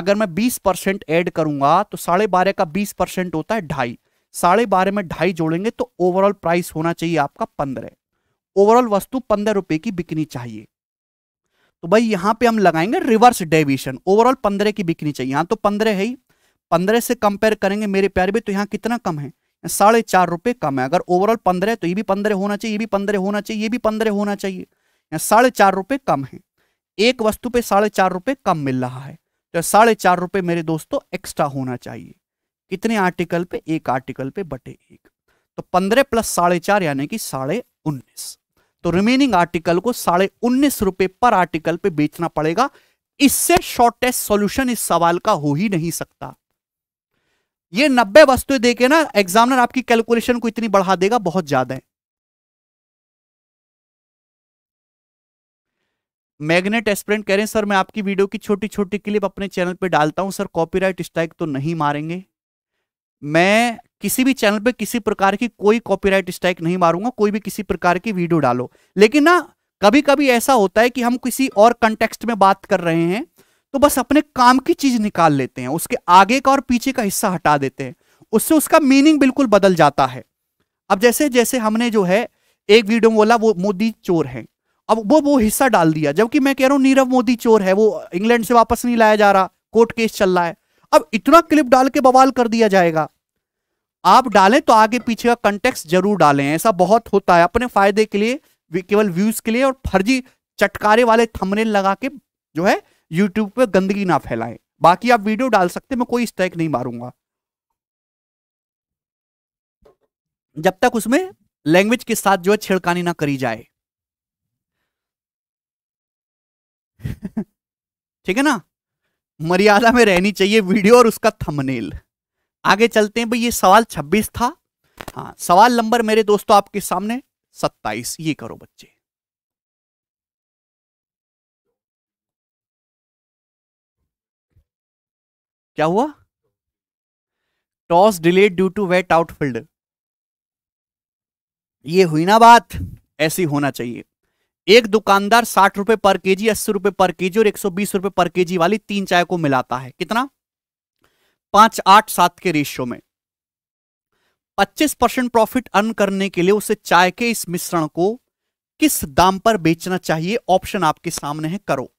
अगर मैं 20 परसेंट एड करूंगा तो साढ़े बारह का 20 परसेंट होता है ढाई साढ़े बारह में ढाई जोड़ेंगे तो ओवरऑल प्राइस होना चाहिए आपका पंद्रह ओवरऑल वस्तु पंद्रह रुपए की बिकनी चाहिए तो भाई यहां पे हम लगाएंगे रिवर्स डेविशन ओवरऑल पंद्रह की बिकनी चाहिए यहाँ तो पंद्रह है ही पंद्रह से कंपेयर करेंगे मेरे प्यारे भी तो यहाँ कितना कम है साढ़े चार रुपये कम है अगर ओवरऑल पंद्रह तो ये भी पंद्रह होना चाहिए ये भी पंद्रह होना चाहिए ये भी पंद्रह होना चाहिए साढ़े चार रुपए कम है एक वस्तु पे साढ़े चार रुपये कम मिल रहा है तो साढ़े चार रुपए मेरे दोस्तों एक्स्ट्रा होना चाहिए कितने आर्टिकल पे एक आर्टिकल पे बटे एक तो पंद्रह प्लस साढ़े चार यानी कि साढ़े उन्नीस तो रिमेनिंग आर्टिकल को साढ़े उन्नीस रुपए पर आर्टिकल पे बेचना पड़ेगा इससे शॉर्टेस्ट सॉल्यूशन इस सवाल का हो ही नहीं सकता ये नब्बे वस्तुएं देके ना एग्जामिनर आपकी कैलकुलेशन को इतनी बढ़ा देगा बहुत ज्यादा है मैग्नेट एस्परेंट कह रहे हैं सर मैं आपकी वीडियो की छोटी छोटी क्लिप अपने चैनल पे डालता हूं सर कॉपीराइट स्ट्राइक तो नहीं मारेंगे मैं किसी भी चैनल पे किसी प्रकार की कोई कॉपीराइट स्ट्राइक नहीं मारूंगा कोई भी किसी प्रकार की वीडियो डालो लेकिन ना कभी कभी ऐसा होता है कि हम किसी और कंटेक्स्ट में बात कर रहे हैं तो बस अपने काम की चीज निकाल लेते हैं उसके आगे का और पीछे का हिस्सा हटा देते हैं उससे उसका मीनिंग बिल्कुल बदल जाता है अब जैसे जैसे हमने जो है एक वीडियो में बोला वो मोदी चोर हैं अब वो वो हिस्सा डाल दिया जबकि मैं कह रहा हूं नीरव मोदी चोर है वो इंग्लैंड से वापस नहीं लाया जा रहा कोर्ट केस चल रहा है अब इतना क्लिप डाल के बवाल कर दिया जाएगा आप डालें तो आगे पीछे का कंटेक्स जरूर डालें ऐसा बहुत होता है अपने फायदे के लिए केवल व्यूज के लिए और फर्जी चटकारे वाले थंबनेल लगा के जो है यूट्यूब पर गंदगी ना फैलाएं बाकी आप वीडियो डाल सकते मैं कोई स्ट्राइक नहीं मारूंगा जब तक उसमें लैंग्वेज के साथ जो है छिड़कानी ना करी जाए ठीक है ना मर्यादा में रहनी चाहिए वीडियो और उसका थंबनेल आगे चलते हैं भाई ये सवाल 26 था हाँ सवाल नंबर मेरे दोस्तों आपके सामने 27 ये करो बच्चे क्या हुआ toss delayed due to wet outfield ये हुई ना बात ऐसी होना चाहिए एक दुकानदार साठ रुपए पर केजी अस्सी रुपए पर जी और एक सौ बीस रुपए पर केजी वाली तीन चाय को मिलाता है कितना पांच आठ सात के रेशियो में पच्चीस परसेंट प्रॉफिट अर्न करने के लिए उसे चाय के इस मिश्रण को किस दाम पर बेचना चाहिए ऑप्शन आपके सामने है करो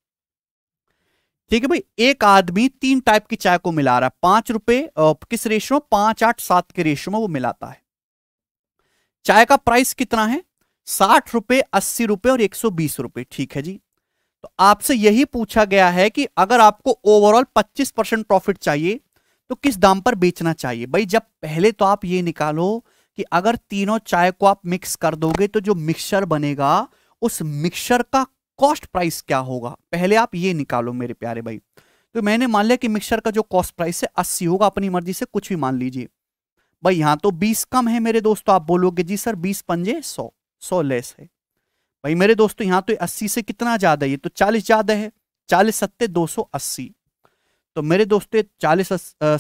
ठीक है भाई एक आदमी तीन टाइप की चाय को मिला रहा है पांच रुपए किस रेशो पांच आठ सात के रेशो में वो मिलाता है चाय का प्राइस कितना है साठ रुपए अस्सी रुपए और एक सौ बीस रुपए ठीक है जी तो आपसे यही पूछा गया है कि अगर आपको ओवरऑल पच्चीस परसेंट प्रॉफिट चाहिए तो किस दाम पर बेचना चाहिए भाई जब पहले तो आप ये निकालो कि अगर तीनों चाय को आप मिक्स कर दोगे तो जो मिक्सचर बनेगा उस मिक्सचर का कॉस्ट प्राइस क्या होगा पहले आप ये निकालो मेरे प्यारे भाई तो मैंने मान लिया कि मिक्सचर का जो कॉस्ट प्राइस है अस्सी होगा अपनी मर्जी से कुछ भी मान लीजिए भाई यहां तो बीस कम है मेरे दोस्तों आप बोलोगे जी सर बीस पंजे सौ सौ लेस है भाई मेरे दोस्तों यहाँ तो अस्सी से कितना ज़्यादा ये तो चालीस ज़्यादा है चालीस सत्ते दो सौ अस्सी तो मेरे दोस्तों चालीस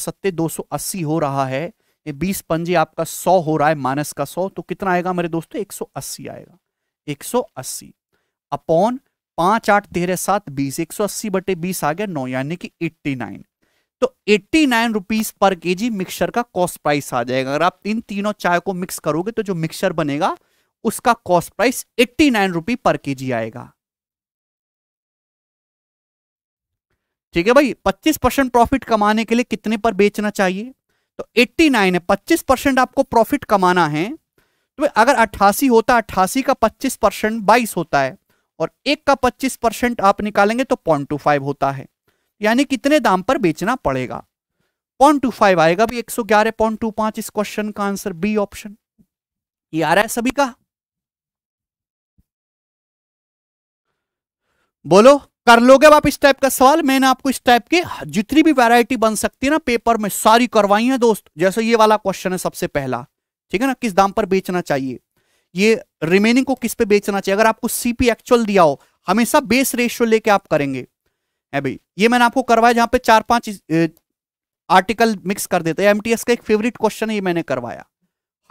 सत्ते दो सौ अस्सी हो रहा है ये बीस पंजे आपका सौ हो रहा है माइनस का सौ तो कितना आएगा मेरे दोस्तों एक सौ अस्सी आएगा एक सौ अस्सी अपॉन पांच आठ तेरह सात बीस एक सौ अस्सी बटे बीस आ गया नौ यानी कि एट्टी नाइन तो eighty nine rupees per K G mixture का कॉस्ट प्राइस आ जाएगा अगर आप इन तीनों चाय को मिक्स करोगे तो जो मिक्सचर बनेगा उसका cost price eighty nine rupee per K जी आएगा ठीक है भाई पच्चीस परसेंट प्रॉफिट कमाने के लिए कितने पर बेचना चाहिए तो एट्टी नाइन है पच्चीस परसेंट आपको प्रॉफिट कमाना है तो अगर अट्ठासी होता अट्ठासी का पच्चीस परसेंट बाईस होता है और एक का पच्चीस परसेंट आप निकालेंगे तो पॉइंट टू फाइव होता है यानी कितने दाम पर बेचना पड़ेगा पॉइंट टू फाइव आएगा भी एक सौ ग्यारह पॉइंट टू पांच इस क्वेश्चन का आंसर बी ऑप्शन ये आ रहा है सभी का बोलो कर लोगे आप इस टाइप का सवाल मैंने आपको इस टाइप के जितनी भी वैरायटी बन सकती है ना पेपर में सारी करवाई है दोस्त जैसे ये वाला क्वेश्चन है सबसे पहला ठीक है ना किस दाम पर बेचना चाहिए ये रिमेनिंग को किस पे बेचना चाहिए अगर आपको सीपी एक्चुअल दिया हो हमेशा बेस रेशियो लेके आप करेंगे है भाई ये मैंने आपको करवाया जहां पे चार पांच आर्टिकल मिक्स कर देते एम टी का एक फेवरेट क्वेश्चन है ये मैंने करवाया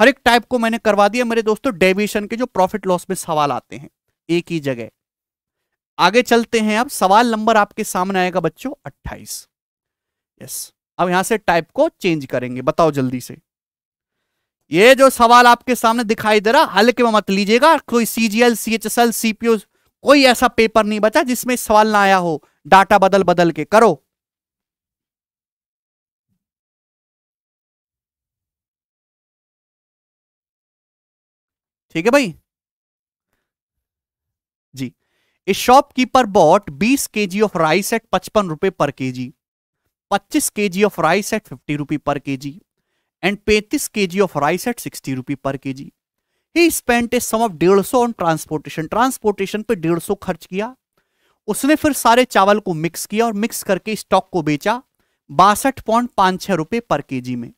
हर एक टाइप को मैंने करवा दिया मेरे दोस्तों डेविएशन के जो प्रॉफिट लॉस में सवाल आते हैं एक ही जगह आगे चलते हैं अब सवाल नंबर आपके सामने आएगा बच्चों अट्ठाईस यस अब यहां से टाइप को चेंज करेंगे बताओ जल्दी से ये जो सवाल आपके सामने दिखाई दे रहा हल्के में मत लीजिएगा कोई सीजीएल सीएचएसएल सीपीओ कोई ऐसा पेपर नहीं बचा जिसमें सवाल ना आया हो डाटा बदल बदल के करो ठीक है भाई जी शॉपकीपर बॉट बीस 20 जी ऑफ राइस एट पचपन रुपए पर kg, 25 kg of rice at fifty रुपए per kg, and 35 of rice at sixty rupee रुपए per kg. He spent a sum डेढ़ सौ ऑन ट्रांसपोर्टेशन ट्रांसपोर्टेशन पे सौ खर्च किया उसने फिर सारे चावल को मिक्स किया और मिक्स करके स्टॉक को बेचा बासठ पॉइंट पांच छह रुपए पर जी में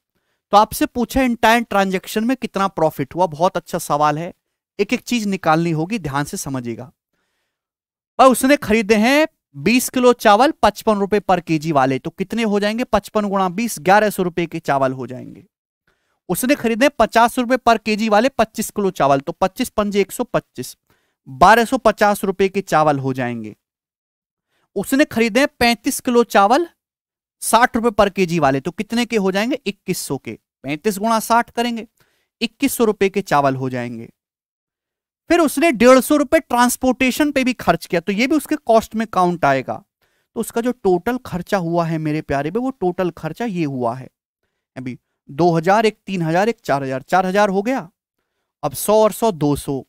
तो आपसे पूछा इंटायर ट्रांजेक्शन में कितना प्रॉफिट हुआ बहुत अच्छा सवाल है एक एक चीज निकालनी होगी ध्यान से समझिएगा पर उसने खरीदे हैं बीस किलो चावल पचपन रुपए पर केजी वाले तो कितने हो जाएंगे पचपन गुणा बीस ग्यारह सौ रुपए के चावल हो जाएंगे उसने खरीदे पचास रुपए पर केजी वाले पच्चीस किलो चावल तो पच्चीस पंजे एक सौ पच्चीस बारह पचास रुपए के चावल हो जाएंगे उसने खरीदे पैंतीस किलो चावल साठ रुपए पर केजी वाले तो कितने के हो जाएंगे इक्कीस सौ के पैंतीस गुणा साठ करेंगे इक्कीस सौ रुपए के चावल हो जाएंगे फिर उसने डेढ़ सौ रुपए ट्रांसपोर्टेशन पे भी खर्च किया तो ये भी उसके कॉस्ट में काउंट आएगा तो उसका जो टोटल खर्चा हुआ है मेरे प्यारे पे वो टोटल खर्चा ये हुआ है अभी दो हजार एक तीन हजार एक चार हजार चार हजार हो गया अब सौ और सौ दो सौ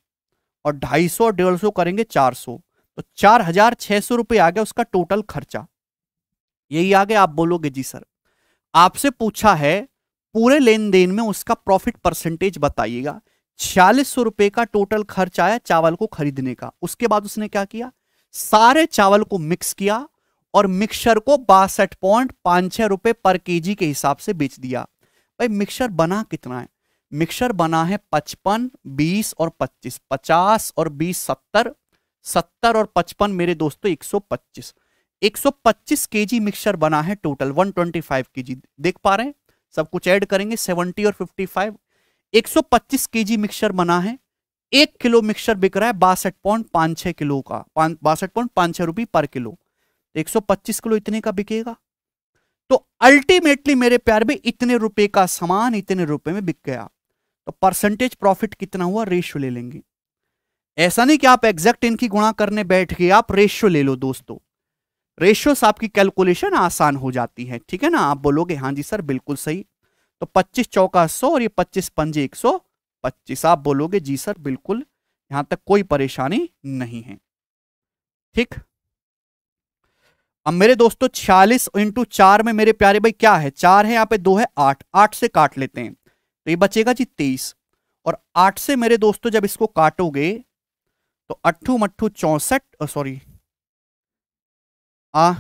और ढाई सौ और डेढ़ सौ करेंगे चार सौ तो चार हजार छह सौ रुपये आ गया उसका टोटल खर्चा यही आ गया आप बोलोगे जी सर आपसे पूछा है पूरे लेन देन में उसका प्रॉफिट परसेंटेज बताइएगा छियालीस सौ रुपए का टोटल खर्च आया चावल को खरीदने का उसके बाद उसने क्या किया सारे चावल को मिक्स किया और मिक्सर को बासठ पॉइंट पांच छह रुपए पर के के हिसाब से बेच दिया भाई मिक्सर बना कितना है मिक्सर बना है पचपन बीस और पच्चीस पचास और बीस सत्तर सत्तर और पचपन मेरे दोस्तों तो एक सौ पच्चीस एक सौ पच्चीस के जी मिक्सर बना है टोटल वन ट्वेंटी फाइव के जी देख पा रहे हैं सब कुछ ऐड करेंगे सेवेंटी और फिफ्टी फाइव 125 केजी मिक्सचर बना है एक किलो मिक्सचर बिक रहा है बासठ पॉइंट पांच छह किलो का बासठ पॉइंट पांच छह रुपये पर किलो तो एक सौ पच्चीस किलो इतने का बिकेगा तो अल्टीमेटली मेरे प्यार में इतने रुपए का सामान इतने रुपए में बिक गया तो परसेंटेज प्रॉफिट कितना हुआ रेशियो ले लेंगे ऐसा नहीं कि आप एग्जैक्ट इनकी गुणा करने बैठ गए आप रेशियो ले लो दोस्तों रेशियो से आपकी कैलकुलेशन आसान हो जाती है ठीक है ना आप बोलोगे हाँ जी सर बिल्कुल सही तो पच्चीस चौका सौ और ये पच्चीस पंजे एक सौ पच्चीस आप बोलोगे जी सर बिल्कुल यहां तक कोई परेशानी नहीं है ठीक अब मेरे दोस्तों छियालीस इंटू चार में मेरे प्यारे भाई क्या है चार है यहाँ पे दो है आठ आठ से काट लेते हैं तो ये बचेगा जी तेईस और आठ से मेरे दोस्तों जब इसको काटोगे तो अट्ठू मट्ठू चौसठ सॉरी आ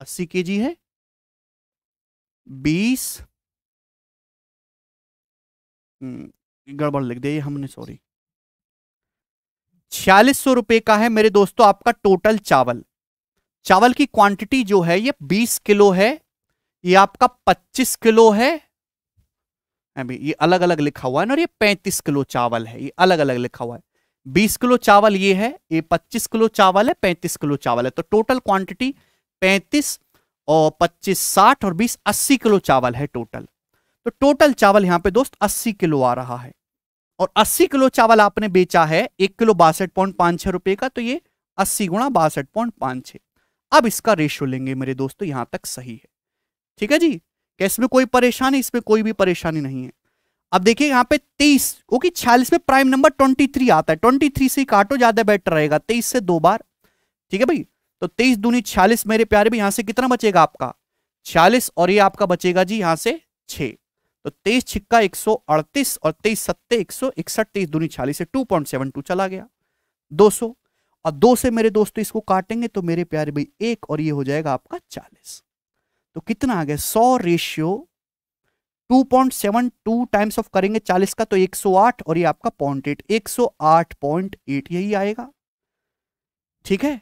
अस्सी के जी है बीस हम्म, गड़बड़ लिख दिया हमने सॉरी छियालीस सौ रुपए का है मेरे दोस्तों आपका टोटल चावल चावल की क्वांटिटी जो है ये बीस किलो है ये आपका पच्चीस किलो है अभी हाँ ये अलग अलग लिखा हुआ है ना और ये पैंतीस किलो चावल है ये अलग अलग लिखा हुआ है बीस किलो चावल ये है ये पच्चीस किलो चावल है पैंतीस किलो चावल है तो टोटल क्वांटिटी पैंतीस और पच्चीस साठ और बीस अस्सी किलो चावल है टोटल तो टोटल चावल यहाँ पे दोस्त अस्सी किलो आ रहा है और अस्सी किलो चावल आपने बेचा है एक किलो बासठ पॉइंट पाँच छः रुपये का तो ये अस्सी गुणा बासठ पॉइंट पाँच छः अब इसका रेशो लेंगे मेरे दोस्तों यहाँ तक सही है ठीक है जी क्या इसमें कोई परेशानी इसमें कोई भी परेशानी नहीं है अब देखिए यहाँ पे तेईस ओके छियालीस में प्राइम नंबर ट्वेंटी थ्री आता है ट्वेंटी थ्री से काटो ज्यादा बेटर रहेगा तेईस से दो बार ठीक है भाई तो तेईस दूनी छियालीस मेरे प्यारे भी यहां से कितना बचेगा आपका छियालीस और ये आपका बचेगा जी यहां से छः तो तेईस छिक्का एक सौ अड़तीस और तेईस सत्ते एक सौ इकसठ तेईस दूनी छियालीस टू पॉइंट सेवन टू चला गया दो सौ और दो से मेरे दोस्तों तो इसको काटेंगे तो मेरे प्यारे भाई एक और ये हो जाएगा आपका चालीस तो कितना आ गया सौ ratio two point seven two times of करेंगे चालीस का तो एक सौ आठ और ये आपका पॉइंट एट एक सौ आठ पॉइंट एट यही आएगा ठीक है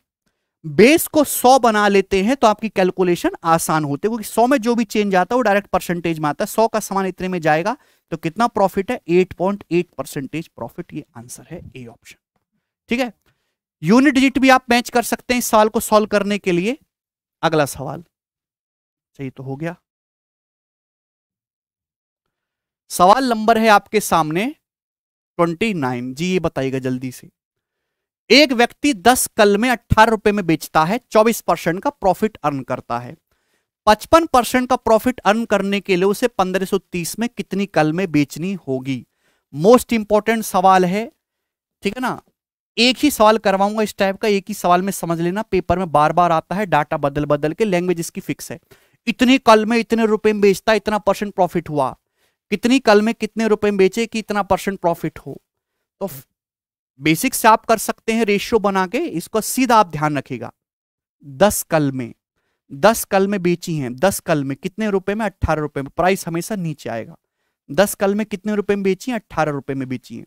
बेस को 100 बना लेते हैं तो आपकी कैलकुलेशन आसान होते क्योंकि 100 में जो भी चेंज आता है वो डायरेक्ट परसेंटेज में आता है 100 का सामान इतने में जाएगा तो कितना प्रॉफिट है 8.8 परसेंटेज प्रॉफिट ये आंसर है ए ऑप्शन ठीक है यूनिट डिजिट भी आप मैच कर सकते हैं इस सवाल को सॉल्व करने के लिए अगला सवाल सही तो हो गया सवाल नंबर है आपके सामने नाइन जी ये बताइएगा जल्दी से एक व्यक्ति दस कलमे अट्ठारह रुपए में बेचता है चौबीस परसेंट का प्रॉफिट अर्न करता है पचपन परसेंट का प्रॉफिट अर्न करने के लिए उसे 1530 में कितनी कलमें बेचनी होगी मोस्ट इंपॉर्टेंट सवाल है ठीक है ना एक ही सवाल करवाऊंगा इस टाइप का एक ही सवाल में समझ लेना पेपर में बार बार आता है डाटा बदल बदल के लैंग्वेज इसकी फिक्स है इतनी कल में इतने रुपए में बेचता है इतना परसेंट प्रॉफिट हुआ कितनी कल में कितने रुपए में बेचे कि इतना परसेंट प्रॉफिट हो तो बेसिक से आप कर सकते हैं रेशियो बना के इसको सीधा आप ध्यान रखिएगा दस कल में दस कल में बेची हैं दस कल में कितने रुपए में अट्ठारह रुपए में प्राइस हमेशा नीचे आएगा दस कल में कितने रुपए में बेची हैं अट्ठारह रुपए में बेची हैं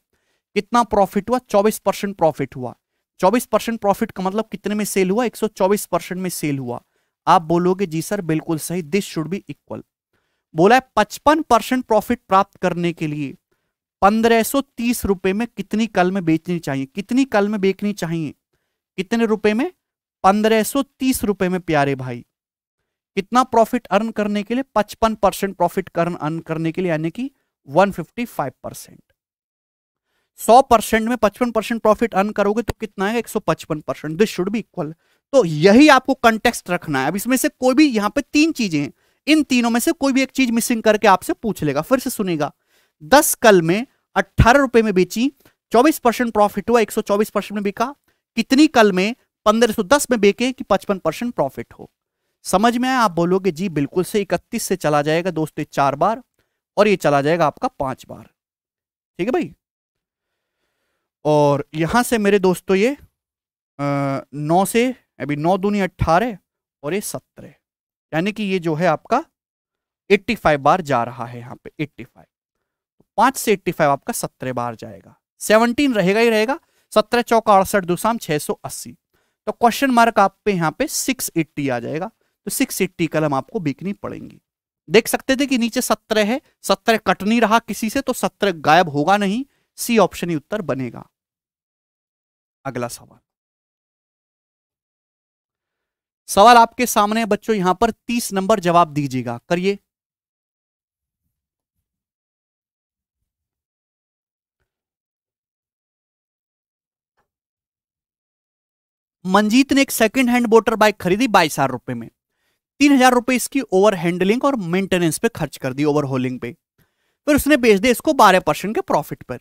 कितना प्रॉफिट हुआ चौबीस परसेंट प्रॉफिट हुआ चौबीस परसेंट प्रॉफिट का मतलब कितने में सेल हुआ एक सौ चौबीस परसेंट में सेल हुआ आप बोलोगे जी सर बिल्कुल सही दिस शुड बी इक्वल बोला है पचपन परसेंट प्रॉफिट प्राप्त करने के लिए 1530 रुपए में कितनी कल में बेचनी चाहिए कितनी कल में बेचनी चाहिए कितने रुपए में 1530 रुपए में प्यारे भाई कितना प्रॉफिट अर्न करने के लिए 55 परसेंट प्रॉफिट अर्न करने के लिए यानी कि 155 परसेंट सौ परसेंट में पचपन परसेंट प्रॉफिट अर्न करोगे तो कितना है एक सौ पचपन percent this should be equal तो यही आपको कंटेक्स्ट रखना है अब इसमें से कोई भी यहां पे तीन चीजें हैं इन तीनों में से कोई भी एक चीज मिसिंग करके आपसे पूछ लेगा फिर से सुनेगा दस कल में अट्ठारह रुपए में बेची चौबीस परसेंट प्रॉफिट हुआ एक सौ चौबीस परसेंट में बिका कितनी कल में पंद्रह सौ दस में बेके कि पचपन परसेंट प्रॉफिट हो समझ में आया आप बोलोगे जी बिल्कुल से इकतीस से चला जाएगा दोस्तों चार बार और ये चला जाएगा आपका पांच बार ठीक है भाई और यहां से मेरे दोस्तों ये नौ से अभी नौ दूनी अट्ठारह और ये सत्रह यानी कि ये जो है आपका 85 बार जा रहा है यहाँ पे 85 पांच से एट्टी फाइव आपका सत्रह बार जाएगा सेवनटीन रहेगा ही रहेगा सत्रह चौका अड़सठ दूसरा छह सौ अस्सी तो क्वेश्चन मार्क आप पे यहाँ पे सिक्स एट्टी आ जाएगा तो सिक्स एट्टी कलम आपको बिकनी पड़ेंगी देख सकते थे कि नीचे सत्रह है सत्रह कट नहीं रहा किसी से तो सत्रह गायब होगा नहीं सी ऑप्शन ही उत्तर बनेगा अगला सवाल सवाल आपके सामने बच्चों यहां पर तीस नंबर जवाब दीजिएगा करिए मंजीत ने एक सेकेंड हैंड मोटर बाइक खरीदी बाईस हजार रुपए में तीन हजार रुपए इसकी ओवर हैंडलिंग और मेंटेनेंस पे खर्च कर दी ओवर होलिंग पे फिर उसने बेच दिया इसको बारह परसेंट के प्रॉफिट पर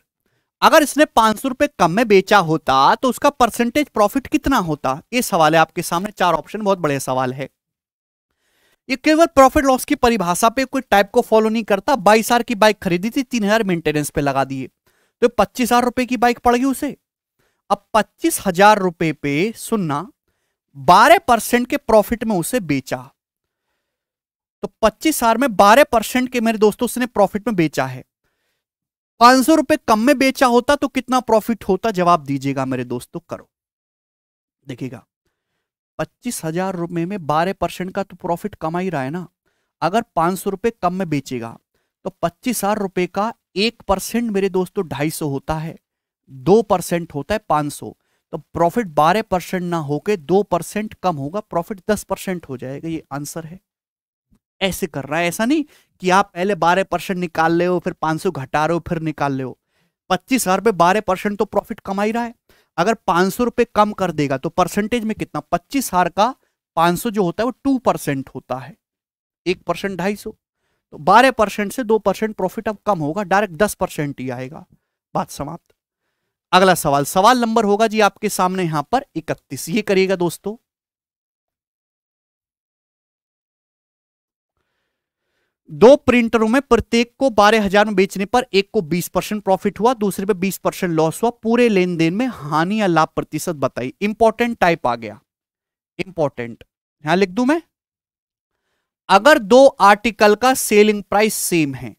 अगर इसने पांच सौ रुपए कम में बेचा होता तो उसका परसेंटेज प्रॉफिट कितना होता ये सवाल है आपके सामने चार ऑप्शन बहुत बड़े सवाल है ये केवल प्रॉफिट लॉस की परिभाषा पे कोई टाइप को फॉलो नहीं करता बाईस हजार की बाइक खरीदी थी तीन हजार मेंटेनेंस पे लगा दिए तो पच्चीस हजार रुपए की बाइक पड़ गई उसे अब पच्चीस हजार रुपए पे सुनना बारह परसेंट के प्रॉफिट में उसे बेचा तो पच्चीस हजार में बारह परसेंट के मेरे दोस्तों उसने प्रॉफिट में बेचा है पांच सौ रुपए कम में बेचा होता तो कितना प्रॉफिट होता जवाब दीजिएगा मेरे दोस्तों करो देखिएगा पच्चीस हजार रुपये में बारह परसेंट का तो प्रॉफिट कमा ही रहा है ना अगर पांच सौ रुपए कम में बेचेगा तो पच्चीस हजार रुपए का एक परसेंट मेरे दोस्तों ढाई सौ होता है दो परसेंट होता है पांच सौ तो प्रॉफिट बारह परसेंट ना होके दो परसेंट कम होगा प्रॉफिट दस परसेंट हो जाएगा ये आंसर है ऐसे कर रहा है ऐसा नहीं कि आप पहले बारह परसेंट निकाल ले हो फिर पांच सौ घटा रहे हो फिर निकाल ले हो पच्चीस हजार पे बारह परसेंट तो प्रॉफिट कमा ही रहा है अगर पांच सौ रुपए कम कर देगा तो परसेंटेज में कितना पच्चीस हजार का पांच सौ जो होता है वो टू परसेंट होता है एक परसेंट ढाई सौ तो बारह परसेंट से दो परसेंट प्रॉफिट अब कम होगा डायरेक्ट दस परसेंट ही आएगा बात समाप्त अगला सवाल सवाल नंबर होगा जी आपके सामने यहां पर इकतीस ये करिएगा दोस्तों दो प्रिंटरों में प्रत्येक को बारह हजार में बेचने पर एक को बीस परसेंट प्रॉफिट हुआ दूसरे पे बीस परसेंट लॉस हुआ पूरे लेन देन में हानि या लाभ प्रतिशत बताइए इंपॉर्टेंट टाइप आ गया इंपॉर्टेंट यहां लिख दू मैं अगर दो आर्टिकल का सेलिंग प्राइस सेम है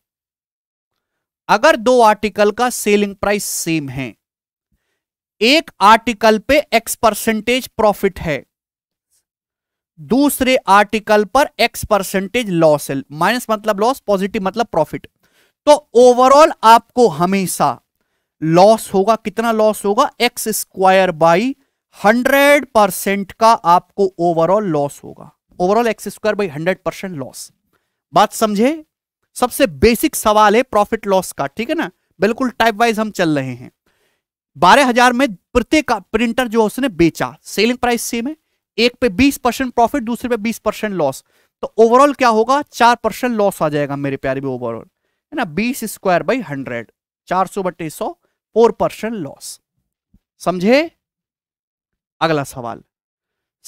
अगर दो आर्टिकल का सेलिंग प्राइस सेम है एक आर्टिकल पे एक्स परसेंटेज प्रॉफिट है दूसरे आर्टिकल पर एक्स परसेंटेज लॉस है माइनस मतलब लॉस पॉजिटिव मतलब प्रॉफिट तो ओवरऑल आपको हमेशा लॉस होगा कितना लॉस होगा X square by hundred percent का आपको ओवरऑल लॉस होगा overall X square by hundred percent loss बात समझे सबसे बेसिक सवाल है प्रॉफिट लॉस का ठीक है ना बिल्कुल टाइप वाइज हम चल रहे हैं बारह हजार में प्रत्येक प्रिंटर जो उसने बेचा सेलिंग प्राइस सेम है एक पे बीस परसेंट प्रॉफिट दूसरे पे बीस परसेंट लॉस तो ओवरऑल क्या होगा चार परसेंट लॉस आ जाएगा मेरे प्यारे भी ओवरऑल है ना बीस स्क्वायर बाई हंड्रेड चार सौ बटे सौ फोर परसेंट लॉस समझे अगला सवाल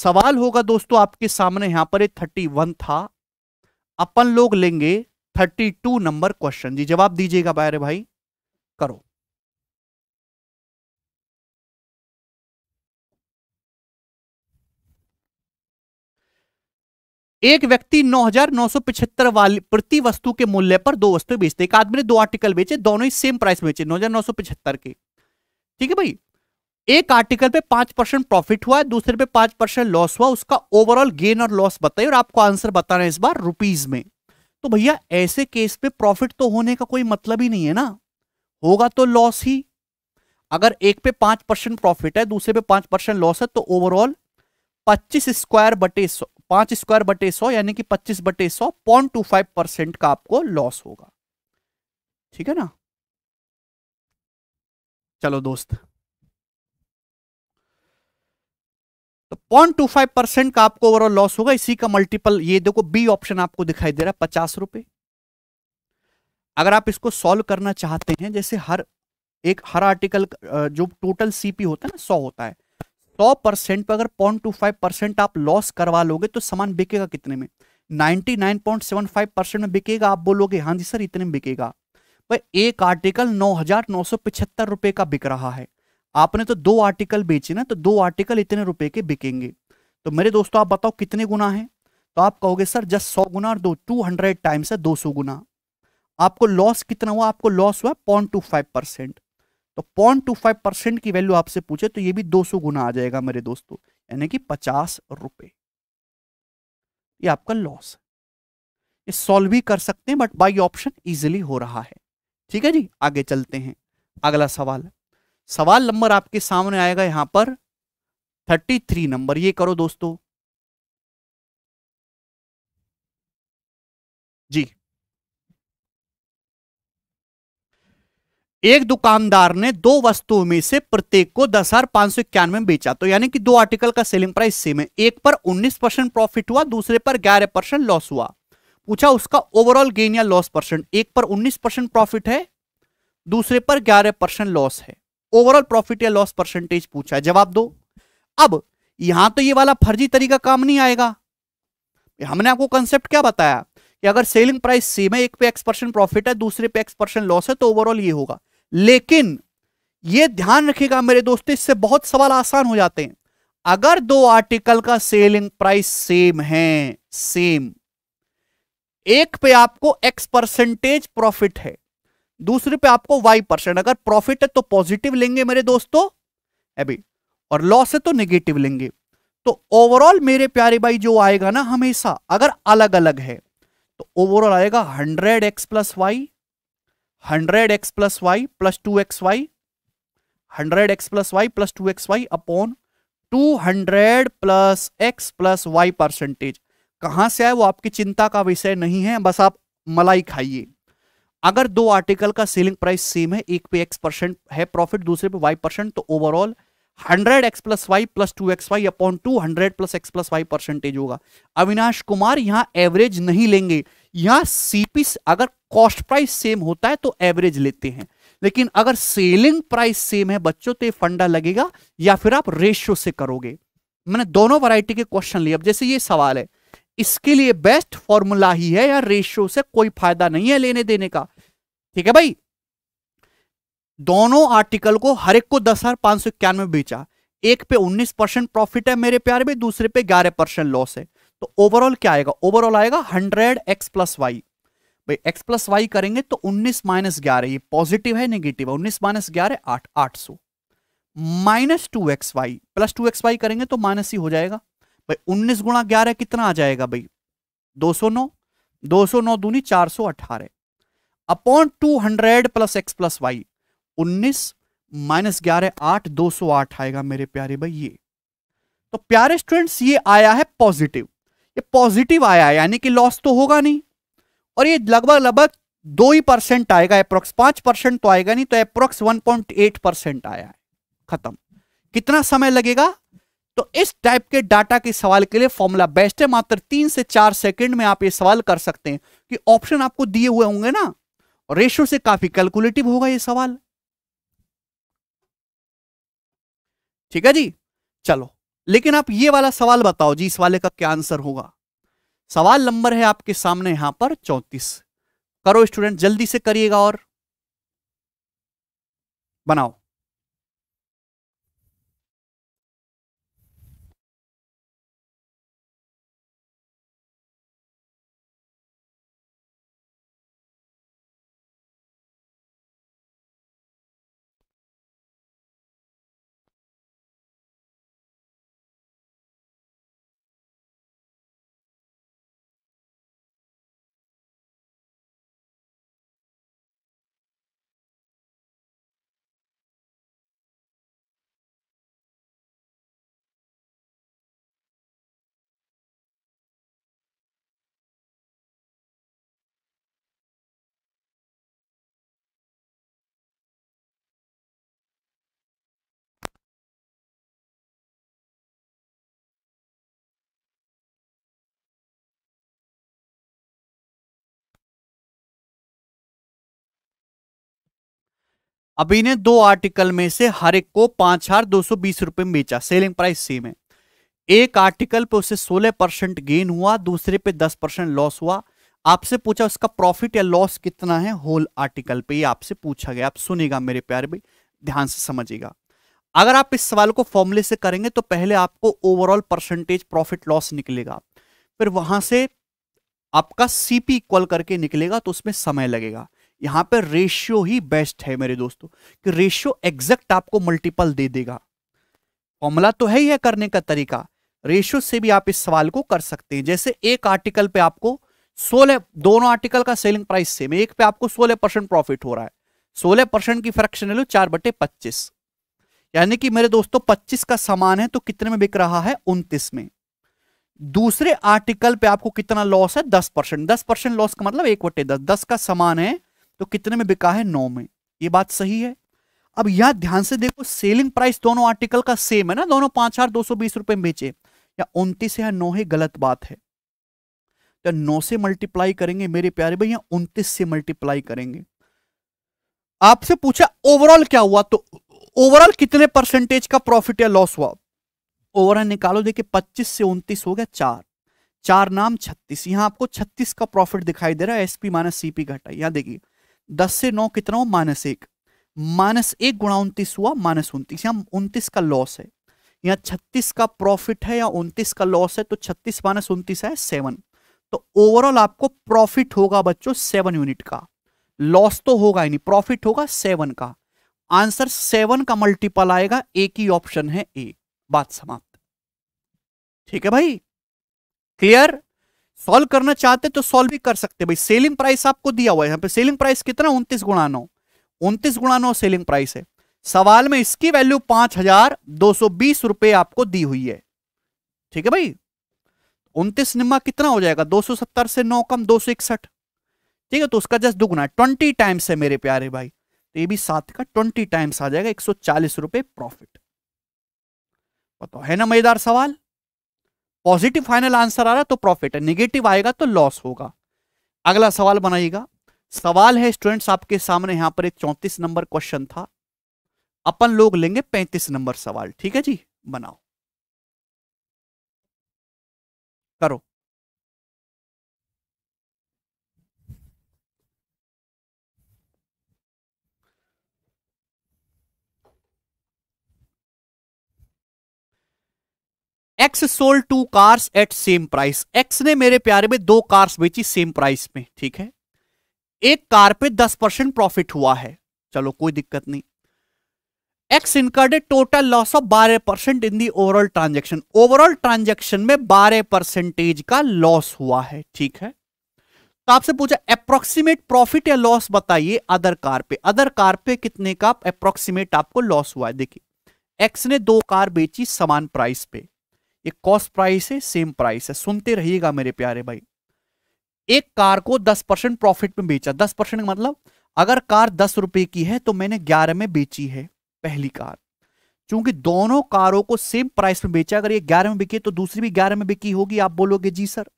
सवाल होगा दोस्तों आपके सामने यहां पर थर्टी वन था अपन लोग लेंगे थर्टी टू नंबर क्वेश्चन जी जवाब दीजिएगा बायरे भाई करो एक व्यक्ति नौ हजार नौ सौ पिछहत्तर वाली प्रति वस्तु के मूल्य पर दो वस्तु बेचते एक आदमी ने दो आर्टिकल बेचे दोनों ही सेम प्राइस बेचे नौ हजार नौ सौ पिछहत्तर के ठीक है भाई एक आर्टिकल पे पांच परसेंट प्रॉफिट हुआ दूसरे पे पांच परसेंट लॉस हुआ उसका ओवरऑल गेन और लॉस बताइए और आपको आंसर बताना है इस बार रुपीज में तो भैया ऐसे केस पे प्रॉफिट तो होने का कोई मतलब ही नहीं है ना होगा तो लॉस ही अगर एक पे पांच परसेंट प्रॉफिट है दूसरे पे पांच परसेंट लॉस है तो ओवरऑल पच्चीस स्क्वायर बटे पांच स्क्वायर बटे सौ यानी कि पच्चीस बटे सौ पॉइंट टू फाइव परसेंट का आपको लॉस होगा ठीक है ना चलो दोस्त तो पॉइंट टू फाइव परसेंट का आपको ओवरऑल लॉस होगा इसी का मल्टीपल ये देखो बी ऑप्शन आपको दिखाई दे रहा है पचास रुपए अगर आप इसको सॉल्व करना चाहते हैं जैसे हर एक हर आर्टिकल जो टोटल सीपी होता है ना सौ होता है सौ परसेंट पर अगर पॉइंट टू फाइव परसेंट आप लॉस करवा लोगे तो सामान बिकेगा कितने में ninety nine point seven five percent में बिकेगा आप बोलोगे हाँ जी सर इतने में बिकेगा पर एक आर्टिकल नौ हजार नौ सौ पिछहत्तर रुपये का बिक रहा है आपने तो दो आर्टिकल बेचे ना तो दो आर्टिकल इतने रुपए के बिकेंगे तो मेरे दोस्तों आप बताओ कितने गुना है तो आप कहोगे सर जस्ट सौ गुना और दो टू हंड्रेड टाइम्स है दो सौ गुना आपको लॉस कितना हुआ आपको लॉस हुआ पॉइंट टू फाइव परसेंट तो पॉइंट टू फाइव परसेंट की वैल्यू आपसे पूछे तो ये भी दो सौ गुना आ जाएगा मेरे दोस्तों यानी कि पचास रुपए ये आपका लॉस ये सॉल्व भी कर सकते हैं बट बाई ऑप्शन इजिली हो रहा है ठीक है जी आगे चलते हैं अगला सवाल सवाल नंबर आपके सामने आएगा यहां पर थर्टी थ्री नंबर ये करो दोस्तों जी एक दुकानदार ने दो वस्तुओं में से प्रत्येक को दस हजार पांच सौ इक्यानवे में बेचा तो यानी कि दो आर्टिकल का सेलिंग प्राइस सेम है एक पर उन्नीस परसेंट प्रॉफिट हुआ दूसरे पर ग्यारह परसेंट लॉस हुआ पूछा उसका ओवरऑल गेन या लॉस परसेंट एक पर उन्नीस परसेंट प्रॉफिट है दूसरे पर ग्यारह परसेंट लॉस है ओवरऑल प्रॉफिट या लॉस परसेंटेज पूछा है जवाब दो अब यहां तो ये वाला फर्जी तरीका काम नहीं आएगा हमने आपको कंसेप्ट क्या बताया कि अगर सेलिंग प्राइस सेम है एक पे एक्स परसेंट प्रॉफिट है दूसरे पे एक्स परसेंट लॉस है तो ओवरऑल ये होगा लेकिन ये ध्यान रखिएगा मेरे दोस्तों इससे बहुत सवाल आसान हो जाते हैं अगर दो आर्टिकल का सेलिंग प्राइस सेम है सेम एक पे आपको एक्स परसेंटेज प्रॉफिट है दूसरे पे आपको वाई परसेंट अगर प्रॉफिट है तो पॉजिटिव लेंगे मेरे दोस्तों अभी और लॉस है तो नेगेटिव लेंगे तो ओवरऑल मेरे प्यारे भाई जो आएगा ना हमेशा अगर अलग अलग है तो ओवरऑल आएगा hundred X plus Y hundred X plus Y plus two X Y hundred X plus Y plus two X Y upon two hundred plus X plus Y percentage कहां से आए वो आपकी चिंता का विषय नहीं है बस आप मलाई खाइए अगर दो आर्टिकल का सेलिंग प्राइस सेम है एक पे एक्स परसेंट है प्रॉफिट दूसरे पे वाई परसेंट तो overall hundred X plus Y plus two X Y upon two hundred plus X plus Y percentage होगा अविनाश कुमार यहां एवरेज नहीं लेंगे यहां सीपी अगर कॉस्ट प्राइस सेम होता है तो एवरेज लेते हैं लेकिन अगर सेलिंग प्राइस सेम है बच्चों तो ये फंडा लगेगा या फिर आप रेशियो से करोगे मैंने दोनों वैरायटी के क्वेश्चन लिए अब जैसे ये सवाल है इसके लिए बेस्ट फॉर्मूला ही है या रेशियो से कोई फायदा नहीं है लेने देने का ठीक है भाई दोनों आर्टिकल को हर एक को दस हजार पांच सौ इक्यानवे बेचा एक पे उन्नीस परसेंट प्रॉफिट है मेरे प्यार में दूसरे पे ग्यारह परसेंट लॉस है तो ओवरऑल क्या आएगा ओवरऑल आएगा हंड्रेड एक्स प्लस वाई भाई एक्स प्लस वाई करेंगे तो उन्नीस माइनस ग्यारह ये पॉजिटिव है नेगेटिव है उन्नीस माइनस ग्यारह आठ आठ सौ minus two X Y plus two X Y करेंगे तो माइनस ही हो जाएगा भाई उन्नीस गुणा ग्यारह कितना आ जाएगा भाई दो सौ नौ दो सौ नौ दूनी चार सौ अठारह upon two hundred plus X plus Y उन्नीस माइनस ग्यारह आठ दो सौ आठ आएगा मेरे प्यारे भाई ये तो प्यारे स्टूडेंट्स ये आया है पॉजिटिव ये पॉजिटिव आया है यानी कि लॉस तो होगा नहीं और ये लगभग लगभग दो ही परसेंट आएगा अप्रोक्स पांच परसेंट तो आएगा नहीं तो approx one point eight percent आया है खत्म कितना समय लगेगा तो इस टाइप के डाटा के सवाल के लिए फॉर्मूला बेस्ट है मात्र तीन से चार सेकंड में आप ये सवाल कर सकते हैं कि ऑप्शन आपको दिए हुए होंगे ना रेशो से काफी कैलकुलेटिव होगा ये सवाल ठीक है जी चलो लेकिन आप ये वाला सवाल बताओ जी इस वाले का क्या आंसर होगा सवाल नंबर है आपके सामने यहां पर चौंतीस करो स्टूडेंट जल्दी से करिएगा और बनाओ अब इन्हें दो आर्टिकल में से हर एक को पांच हजार दो सौ बीस रुपए में बेचा सेलिंग प्राइस सेम है एक आर्टिकल पे उसे सोलह परसेंट गेन हुआ दूसरे पे दस परसेंट लॉस हुआ आपसे पूछा उसका प्रॉफिट या लॉस कितना है होल आर्टिकल पे ये आपसे पूछा गया आप सुनेगा मेरे प्यार भी ध्यान से समझिएगा अगर आप इस सवाल को फॉर्मूले से करेंगे तो पहले आपको ओवरऑल परसेंटेज प्रॉफिट लॉस निकलेगा फिर वहां से आपका सीपी इक्वल करके निकलेगा तो उसमें समय लगेगा यहां पर रेशियो ही बेस्ट है मेरे दोस्तों कि रेशियो एग्जैक्ट आपको मल्टीपल दे देगा फॉर्मूला तो है ही है करने का तरीका रेशियो से भी आप इस सवाल को कर सकते हैं जैसे एक आर्टिकल पे आपको सोलह दोनों आर्टिकल का सेलिंग प्राइस सेम एक पे आपको सोलह परसेंट प्रॉफिट हो रहा है सोलह परसेंट की फ्रैक्शन लो चार बटे पच्चीस यानी कि मेरे दोस्तों पच्चीस का सामान है तो कितने में बिक रहा है उनतीस में दूसरे आर्टिकल पे आपको कितना लॉस है दस परसेंट दस परसेंट लॉस का मतलब एक बटे दस दस का सामान है तो कितने में बिका है नौ में ये बात सही है अब यहां ध्यान से देखो सेलिंग प्राइस दोनों आर्टिकल का सेम है ना दोनों पांच हजार दो सौ बीस रुपए में बेचे या उन्तीस या नौ है गलत बात है तो नौ से मल्टीप्लाई करेंगे मेरे प्यारे भाई या से मल्टीप्लाई करेंगे आपसे पूछा ओवरऑल क्या हुआ तो ओवरऑल कितने परसेंटेज का प्रॉफिट या लॉस हुआ ओवरऑल निकालो देखिए पच्चीस से उन्तीस हो गया चार चार नाम छत्तीस यहां आपको छत्तीस का प्रॉफिट दिखाई दे रहा है एसपी माइनस सीपी घटा यहां देखिए दस से नौ कितना हो माइनस एक माइनस एक गुणा उनतीस हुआ माइनस उनतीस यहाँ उनतीस का लॉस है यहाँ छत्तीस का प्रॉफिट है या उनतीस का लॉस है तो छत्तीस माइनस उनतीस है सेवन तो ओवरऑल आपको प्रॉफिट होगा बच्चों सेवन यूनिट का लॉस तो होगा ही नहीं प्रॉफिट होगा सेवन का आंसर सेवन का मल्टीपल आएगा एक ही ऑप्शन है ए बात समाप्त ठीक है भाई क्लियर सॉल्व करना चाहते तो सॉल्व भी कर सकते भाई सेलिंग प्राइस आपको दिया हुआ है यहाँ पे सेलिंग प्राइस कितना उनतीस गुणा नौ उनतीस गुणा नौ सेलिंग प्राइस है सवाल में इसकी वैल्यू पांच हजार दो सौ बीस रुपए आपको दी हुई है ठीक है भाई उनतीस निम्मा कितना हो जाएगा दो सौ सत्तर से नौ कम दो सौ इकसठ ठीक है तो उसका जस्ट दुगुना है ट्वेंटी टाइम्स है मेरे प्यारे भाई तो ये भी सात का ट्वेंटी टाइम्स आ जाएगा एक सौ चालीस रुपए प्रॉफिट बताओ है ना मजेदार सवाल पॉजिटिव फाइनल आंसर आ रहा है तो प्रॉफिट है निगेटिव आएगा तो लॉस होगा अगला सवाल बनाइएगा सवाल है स्टूडेंट्स आपके सामने यहां पर एक चौंतीस नंबर क्वेश्चन था अपन लोग लेंगे पैंतीस नंबर सवाल ठीक है जी बनाओ करो X sold two cars at same price X ने मेरे प्यारे में दो कार्स बेची सेम प्राइस में ठीक है एक कार पे दस परसेंट प्रॉफिट हुआ है चलो कोई दिक्कत नहीं X incurred total loss of बारह percent in the overall transaction overall transaction में बारह परसेंटेज का लॉस हुआ है ठीक है तो आपसे पूछा अप्रोक्सीमेट प्रॉफिट या लॉस बताइए अदर कार पे अदर कार पे कितने का अप्रोक्सीमेट आपको लॉस हुआ है देखिए एक्स ने दो कार बेची समान प्राइस पे ये कॉस्ट प्राइस है सेम प्राइस है सुनते रहिएगा मेरे प्यारे भाई एक कार को दस परसेंट प्रॉफिट में बेचा दस परसेंट मतलब अगर कार दस रुपए की है तो मैंने ग्यारह में बेची है पहली कार क्योंकि दोनों कारों को सेम प्राइस में बेचा अगर ये ग्यारह में बिकी तो दूसरी भी ग्यारह में बिकी होगी आप बोलोगे जी सर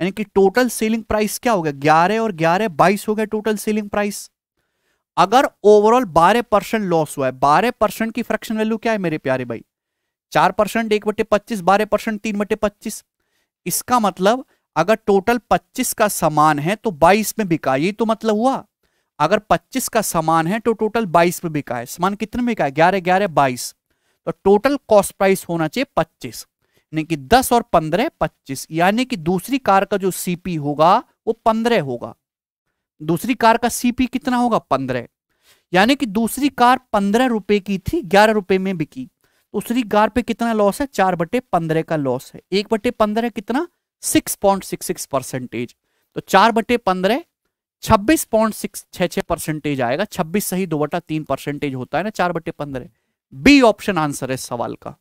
यानी कि टोटल सेलिंग प्राइस क्या हो गया ग्यारह और ग्यारह बाईस हो गया टोटल सेलिंग प्राइस अगर ओवरऑल बारह परसेंट लॉस हुआ है बारह परसेंट की फ्रैक्शन वैल्यू क्या है मेरे प्यारे भाई चार परसेंट एक बटे पच्चीस बारह परसेंट तीन बटे पच्चीस इसका मतलब अगर टोटल पच्चीस का सामान है तो बाईस में बिका यही तो मतलब हुआ अगर पच्चीस का सामान है तो टोटल बाईस में बिका है समान कितने में बिका है ग्यारह ग्यारह बाईस तो टोटल कॉस्ट प्राइस होना चाहिए पच्चीस यानी कि दस और पंद्रह पच्चीस यानी कि दूसरी कार का जो सीपी होगा वो पंद्रह होगा दूसरी कार का सीपी कितना होगा पंद्रह यानी कि दूसरी कार पंद्रह रुपए की थी ग्यारह रुपए में बिकी तो गार पे कितना लॉस है चार बटे पंद्रह का लॉस है एक बटे पंद्रह कितना six point six six percentage तो चार बटे पंद्रह छब्बीस पॉइंट सिक्स छः छः परसेंटेज आएगा छब्बीस सही दो बटा तीन परसेंटेज होता है ना चार बटे पंद्रह बी ऑप्शन आंसर है सवाल का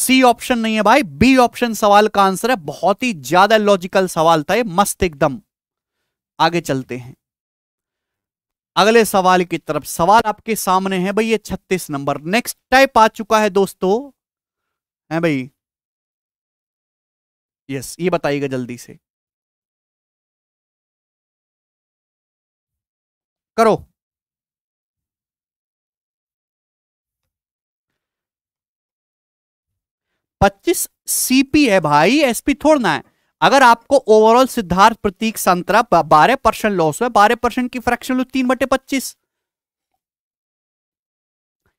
सी ऑप्शन नहीं है भाई बी ऑप्शन सवाल का आंसर है बहुत ही ज्यादा लॉजिकल सवाल था ये मस्त एकदम आगे चलते हैं अगले सवाल की तरफ सवाल आपके सामने है भाई ये छत्तीस नंबर नेक्स्ट टाइप आ चुका है दोस्तों है भाई यस ये बताइएगा जल्दी से करो पच्चीस सीपी है भाई एसपी थोड़ना है अगर आपको ओवरऑल सिद्धार्थ प्रतीक संतरा बारह परसेंट लॉस हुआ बारह परसेंट की फ्रैक्शन लो तीन बटे पच्चीस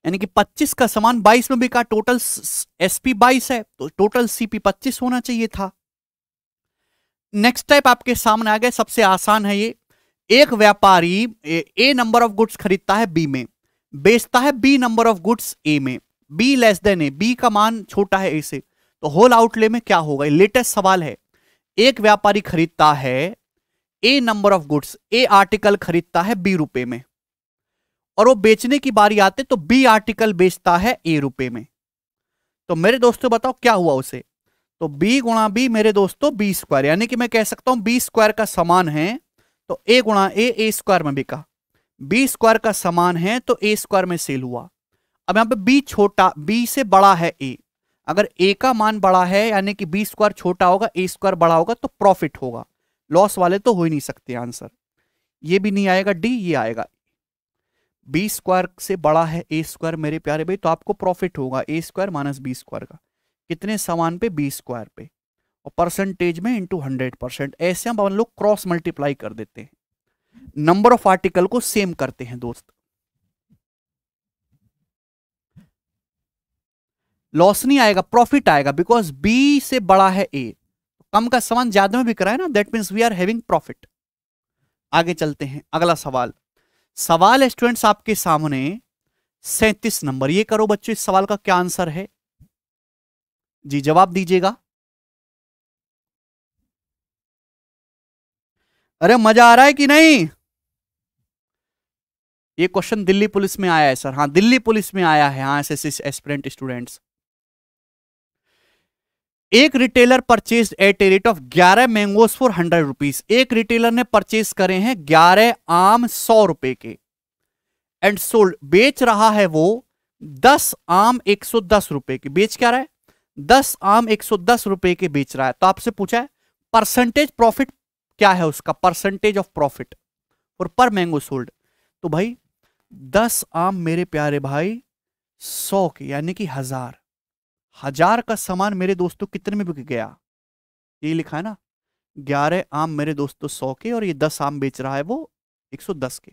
यानी कि पच्चीस का समान बाईस में बिका टोटल एसपी बाईस है तो टोटल सीपी पच्चीस होना चाहिए था नेक्स्ट टाइप आपके सामने आ गए सबसे आसान है ये एक व्यापारी ए नंबर ऑफ गुड्स खरीदता है बी में बेचता है B number of goods A में B less than A B का मान छोटा है ए से तो होल आउटले में क्या होगा लेटेस्ट सवाल है एक व्यापारी खरीदता है A number of goods A article खरीदता है बी रुपए में और वो बेचने की बारी आते तो बी आर्टिकल बेचता है ए रुपए में तो मेरे दोस्तों बताओ क्या हुआ उसे तो बी गुणा बी मेरे दोस्तों बी स्क्वायर यानी कि मैं कह सकता हूं बी स्क्वायर का समान है तो ए गुणा ए ए स्क्वायर में बिका बी स्क्वायर का समान है तो ए स्क्वायर में सेल हुआ अब यहां पे बी छोटा बी से बड़ा है ए अगर ए का मान बड़ा है यानी कि बी स्क्वायर छोटा होगा ए स्क्वायर बड़ा होगा तो प्रॉफिट होगा लॉस वाले तो हो ही नहीं सकते आंसर ये भी नहीं आएगा डी ये आएगा बी स्क्वायर से बड़ा है ए स्क्वायर मेरे प्यारे भाई तो आपको प्रॉफिट होगा A square minus B square का कितने सामान पे बी स्क्वायर पे और परसेंटेज में इंटू हंड्रेड परसेंट ऐसे हम लोग क्रॉस मल्टीप्लाई कर देते हैं नंबर ऑफ आर्टिकल को सेम करते हैं दोस्त लॉस नहीं आएगा प्रॉफिट आएगा बिकॉज बी से बड़ा है ए कम का सामान ज्यादा में बिक रहा है ना that means we are having profit आगे चलते हैं अगला सवाल सवाल स्टूडेंट्स आपके सामने सैतीस नंबर ये करो बच्चों इस सवाल का क्या आंसर है जी जवाब दीजिएगा अरे मजा आ रहा है कि नहीं ये क्वेश्चन दिल्ली पुलिस में आया है सर हाँ दिल्ली पुलिस में आया है हाँ एस एस एस्पिरेंट स्टूडेंट्स एक retailer purchase at a rate of ग्यारह मैंगोज फॉर हंड्रेड रुपीज एक रिटेलर ने परचेज करे हैं ग्यारह आम सौ रुपए के एंड सोल्ड बेच रहा है वो दस आम एक सौ दस रुपए के बेच क्या रहा है दस आम एक सौ दस रुपए के बेच रहा है तो आपसे पूछा है परसेंटेज प्रॉफिट क्या है उसका परसेंटेज ऑफ प्रॉफिट और पर मैंगो सोल्ड तो भाई दस आम मेरे प्यारे भाई सौ के यानी कि हजार हजार का सामान मेरे दोस्तों कितने में बिक गया ये लिखा है ना ग्यारह आम मेरे दोस्तों तो सौ के और ये दस आम बेच रहा है वो एक सौ दस के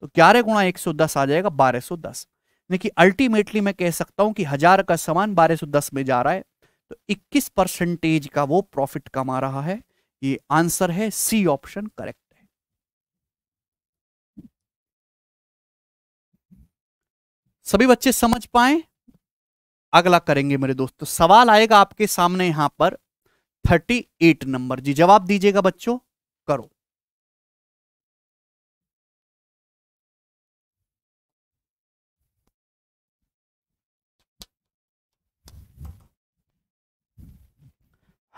तो ग्यारह गुणा एक सौ दस आ जाएगा बारह सौ दस यानी कि अल्टीमेटली मैं कह सकता हूं कि हजार का सामान बारह सौ दस में जा रहा है तो इक्कीस परसेंटेज का वो प्रॉफिट कमा रहा है ये आंसर है सी ऑप्शन करेक्ट है सभी बच्चे समझ पाए अगला करेंगे मेरे दोस्तों तो सवाल आएगा आपके सामने यहां पर 38 नंबर जी जवाब दीजिएगा बच्चों करो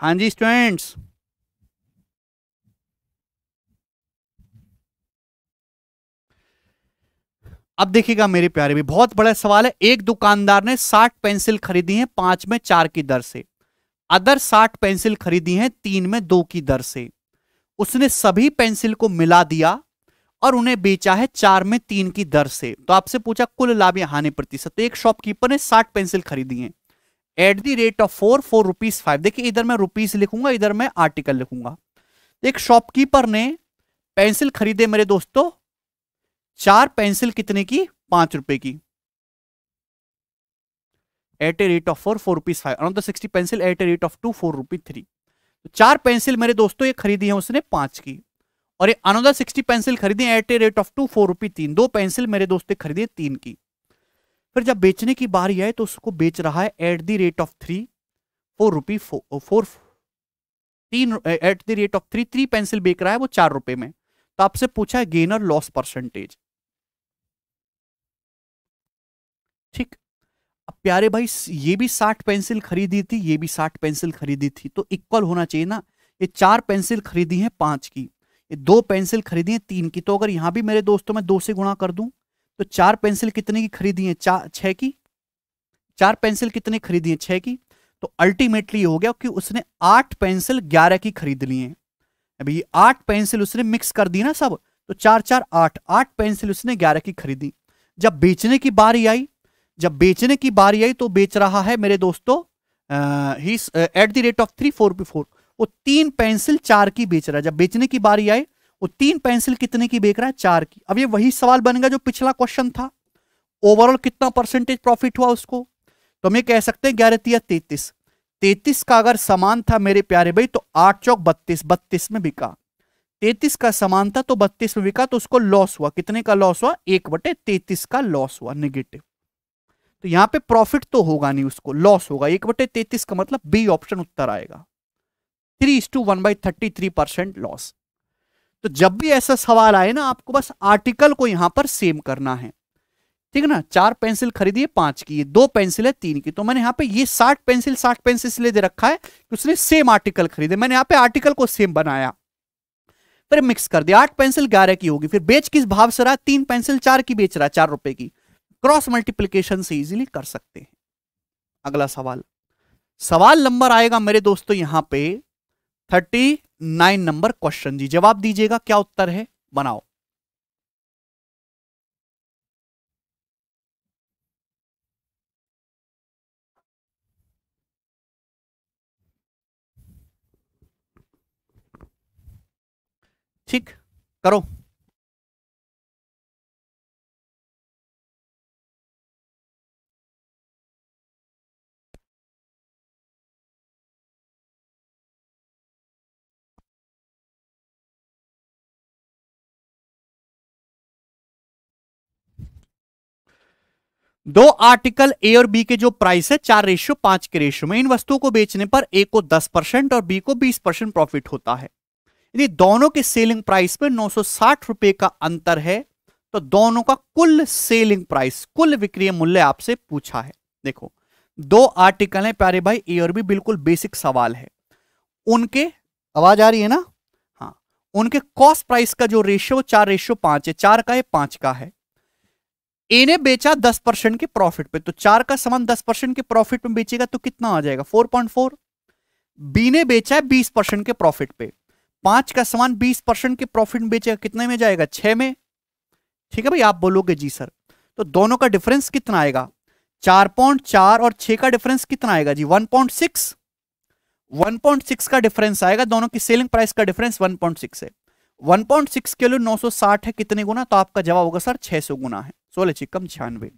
हाँ जी स्टूडेंट्स अब देखिएगा मेरे प्यारे भी बहुत बड़ा सवाल है एक दुकानदार ने साठ पेंसिल खरीदी है पांच में चार की दर से अदर साठ पेंसिल खरीदी हैं तीन में दो की दर से उसने सभी पेंसिल को मिला दिया और उन्हें बेचा है चार में तीन की दर से तो आपसे पूछा कुल लाभ या हानि प्रतिशत तो एक शॉपकीपर ने साठ पेंसिल खरीदी है at the rate of four for rupees five देखिए इधर मैं रुपीज लिखूंगा इधर मैं आर्टिकल लिखूंगा एक शॉपकीपर ने पेंसिल खरीदे मेरे दोस्तों चार पेंसिल कितने की पांच रुपए की at a rate of four for rupees five around sixty pencil at a rate of two for rupees three चार पेंसिल मेरे दोस्तों ये खरीदी है उसने पांच की और ये अनोदा सिक्सटी पेंसिल खरीदी at a rate of two for rupee तीन दो पेंसिल मेरे दोस्त ने खरीदी तीन की फिर जब बेचने की बारी आए तो उसको बेच रहा है at the rate of three for rupee four four तीन at the rate of three three pencil बेच रहा है वो चार रुपए में तो आपसे पूछा है गेनर लॉस परसेंटेज ठीक अब प्यारे भाई ये भी साठ पेंसिल खरीदी थी ये भी साठ पेंसिल खरीदी थी तो इक्वल होना चाहिए ना ये चार पेंसिल खरीदी है पांच की ये दो पेंसिल खरीदी है तीन की तो अगर यहां भी मेरे दोस्तों में दो से गुणा कर दूं तो चार पेंसिल कितने की खरीदी है चार छह की चार पेंसिल कितने खरीदी है छह की तो अल्टीमेटली हो गया कि उसने आठ पेंसिल ग्यारह की खरीद ली है अभी आठ पेंसिल उसने मिक्स कर दी ना सब तो चार चार आठ आठ पेंसिल उसने ग्यारह की खरीदी जब बेचने की बारी आई जब बेचने की बारी आई तो बेच रहा है मेरे दोस्तों ही at the rate of three for four वो तीन पेंसिल चार की बेच रहा है जब बेचने की बारी आई वो तीन पेंसिल कितने की बेच रहा है चार की अब ये वही सवाल बनेगा जो पिछला क्वेश्चन था ओवरऑल कितना परसेंटेज प्रॉफिट हुआ उसको तो हम ये कह सकते हैं ग्यारह या तैतीस तैतीस का अगर सामान था मेरे प्यारे भाई तो आठ चौक बत्तीस बत्तीस में बिका तैतीस का सामान था तो बत्तीस में बिका तो उसको लॉस हुआ कितने का लॉस हुआ एक बटे तैतीस का लॉस हुआ निगेटिव तो यहां पे प्रॉफिट तो होगा नहीं उसको लॉस होगा एक बटे तैतीस का मतलब बी ऑप्शन उत्तर आएगा three is to one by thirty three percent loss तो जब भी ऐसा सवाल आए ना आपको बस आर्टिकल को यहां पर सेम करना है ठीक है ना चार पेंसिल खरीदिए पांच की दो पेंसिल है तीन की तो मैंने यहां पे ये साठ पेंसिल साठ पेंसिल इसलिए दे रखा है कि उसने सेम आर्टिकल खरीदे मैंने यहां पे आर्टिकल को सेम बनाया फिर मिक्स कर दिया आठ पेंसिल ग्यारह की होगी फिर बेच किस भाव से रहा तीन पेंसिल चार की बेच रहा है चार रुपए की क्रॉस मल्टीप्लीकेशन से इजीली कर सकते हैं अगला सवाल सवाल नंबर आएगा मेरे दोस्तों यहां पे थर्टी नाइन नंबर क्वेश्चन जी जवाब दीजिएगा क्या उत्तर है बनाओ ठीक करो दो आर्टिकल ए और बी के जो प्राइस है चार रेशियो पांच के रेशियो में इन वस्तुओं को बेचने पर ए को दस परसेंट और बी को बीस परसेंट प्रॉफिट होता है यदि दोनों के सेलिंग प्राइस पर नौ रुपए का अंतर है तो दोनों का कुल सेलिंग प्राइस कुल विक्रय मूल्य आपसे पूछा है देखो दो आर्टिकल है प्यारे भाई ए और बी बिल्कुल बेसिक सवाल है उनके आवाज आ रही है ना हाँ उनके कॉस्ट प्राइस का जो रेशियो चार रेशियो पांच है चार का है पांच का है ए ने बेचा दस परसेंट के प्रॉफिट पे तो चार का सामान दस परसेंट के प्रॉफिट में बेचेगा तो कितना आ जाएगा फोर पॉइंट फोर बी ने बेचा है बीस परसेंट के प्रॉफिट पे पांच का सामान बीस परसेंट के प्रॉफिट में बेचेगा कितने में जाएगा छह में ठीक है भाई आप बोलोगे जी सर तो दोनों का डिफरेंस कितना आएगा चार पॉइंट चार और छह का डिफरेंस कितना आएगा जी one point six one point six का डिफरेंस आएगा दोनों की सेलिंग प्राइस का डिफरेंस वन पॉइंट सिक्स है वन पॉइंट सिक्स के लिए नौ सौ साठ है कितने गुना तो आपका जवाब होगा सर छह सौ गुना है सोलह छिकम छियानवे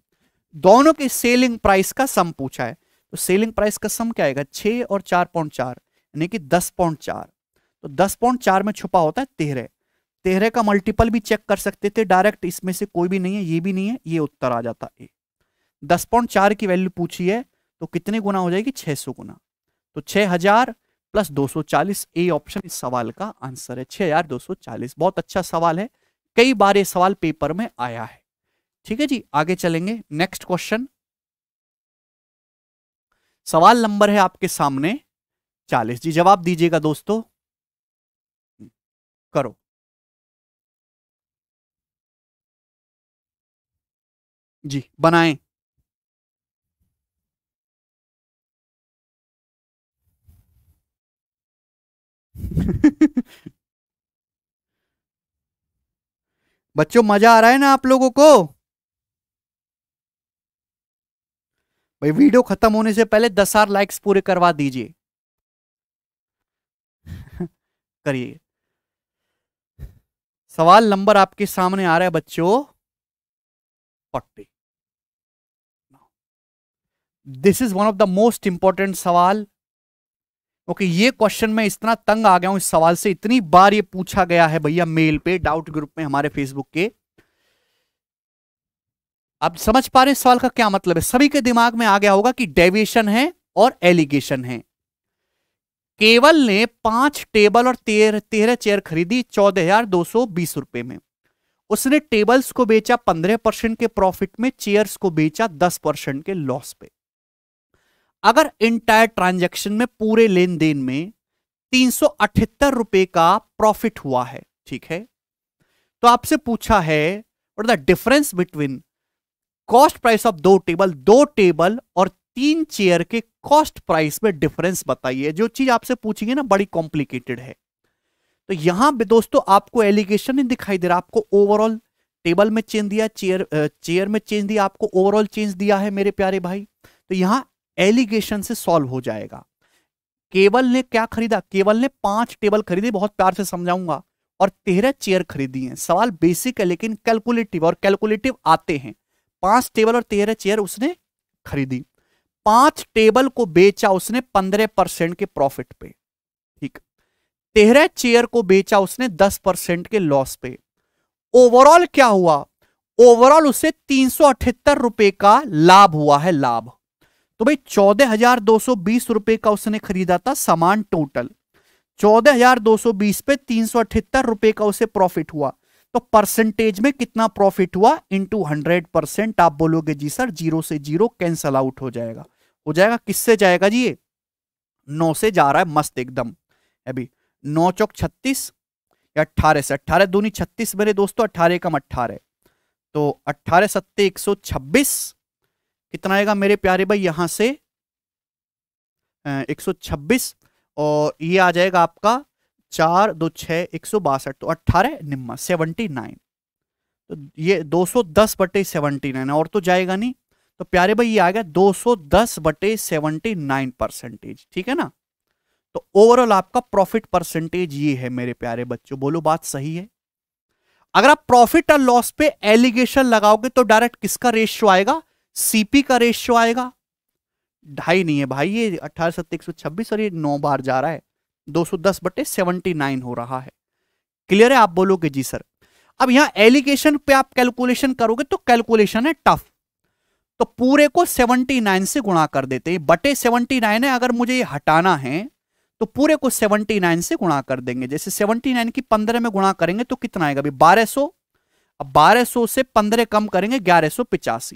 दोनों के सेलिंग प्राइस का सम पूछा है तो सेलिंग प्राइस का सम क्या आएगा छः और चार पॉइंट चार यानी कि दस पॉइंट चार तो दस पॉइंट चार में छुपा होता है तेरह तेरह का मल्टीपल भी चेक कर सकते थे डायरेक्ट इसमें से कोई भी नहीं है ये भी नहीं है ये उत्तर आ जाता ए दस पॉइंट चार की वैल्यू पूछी है तो कितने गुना हो जाएगी छह सौ गुना तो छह हजार प्लस दो सौ चालीस ए ऑप्शन इस सवाल का आंसर है छह हजार दो सौ चालीस बहुत अच्छा सवाल है कई बार ये सवाल पेपर में आया है ठीक है जी आगे चलेंगे नेक्स्ट क्वेश्चन सवाल नंबर है आपके सामने चालीस जी जवाब दीजिएगा दोस्तों करो जी बनाएं बच्चों मजा आ रहा है ना आप लोगों को भाई वीडियो खत्म होने से पहले दस हजार लाइक्स पूरे करवा दीजिए करिए सवाल नंबर आपके सामने आ रहा है बच्चों forty this is one of the most important सवाल ओके ये क्वेश्चन मैं इतना तंग आ गया हूं इस सवाल से इतनी बार ये पूछा गया है भैया मेल पे डाउट ग्रुप में हमारे फेसबुक के आप समझ पा रहे हैं सवाल का क्या मतलब है सभी के दिमाग में आ गया होगा कि डेविएशन है और एलिगेशन है केवल ने पांच टेबल और तेरह तेरह चेयर खरीदी चौदह हजार दो सौ बीस रुपए में उसने टेबल्स को बेचा पंद्रह परसेंट के प्रॉफिट में चेयर्स को बेचा दस परसेंट के लॉस पे अगर इंटायर ट्रांजैक्शन में पूरे लेन देन में तीन सौ अठहत्तर रुपए का प्रॉफिट हुआ है ठीक है तो आपसे पूछा है और the difference between cost price of दो टेबल दो टेबल और तीन चेयर के कॉस्ट प्राइस में डिफरेंस बताइए जो चीज आपसे पूछेंगे ना बड़ी कॉम्प्लिकेटेड है तो यहां दोस्तों आपको एलिगेशन नहीं दिखाई दे रहा आपको ओवरऑल टेबल में चेंज दिया चेयर चेयर में चेंज दिया आपको ओवरऑल चेंज दिया है मेरे प्यारे भाई तो यहाँ एलिगेशन से सॉल्व हो जाएगा केवल ने क्या खरीदा केवल ने पांच टेबल खरीदे बहुत प्यार से समझाऊंगा और तेरह चेयर खरीदी हैं सवाल बेसिक है लेकिन कैलकुलेटिव और कैलकुलेटिव आते हैं पांच टेबल और तेरह चेयर उसने खरीदी पांच टेबल को बेचा उसने पंद्रह परसेंट के प्रॉफिट पे ठीक तेरह चेयर को बेचा उसने दस परसेंट के लॉस पे ओवरऑल क्या हुआ ओवरऑल उसे तीन रुपए का लाभ हुआ है लाभ तो भाई चौदह हजार दो सौ बीस रुपए का उसने खरीदा था सामान टोटल चौदह हजार दो सौ बीस पे तीन सौ अठहत्तर रुपए का उसे प्रॉफिट हुआ तो परसेंटेज में कितना प्रॉफिट हुआ टू हंड्रेड परसेंट आप बोलोगे जी सर जीरो से जीरो कैंसल आउट हो जाएगा हो जाएगा किससे जाएगा जी ये नौ से जा रहा है मस्त एकदम अभी नौ चौक छत्तीस या अट्ठारह से अट्ठारह दूनी छत्तीस मेरे दोस्तों तो अट्ठारह कम अट्ठारह तो अट्ठारह सत्ते एक सौ छब्बीस कितना आएगा मेरे प्यारे भाई यहां से एक सौ छब्बीस और ये आ जाएगा आपका चार दो छः एक सौ बासठ तो अट्ठारह निम्मा सेवनटी नाइन तो ये दो सौ दस बटे सेवनटी नाइन और तो जाएगा नहीं तो प्यारे भाई ये आ गया दो सौ दस बटे सेवनटी नाइन परसेंटेज ठीक है ना तो ओवरऑल आपका प्रॉफिट परसेंटेज ये है मेरे प्यारे बच्चों बोलो बात सही है अगर आप प्रॉफिट और लॉस पे एलिगेशन लगाओगे तो डायरेक्ट किसका रेशियो आएगा सीपी का रेशियो आएगा ढाई नहीं है भाई ये अठारह सत्तर एक सौ छब्बीस और ये नौ बार जा रहा है 210 बटे नाइन हो रहा है क्लियर है आप बोलोगे जी सर अब यहां एलिगेशन पे आप कैलकुलेशन करोगे तो कैलकुलेशन है टफ तो पूरे को 79 से गुणा कर देते हैं बटे 79 है अगर मुझे ये हटाना है तो पूरे को 79 से गुणा कर देंगे जैसे 79 की 15 में गुणा करेंगे तो कितना आएगा भाई सो अब 1200 से 15 कम करेंगे ग्यारह सौ पिचासी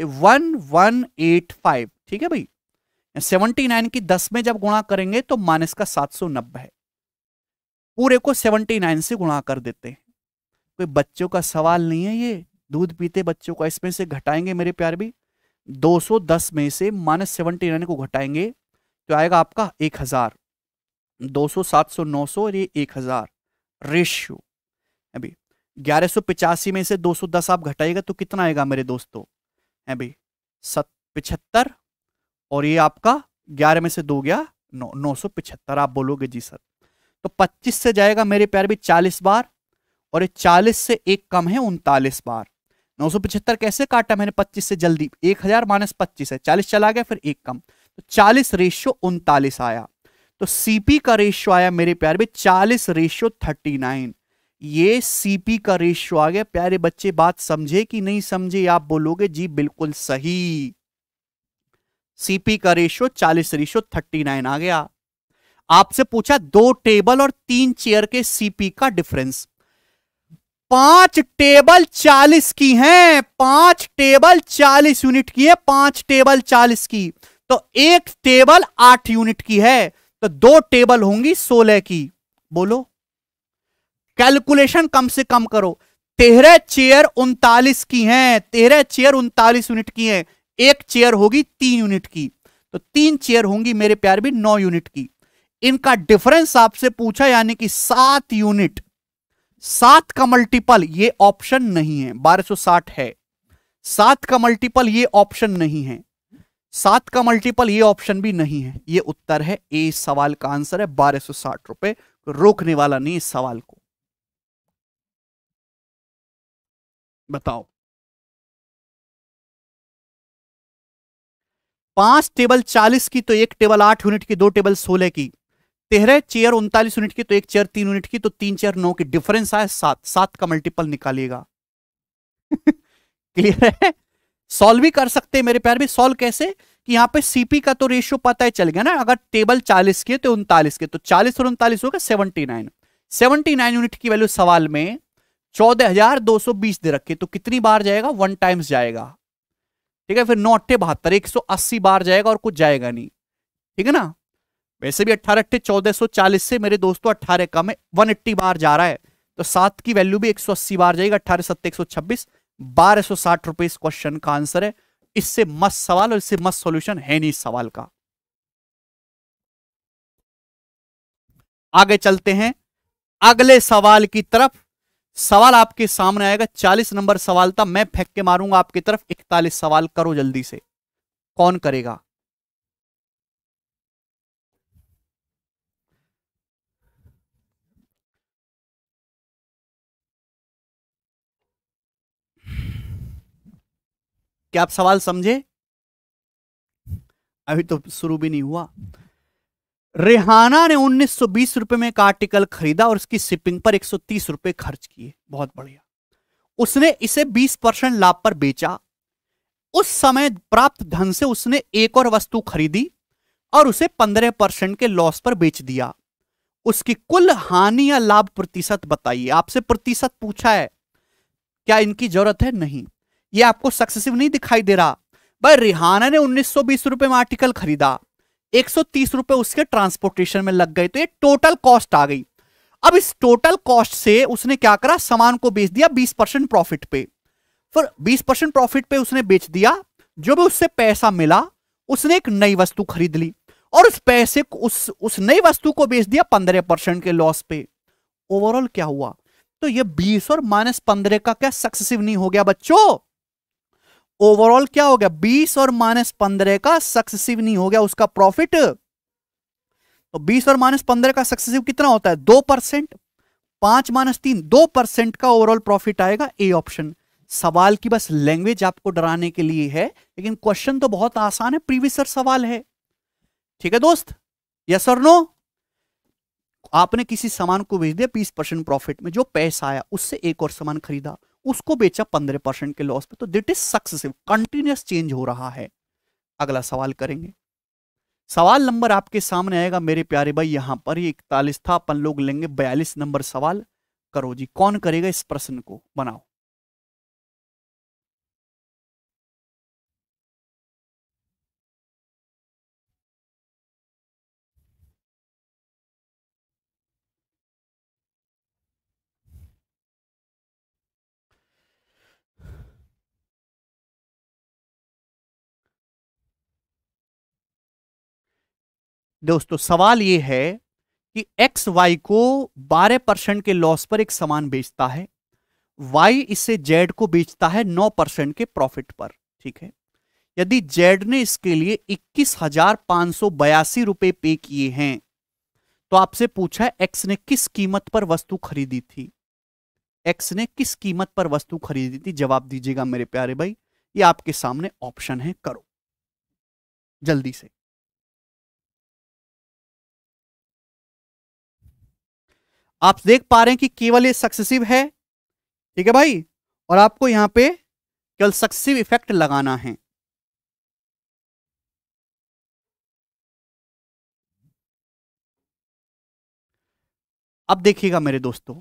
तो वन वन एट फाइव ठीक है भाई सेवनटी नाइन की दस में जब गुणा करेंगे तो माइनस का सात सौ नब्बे है पूरे को सेवनटी नाइन से गुणा कर देते हैं कोई बच्चों का सवाल नहीं है ये दूध पीते बच्चों का इसमें से घटाएंगे मेरे प्यार भी दो सौ दस में से माइनस सेवनटी नाइन को घटाएंगे तो आएगा आपका एक हजार दो सौ सात सौ नौ सौ और ये एक हजार रेशियो अभी ग्यारह सौ पिचासी में से दो सौ दस आप घटाएगा तो कितना आएगा मेरे दोस्तों अभी सत पिछहत्तर और ये आपका ग्यारह में से दो गया नौ नौ सौ पिछहत्तर आप बोलोगे जी सर तो पच्चीस से जाएगा मेरे प्यार भी चालीस बार और ये चालीस से एक कम है उनतालीस बार नौ सौ पिछहत्तर कैसे काटा मैंने पच्चीस से जल्दी एक हजार माइनस पच्चीस है चालीस चला गया फिर एक कम तो चालीस रेशियो उनतालीस आया तो सीपी का रेशियो आया मेरे प्यार में चालीस रेशियो थर्टी नाइन ये सीपी का रेशियो आ गया प्यारे बच्चे बात समझे कि नहीं समझे आप बोलोगे जी बिल्कुल सही सीपी का रेशियो चालीस रेशियो थर्टी नाइन आ गया आपसे पूछा दो टेबल और तीन चेयर के सीपी का डिफरेंस पांच टेबल चालीस की हैं पांच टेबल चालीस यूनिट की है पांच टेबल चालीस की तो एक टेबल आठ यूनिट की है तो दो टेबल होंगी सोलह की बोलो कैलकुलेशन कम से कम करो तेरह चेयर उनतालीस की हैं तेरह चेयर उनतालीस यूनिट की हैं एक चेयर होगी तीन यूनिट की तो तीन चेयर होंगी मेरे प्यार भी नौ यूनिट की इनका डिफरेंस आपसे पूछा यानी कि सात यूनिट सात का मल्टीपल ये ऑप्शन नहीं है बारह है सात का मल्टीपल ये ऑप्शन नहीं है सात का मल्टीपल ये ऑप्शन भी नहीं है ये उत्तर है ए सवाल का आंसर है बारह सौ साठ रुपए रोकने वाला नहीं इस सवाल को बताओ पांच टेबल चालीस की तो एक टेबल आठ यूनिट की दो टेबल सोलह की तेरह चेयर उनतालीस यूनिट की तो एक चेयर तीन यूनिट की तो तीन चेयर नौ की डिफरेंस आए सात सात का मल्टीपल निकालिएगा क्लियर है सॉल्व भी कर सकते हैं मेरे प्यार भी सॉल्व कैसे कि यहाँ पे सीपी का तो रेशियो पता है चल गया ना अगर टेबल चालीस की है तो उनतालीस के तो चालीस और उनतालीस होगा seventy nine seventy nine unit की वैल्यू सवाल में चौदह हजार दो सौ बीस दे रखे तो कितनी बार जाएगा वन टाइम्स जाएगा ठीक है फिर नौ अट्ठे बहत्तर एक सौ अस्सी बार जाएगा और कुछ जाएगा नहीं ठीक है ना वैसे भी अट्ठारह अट्ठे चौदह सौ चालीस से मेरे दोस्तों तो अट्ठारह कम है वन एट्टी बार जा रहा है तो सात की वैल्यू भी एक सौ अस्सी बार जाएगा अट्ठारह सत्तर एक सौ छब्बीस बारह सौ साठ रुपए इस क्वेश्चन का आंसर है इससे मस्त सवाल और इससे मस्त सॉल्यूशन है नहीं इस सवाल का आगे चलते हैं अगले सवाल की तरफ सवाल आपके सामने आएगा चालीस नंबर सवाल था मैं फेंक के मारूंगा आपकी तरफ इकतालीस सवाल करो जल्दी से कौन करेगा क्या आप सवाल समझे अभी तो शुरू भी नहीं हुआ रेहाना ने 1920 रुपए में एक आर्टिकल खरीदा और उसकी शिपिंग पर 130 रुपए खर्च किए बहुत बढ़िया उसने इसे 20 परसेंट लाभ पर बेचा उस समय प्राप्त धन से उसने एक और वस्तु खरीदी और उसे 15 परसेंट के लॉस पर बेच दिया उसकी कुल हानि या लाभ प्रतिशत बताइए आपसे प्रतिशत पूछा है क्या इनकी जरूरत है नहीं ये आपको सक्सेसिव नहीं दिखाई दे रहा भाई रिहाना ने उन्नीस रुपए में आर्टिकल खरीदा एक सौ उसके ट्रांसपोर्टेशन में लग गए तो ये टोटल कॉस्ट आ गई अब इस टोटल कॉस्ट से उसने क्या करा सामान को बेच दिया 20 परसेंट प्रॉफिट पे फिर 20 परसेंट प्रॉफिट पे उसने बेच दिया जो भी उससे पैसा मिला उसने एक नई वस्तु खरीद ली और उस पैसे को उस उस नई वस्तु को बेच दिया 15 परसेंट के लॉस पे ओवरऑल क्या हुआ तो ये 20 और माइनस पंद्रह का क्या सक्सेसिव नहीं हो गया बच्चों ओवरऑल क्या हो गया बीस और माइनस पंद्रह का सक्सेसिव नहीं हो गया उसका प्रॉफिट तो बीस और माइनस पंद्रह का सक्सेसिव कितना होता है दो परसेंट पांच माइनस तीन दो परसेंट का ओवरऑल प्रॉफिट आएगा ए ऑप्शन सवाल की बस लैंग्वेज आपको डराने के लिए है लेकिन क्वेश्चन तो बहुत आसान है प्रीवियस सवाल है ठीक है दोस्त यस और नो आपने किसी सामान को भेज दिया बीस परसेंट प्रॉफिट में जो पैसा आया उससे एक और सामान खरीदा उसको बेचा पंद्रह परसेंट के लॉस पे तो that is successive continuous change हो रहा है अगला सवाल करेंगे सवाल नंबर आपके सामने आएगा मेरे प्यारे भाई यहां पर इकतालीस था अपन लोग लेंगे बयालीस नंबर सवाल करो जी कौन करेगा इस प्रश्न को बनाओ दोस्तों सवाल ये है कि एक्स वाई को 12 परसेंट के लॉस पर एक सामान बेचता है वाई इसे जेड को बेचता है 9 परसेंट के प्रॉफिट पर ठीक है यदि जेड ने इसके लिए इक्कीस हजार पांच सौ बयासी रुपए पे किए हैं तो आपसे पूछा एक्स ने किस कीमत पर वस्तु खरीदी थी एक्स ने किस कीमत पर वस्तु खरीदी थी जवाब दीजिएगा मेरे प्यारे भाई ये आपके सामने ऑप्शन है करो जल्दी से आप देख पा रहे हैं कि केवल ये सक्सेसिव है ठीक है भाई और आपको यहां पे केवल सक्सेसिव इफेक्ट लगाना है अब देखिएगा मेरे दोस्तों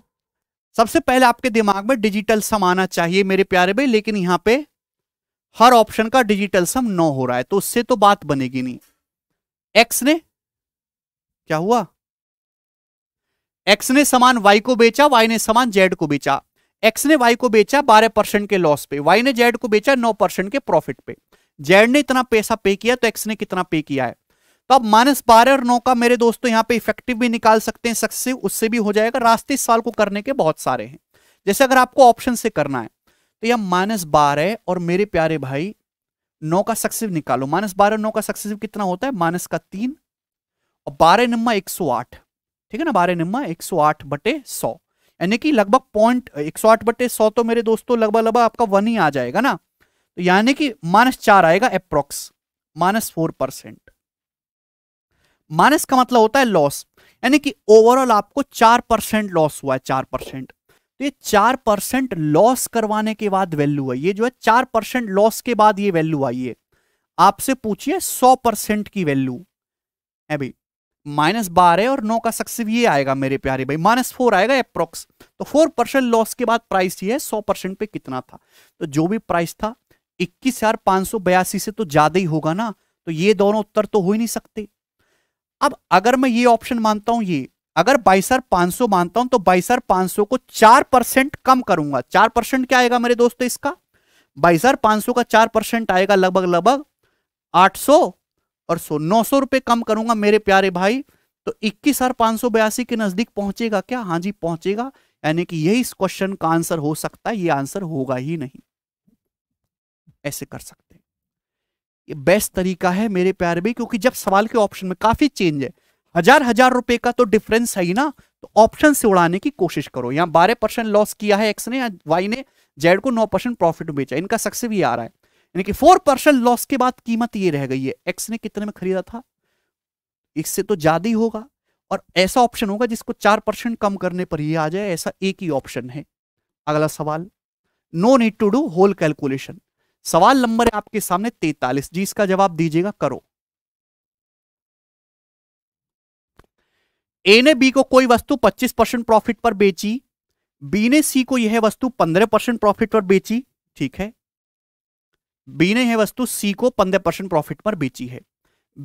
सबसे पहले आपके दिमाग में डिजिटल सम आना चाहिए मेरे प्यारे भाई लेकिन यहां पे हर ऑप्शन का डिजिटल सम नौ हो रहा है तो उससे तो बात बनेगी नहीं एक्स ने क्या हुआ एक्स ने सामान वाई को बेचा वाई ने सामान जेड को बेचा एक्स ने वाई को बेचा बारह परसेंट के लॉस पे वाई ने जेड को बेचा नौ परसेंट के प्रॉफिट पे जेड ने इतना पैसा पे किया तो एक्स ने कितना पे किया है तो अब माइनस बारह और नौ का मेरे दोस्तों यहाँ पे इफेक्टिव भी निकाल सकते हैं सक्सेसिव उससे भी हो जाएगा रास्ते इस साल को करने के बहुत सारे हैं जैसे अगर आपको ऑप्शन से करना है तो यह माइनस बारह और मेरे प्यारे भाई नौ का सक्सेसिव निकालो माइनस बारह नौ का सक्सेसिव कितना होता है माइनस का तीन और बारह नंबर एक सौ आठ ठीक है ना बारह निम्मा एक सौ आठ बटे सौ यानी कि लगभग पॉइंट एक सौ आठ बटे सौ तो मेरे दोस्तों लगभग लगभग आपका वन ही आ जाएगा ना तो यानी कि माइनस चार आएगा approx minus four percent minus का मतलब होता है लॉस यानी कि ओवरऑल आपको चार परसेंट लॉस हुआ है चार परसेंट तो ये चार परसेंट लॉस करवाने के बाद वैल्यू है ये जो है चार परसेंट लॉस के बाद ये वैल्यू आई है आपसे पूछिए सौ परसेंट की वैल्यू है भाई माइनस बारह और नौ का सक्सेसिव ये आएगा मेरे प्यारे भाई माइनस फोर आएगा अप्रोक्स तो फोर परसेंट लॉस के बाद प्राइस ये है सौ परसेंट पे कितना था तो जो भी प्राइस था इक्कीस हजार पांच सौ बयासी से तो ज्यादा ही होगा ना तो ये दोनों उत्तर तो हो ही नहीं सकते अब अगर मैं ये ऑप्शन मानता हूं ये अगर बाईस हजार पांच सौ मानता हूं तो बाईस हजार पांच सौ को चार परसेंट कम करूंगा चार परसेंट क्या आएगा मेरे दोस्तों इसका बाईस हजार पांच सौ का चार परसेंट आएगा लगभग लगभग आठ सौ और सो नौ सौ रुपए कम करूंगा मेरे प्यारे भाई तो इक्कीस हजार पांच सौ बयासी के नज़दीक पहुंचेगा क्या हाँ जी पहुंचेगा यानी कि यही इस क्वेश्चन का आंसर हो सकता है ये आंसर होगा ही नहीं ऐसे कर सकते हैं ये बेस्ट तरीका है मेरे प्यारे भाई क्योंकि जब सवाल के ऑप्शन में काफ़ी चेंज है हजार हजार रुपए का तो डिफरेंस है ही ना तो ऑप्शन से उड़ाने की कोशिश करो यहाँ बारह परसेंट लॉस किया है एक्स ने या वाई ने जेड को नौ परसेंट प्रॉफिट बेचा इनका सक्सेस भी आ रहा है यानी कि फोर परसेंट लॉस के बाद कीमत ये रह गई है एक्स ने कितने में खरीदा था इससे तो ज्यादा ही होगा और ऐसा ऑप्शन होगा जिसको चार परसेंट कम करने पर ही आ जाए ऐसा एक ही ऑप्शन है अगला सवाल no need to do whole calculation सवाल नंबर है आपके सामने तैतालीस जी इसका जवाब दीजिएगा करो ए ने बी को कोई वस्तु 25 परसेंट प्रॉफिट पर बेची बी ने सी को यह वस्तु 15 परसेंट प्रॉफिट पर बेची ठीक है बी ने यह वस्तु सी को पंद्रह परसेंट प्रॉफिट पर बेची है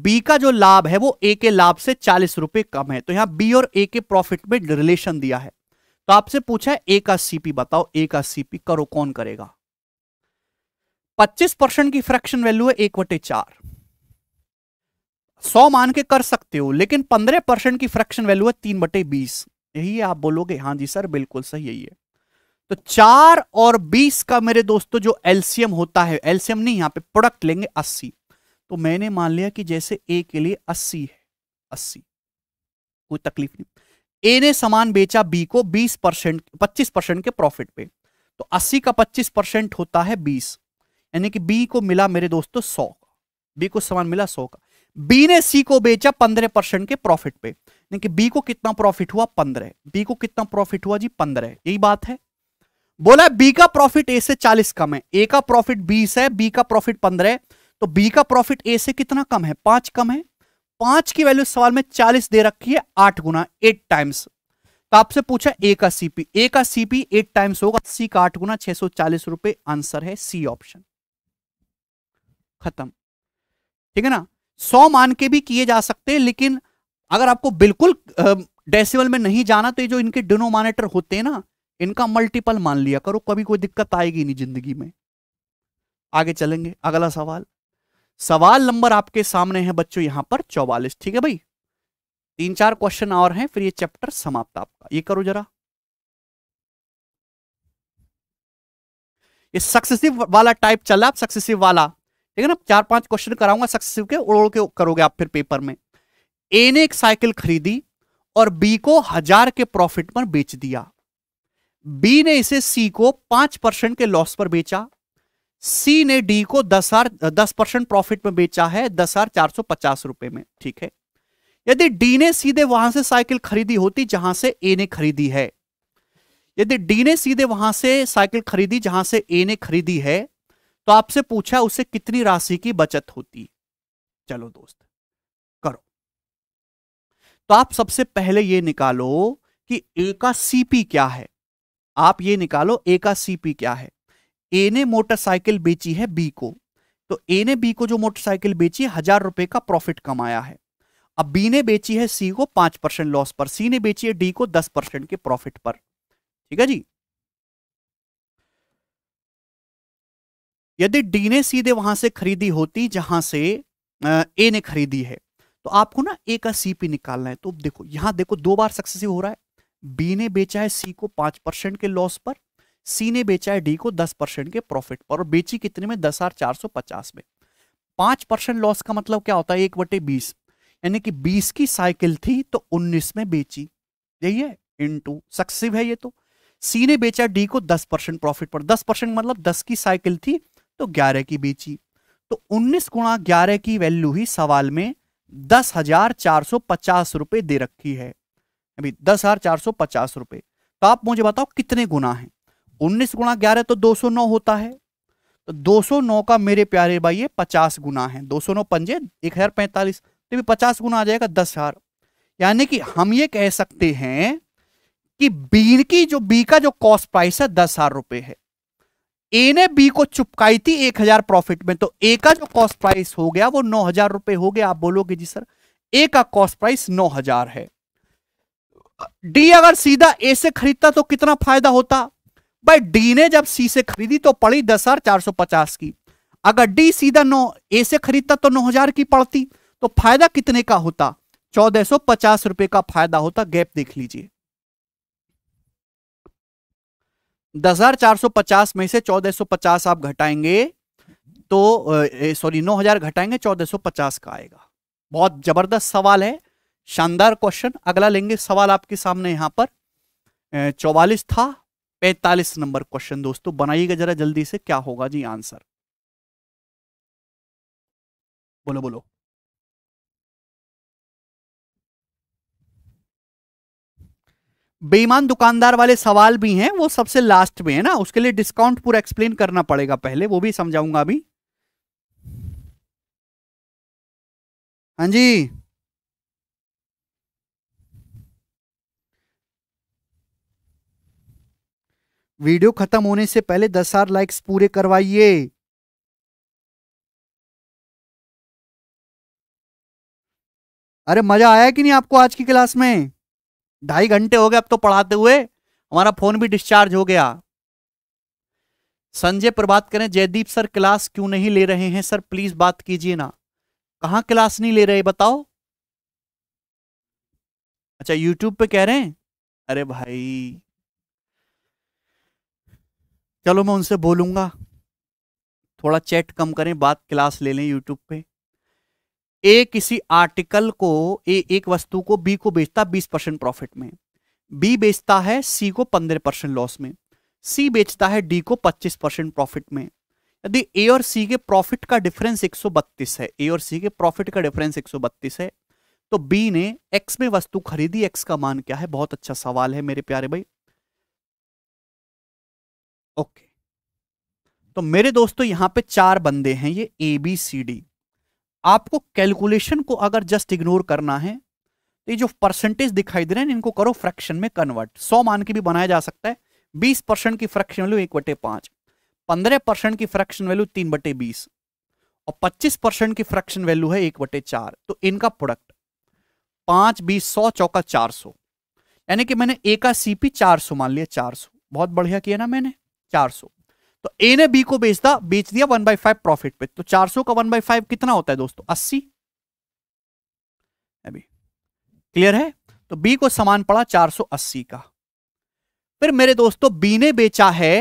बी का जो लाभ है वो ए के लाभ से चालीस रुपए कम है तो यहां बी और ए के प्रॉफिट में रिलेशन दिया है तो आपसे पूछा है ए का सीपी बताओ ए का सीपी करो कौन करेगा पच्चीस परसेंट की फ्रैक्शन वैल्यू है एक बटे चार सौ मान के कर सकते हो लेकिन पंद्रह परसेंट की फ्रैक्शन वैल्यू है तीन बटे बीस यही है आप बोलोगे हाँ जी सर बिल्कुल सही यही है तो चार और बीस का मेरे दोस्तों जो एल्सियम होता है एल्सियम नहीं यहाँ पे प्रोडक्ट लेंगे अस्सी तो मैंने मान लिया कि जैसे ए के लिए अस्सी है अस्सी कोई तकलीफ नहीं ए ने सामान बेचा बी को बीस परसेंट पच्चीस परसेंट के प्रॉफिट पे तो अस्सी का पच्चीस परसेंट होता है बीस यानी कि बी को मिला मेरे दोस्तों सौ का बी को सामान मिला सौ का बी ने सी को बेचा पंद्रह परसेंट के प्रॉफिट पे यानी कि बी को कितना प्रॉफिट हुआ पंद्रह बी को कितना प्रॉफिट हुआ जी पंद्रह यही बात है बोला बी का प्रॉफिट ए से चालीस कम है ए का प्रॉफिट बीस है बी का प्रॉफिट पंद्रह तो बी का प्रॉफिट ए से कितना कम है पांच कम है पांच की वैल्यू सवाल में चालीस दे रखी है आठ गुना एट टाइम्स तो आपसे पूछा ए का सीपी ए का सीपी एट टाइम्स होगा सी का आठ गुना छह सौ चालीस रुपए आंसर है सी ऑप्शन खत्म ठीक है ना सौ मान के भी किए जा सकते हैं लेकिन अगर आपको बिल्कुल डेसिमल में नहीं जाना तो ये जो इनके डिनोमानेटर होते हैं ना इनका मल्टीपल मान लिया करो कभी कोई दिक्कत आएगी नहीं जिंदगी में आगे चलेंगे अगला सवाल सवाल नंबर आपके सामने है बच्चों यहां पर चौवालिस ठीक है भाई तीन चार क्वेश्चन और हैं फिर ये चैप्टर समाप्त आपका ये करो जरा ये सक्सेसिव वाला टाइप चला आप सक्सेसिव वाला ठीक है ना चार पांच क्वेश्चन कराऊंगा सक्सेसिव के उड़ के करोगे आप फिर पेपर में ए ने एक साइकिल खरीदी और बी को हजार के प्रॉफिट पर बेच दिया बी ने इसे सी को पांच परसेंट के लॉस पर बेचा सी ने डी को दस हजार दस परसेंट प्रॉफिट में बेचा है दस हजार चार सौ पचास रुपए में ठीक है यदि डी ने सीधे वहां से साइकिल खरीदी होती जहां से ए ने खरीदी है यदि डी ने सीधे वहां से साइकिल खरीदी जहां से ए ने खरीदी है तो आपसे पूछा उसे कितनी राशि की बचत होती चलो दोस्त करो तो आप सबसे पहले यह निकालो कि ए का सीपी क्या है आप ये निकालो ए का सीपी क्या है ए ने मोटरसाइकिल बेची है बी को तो ए ने बी को जो मोटरसाइकिल बेची है हजार रुपए का प्रॉफिट कमाया है अब बी ने बेची है सी को पांच परसेंट लॉस पर सी ने बेची है डी को दस परसेंट के प्रॉफिट पर ठीक है जी यदि डी ने सीधे वहां से खरीदी होती जहां से ए ने खरीदी है तो आपको ना ए का सीपी निकालना है तो देखो यहां देखो दो बार सक्सेसिव हो रहा है बी ने बेचा है सी को पांच परसेंट के लॉस पर सी ने बेचा है डी को दस परसेंट के प्रॉफिट पर और बेची कितने में दस हजार चार सौ पचास में पांच परसेंट लॉस का मतलब क्या होता है एक बटे बीस यानी कि बीस की साइकिल थी तो उन्नीस में बेची यही है टू सक्सेसिव है ये तो सी ने बेचा डी को दस परसेंट प्रॉफिट पर दस परसेंट मतलब दस की साइकिल थी तो ग्यारह की बेची तो उन्नीस गुणा ग्यारह की वैल्यू ही सवाल में दस हजार चार सौ पचास रुपए दे रखी है अभी दस हजार चार सौ पचास रुपए तो आप मुझे बताओ कितने गुना है उन्नीस गुना ग्यारह तो दो सौ नौ होता है तो दो सौ नौ का मेरे प्यारे भाई ये पचास गुना है दो सौ नौ पंजे एक हजार पैंतालीस तो भी पचास गुना आ जाएगा दस हजार यानी कि हम ये कह सकते हैं कि बी की जो बी का जो कॉस्ट प्राइस है दस हजार रुपए है ए ने बी को चुपकाई थी एक हजार प्रॉफिट में तो ए का जो कॉस्ट प्राइस हो गया वो नौ हजार रुपए हो गया आप बोलोगे जी सर ए का कॉस्ट प्राइस नौ हजार है डी अगर सीधा ए से खरीदता तो कितना फायदा होता भाई डी ने जब सी से खरीदी तो पड़ी दस हजार चार सौ पचास की अगर डी सीधा नौ ए से खरीदता तो नौ हजार की पड़ती तो फायदा कितने का होता चौदह सौ पचास रुपए का फायदा होता गैप देख लीजिए दस हजार चार सौ पचास में से चौदह सौ पचास आप घटाएंगे तो सॉरी नौ हजार घटाएंगे चौदह सौ पचास का आएगा बहुत जबरदस्त सवाल है शानदार क्वेश्चन अगला लेंगे सवाल आपके सामने यहां पर चौवालीस था पैंतालीस नंबर क्वेश्चन दोस्तों बनाइएगा जरा जल्दी से क्या होगा जी आंसर बोलो बोलो बेईमान दुकानदार वाले सवाल भी हैं वो सबसे लास्ट में है ना उसके लिए डिस्काउंट पूरा एक्सप्लेन करना पड़ेगा पहले वो भी समझाऊंगा अभी हाँ जी वीडियो खत्म होने से पहले दस हजार लाइक्स पूरे करवाइए अरे मजा आया कि नहीं आपको आज की क्लास में ढाई घंटे हो गए अब तो पढ़ाते हुए हमारा फोन भी डिस्चार्ज हो गया संजय पर बात करें जयदीप सर क्लास क्यों नहीं ले रहे हैं सर प्लीज बात कीजिए ना कहा क्लास नहीं ले रहे बताओ अच्छा यूट्यूब पे कह रहे हैं अरे भाई चलो मैं उनसे बोलूँगा थोड़ा चैट कम करें बात क्लास ले लें यूट्यूब पे ए किसी आर्टिकल को ए एक वस्तु को बी को बेचता बीस परसेंट प्रॉफिट में बी बेचता है सी को पंद्रह परसेंट लॉस में सी बेचता है डी को पच्चीस परसेंट प्रॉफिट में यदि ए और सी के प्रॉफिट का डिफरेंस 132 है ए और सी के प्रॉफिट का डिफरेंस 132 है तो बी ने एक्स में वस्तु खरीदी एक्स का मान क्या है बहुत अच्छा सवाल है मेरे प्यारे भाई ओके तो मेरे दोस्तों यहां पे चार बंदे हैं ये ए बी सी डी आपको कैलकुलेशन को अगर जस्ट इग्नोर करना है तो ये जो परसेंटेज दिखाई दे रहे हैं इनको करो फ्रैक्शन में कन्वर्ट सौ मान के भी बनाया जा सकता है बीस परसेंट की फ्रैक्शन वैल्यू एक बटे पांच पंद्रह परसेंट की फ्रैक्शन वैल्यू तीन बटे बीस और पच्चीस परसेंट की फ्रैक्शन वैल्यू है एक बटे चार तो इनका प्रोडक्ट पांच बीस सौ चौका चार सौ यानी कि मैंने ए का सीपी चार सौ मान लिया चार सौ बहुत बढ़िया किया ना मैंने चार सौ तो ए ने बी को बेचता बेच दिया वन बाई फाइव प्रॉफिट पे तो चार सौ का वन बाई फाइव कितना होता है दोस्तों अस्सी अभी क्लियर है तो बी को समान पड़ा चार सौ अस्सी का फिर मेरे दोस्तों बी ने बेचा है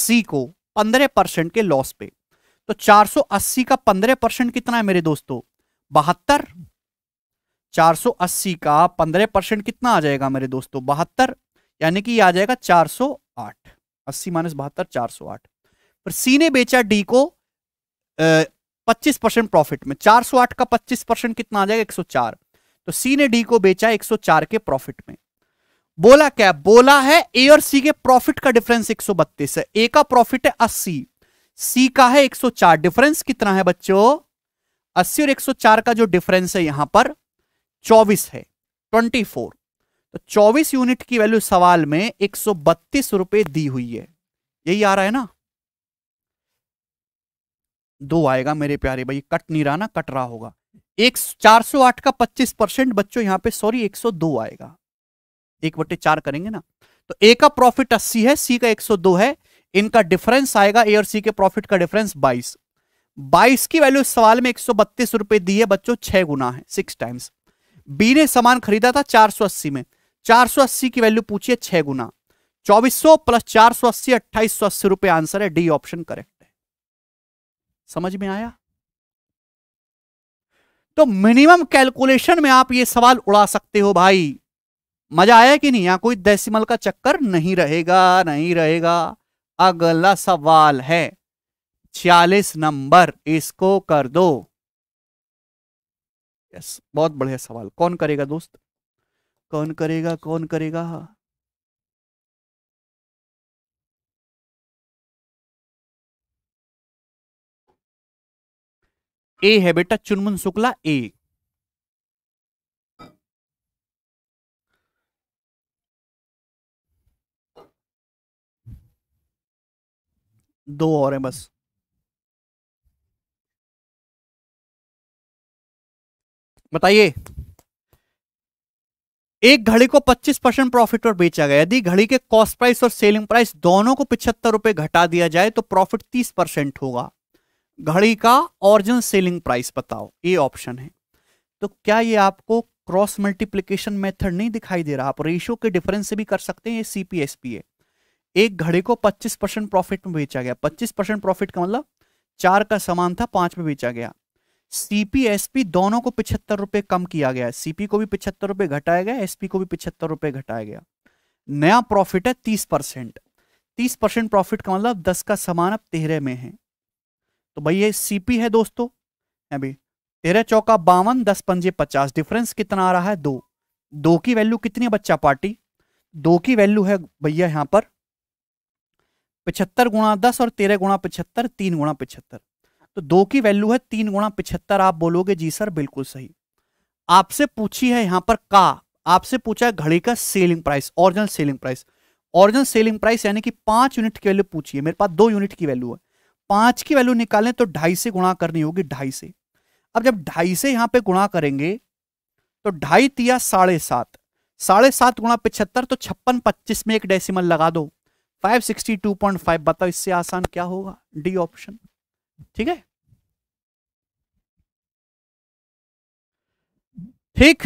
सी को पंद्रह परसेंट के लॉस पे तो 480 का 15 परसेंट कितना है मेरे दोस्तों बहत्तर 480 का 15 परसेंट कितना आ जाएगा मेरे दोस्तों बहत्तर यानी कि ये आ जाएगा 480 अस्सी माइनस बहत्तर चार सौ आठ पर सी ने बेचा डी को पच्चीस परसेंट प्रॉफिट में चार सौ आठ का पच्चीस परसेंट कितना आ जाएगा एक सौ चार तो सी ने डी को बेचा एक सौ चार के प्रॉफिट में बोला क्या बोला है ए और सी के प्रॉफिट का डिफरेंस एक सौ बत्तीस है ए का प्रॉफिट है अस्सी सी का है एक सौ चार डिफरेंस कितना है बच्चों अस्सी और एक सौ चार का जो डिफरेंस है यहां पर चौबीस है ट्वेंटी फोर तो 24 यूनिट की वैल्यू सवाल में एक सौ दी हुई है यही आ रहा है ना दो आएगा मेरे प्यारे भाई कट नहीं रहा ना कट रहा होगा एक चार सौ आठ का पच्चीस परसेंट बच्चों यहां पे सॉरी एक सौ दो आएगा एक बटे चार करेंगे ना तो ए का प्रॉफिट अस्सी है सी का एक सौ दो है इनका डिफरेंस आएगा ए और सी के प्रॉफिट का डिफरेंस बाईस बाईस की वैल्यू इस सवाल में एक सौ बत्तीस रुपए दी है बच्चों छह गुना है सिक्स टाइम्स बी ने सामान खरीदा था चार सौ अस्सी में 480 की वैल्यू पूछिए छह गुना 2400 प्लस चार सौ अस्सी अट्ठाईस रुपए आंसर है डी ऑप्शन करेक्ट है समझ में आया तो मिनिमम कैलकुलेशन में आप ये सवाल उड़ा सकते हो भाई मजा आया कि नहीं यहां कोई डेसिमल का चक्कर नहीं रहेगा नहीं रहेगा अगला सवाल है छियालीस नंबर इसको कर दो यस बहुत बढ़िया सवाल कौन करेगा दोस्त कौन करेगा कौन करेगा हाँ। ए है बेटा चुनमुन शुक्ला ए दो और हैं बस बताइए एक घड़ी को 25 परसेंट प्रॉफिट पर बेचा गया यदि घड़ी के कॉस्ट प्राइस और सेलिंग प्राइस दोनों को पिछहत्तर रुपए घटा दिया जाए तो प्रॉफिट 30 परसेंट होगा घड़ी का ओरिजिनल सेलिंग प्राइस बताओ ये ऑप्शन है तो क्या ये आपको क्रॉस मल्टीप्लीकेशन मेथड नहीं दिखाई दे रहा आप रेशो के डिफरेंस से भी कर सकते हैं ये सीपीएसपी है एक घड़ी को पच्चीस परसेंट प्रॉफिट में बेचा गया पच्चीस परसेंट प्रॉफिट का मतलब चार का समान था पांच में बेचा गया सीपी एसपी दोनों को पिछहत्तर रुपए कम किया गया है सीपी को भी पिछहत्तर रुपए घटाया गया एसपी को भी पिछहत्तर रुपए घटाया गया नया प्रॉफिट है तीस परसेंट तीस परसेंट प्रॉफिट का मतलब दस का समान अब तेरह में है तो भाई ये सीपी है दोस्तों अभी तेरह चौका बावन दस पंजे पचास डिफरेंस कितना आ रहा है दो दो की वैल्यू कितनी है बच्चा पार्टी दो की वैल्यू है भैया यहां पर पिछहत्तर गुणा दस और तेरह गुणा पिछहत्तर तीन गुणा पिछहत्तर तो दो की वैल्यू है तीन गुणा पिछहत्तर आप बोलोगे जी सर बिल्कुल सही आपसे पूछी है यहां पर का आपसे पूछा है घड़ी का selling price original selling price original selling price यानी कि पांच यूनिट की वैल्यू पूछिए मेरे पास दो यूनिट की वैल्यू है पांच की वैल्यू निकालें तो ढाई से गुणा करनी होगी ढाई से अब जब ढाई से यहां पे गुणा करेंगे तो ढाई तिया साढ़े सात साढ़े सात गुणा पिछहत्तर तो छप्पन पच्चीस में एक डेसिमल लगा दो five sixty two point five बताओ इससे आसान क्या होगा डी ऑप्शन ठीक है ठीक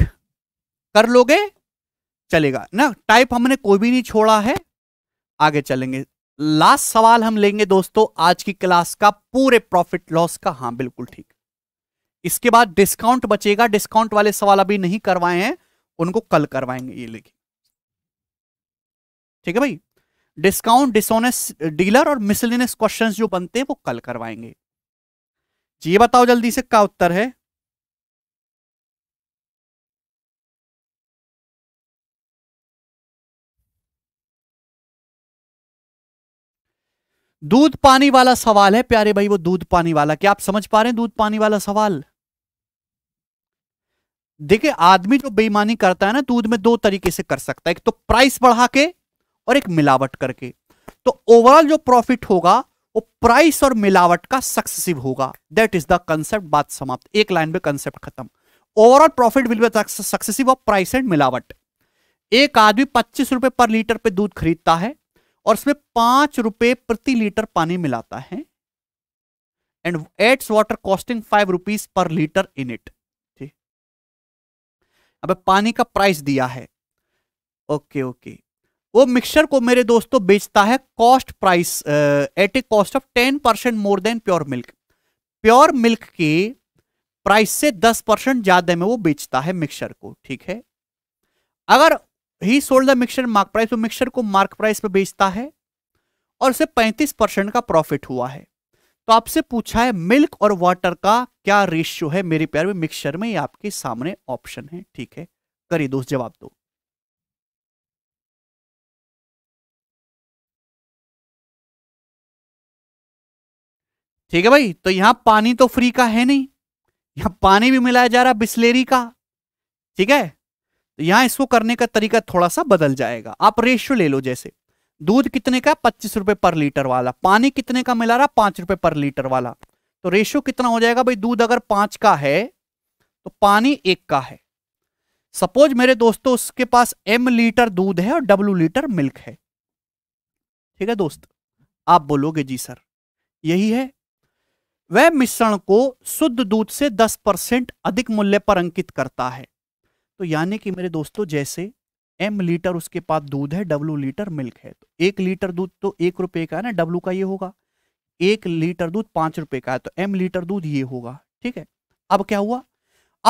कर लोगे चलेगा ना टाइप हमने कोई भी नहीं छोड़ा है आगे चलेंगे लास्ट सवाल हम लेंगे दोस्तों आज की क्लास का पूरे प्रॉफिट लॉस का हाँ बिल्कुल ठीक इसके बाद डिस्काउंट बचेगा डिस्काउंट वाले सवाल अभी नहीं करवाए हैं उनको कल करवाएंगे ये लेके ठीक है भाई डिस्काउंट डिसोनेस डीलर और मिसलिनियस क्वेश्चंस जो बनते हैं वो कल करवाएंगे जी बताओ जल्दी से क्या उत्तर है दूध पानी वाला सवाल है प्यारे भाई वो दूध पानी वाला क्या आप समझ पा रहे हैं दूध पानी वाला सवाल देखिए आदमी जो बेईमानी करता है ना दूध में दो तरीके से कर सकता है एक तो प्राइस बढ़ा के और एक मिलावट करके तो ओवरऑल जो प्रॉफिट होगा वो प्राइस और मिलावट का सक्सेसिव होगा दैट इज द कंसेप्ट बात समाप्त एक लाइन में कंसेप्ट खत्म overall profit will be successive of price and मिलावट एक आदमी पच्चीस रुपए पर लीटर पे दूध खरीदता है और उसमें पांच रुपए प्रति लीटर पानी मिलाता है and adds water costing five rupees per litre in it ठीक अब पानी का प्राइस दिया है ओके ओके वो मिक्सचर को मेरे दोस्तों बेचता है cost price at a cost of ten percent more than pure milk pure milk की प्राइस से दस परसेंट ज्यादा में वो बेचता है मिक्सचर को ठीक है अगर he sold the mixture mark price तो मिक्सचर को मार्क प्राइस पे बेचता है और उसे पैंतीस परसेंट का प्रॉफिट हुआ है तो आपसे पूछा है मिल्क और वाटर का क्या रेशियो है मेरे प्यार में मिक्सचर में ये आपके सामने ऑप्शन है ठीक है करिए दोस्त जवाब दो ठीक है भाई तो यहां पानी तो फ्री का है नहीं यहां पानी भी मिलाया जा रहा है बिस्लेरी का ठीक है तो यहां इसको करने का तरीका थोड़ा सा बदल जाएगा आप रेशियो ले लो जैसे दूध कितने का पच्चीस रुपए पर लीटर वाला पानी कितने का मिला रहा पांच रुपए पर लीटर वाला तो रेशियो कितना हो जाएगा भाई दूध अगर पांच का है तो पानी एक का है सपोज मेरे दोस्तों उसके पास एम लीटर दूध है और डब्ल्यू लीटर मिल्क है ठीक है दोस्त आप बोलोगे जी सर यही है वह मिश्रण को शुद्ध दूध से 10 परसेंट अधिक मूल्य पर अंकित करता है तो यानी कि मेरे दोस्तों जैसे एम लीटर उसके पास दूध है डब्लू लीटर मिल्क है तो एक लीटर दूध तो एक रुपए का है ना डब्लू का ये होगा एक लीटर दूध पांच रुपए का है तो एम लीटर दूध ये होगा ठीक है अब क्या हुआ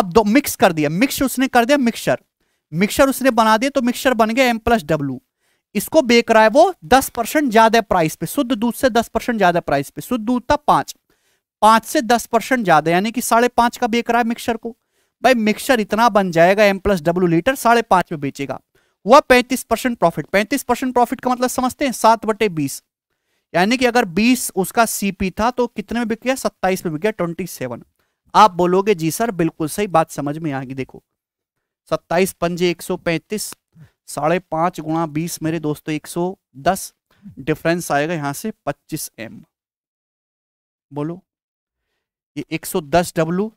अब दो मिक्स कर दिया मिक्स उसने कर दिया मिक्सर मिक्सर उसने बना दिया तो मिक्सर बन गया एम प्लस डब्लू इसको बेच रहा है वो दस परसेंट ज्यादा प्राइस पे शुद्ध दूध से दस परसेंट ज्यादा प्राइस पे शुद्ध दूध था पांच पांच से दस परसेंट ज़्यादा यानी कि साढ़े पांच का बेच रहा है मिक्सर को भाई मिक्सर इतना बन जाएगा एम प्लस डब्ल्यू लीटर साढ़े पांच में बेचेगा हुआ पैंतीस परसेंट प्रॉफिट पैंतीस परसेंट प्रॉफिट का मतलब समझते हैं सात बटे बीस यानी कि अगर बीस उसका सीपी था तो कितने में बिक गया सत्ताईस में बिक गया ट्वेंटी सेवन आप बोलोगे जी सर बिल्कुल सही बात समझ में आएगी देखो सत्ताईस पंजे एक सौ पैंतीस साढ़े पांच गुणा बीस मेरे दोस्तों एक सौ दस डिफरेंस आएगा यहां से पच्चीस एम बोलो ये 110 सौ दस डब्लू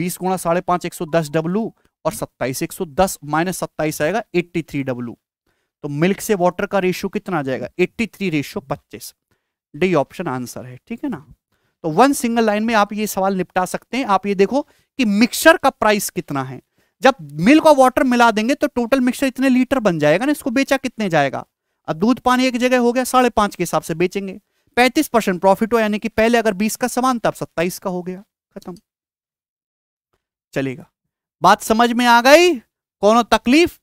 बीस गुणा साढ़े पांच एक सौ दस डब्लू और 27 110 माइनस सत्ताईस आएगा 83 डब्लू तो मिल्क से वाटर का रेशियो कितना आ जाएगा 83 रेशियो पच्चीस डी ऑप्शन आंसर है ठीक है ना तो वन सिंगल लाइन में आप ये सवाल निपटा सकते हैं आप ये देखो कि मिक्सर का प्राइस कितना है जब मिल्क और वाटर मिला देंगे तो टोटल मिक्सर इतने लीटर बन जाएगा ना इसको बेचा कितने जाएगा अब दूध पानी एक जगह हो गया साढ़े पांच के हिसाब से बेचेंगे पैंतीस परसेंट प्रॉफिट हो यानी कि पहले अगर बीस का समान था अब सत्ताईस का हो गया खत्म चलेगा बात समझ में आ गई कौन तकलीफ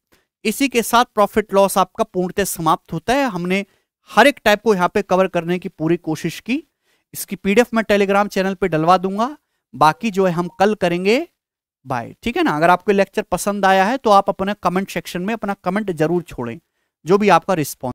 इसी के साथ प्रॉफिट लॉस आपका पूर्णतः समाप्त होता है हमने हर एक टाइप को यहाँ पे कवर करने की पूरी कोशिश की इसकी पीडीएफ मैं टेलीग्राम चैनल पे डलवा दूंगा बाकी जो है हम कल करेंगे बाय ठीक है ना अगर आपको लेक्चर पसंद आया है तो आप अपने कमेंट सेक्शन में अपना कमेंट जरूर छोड़ें जो भी आपका रिस्पॉन्स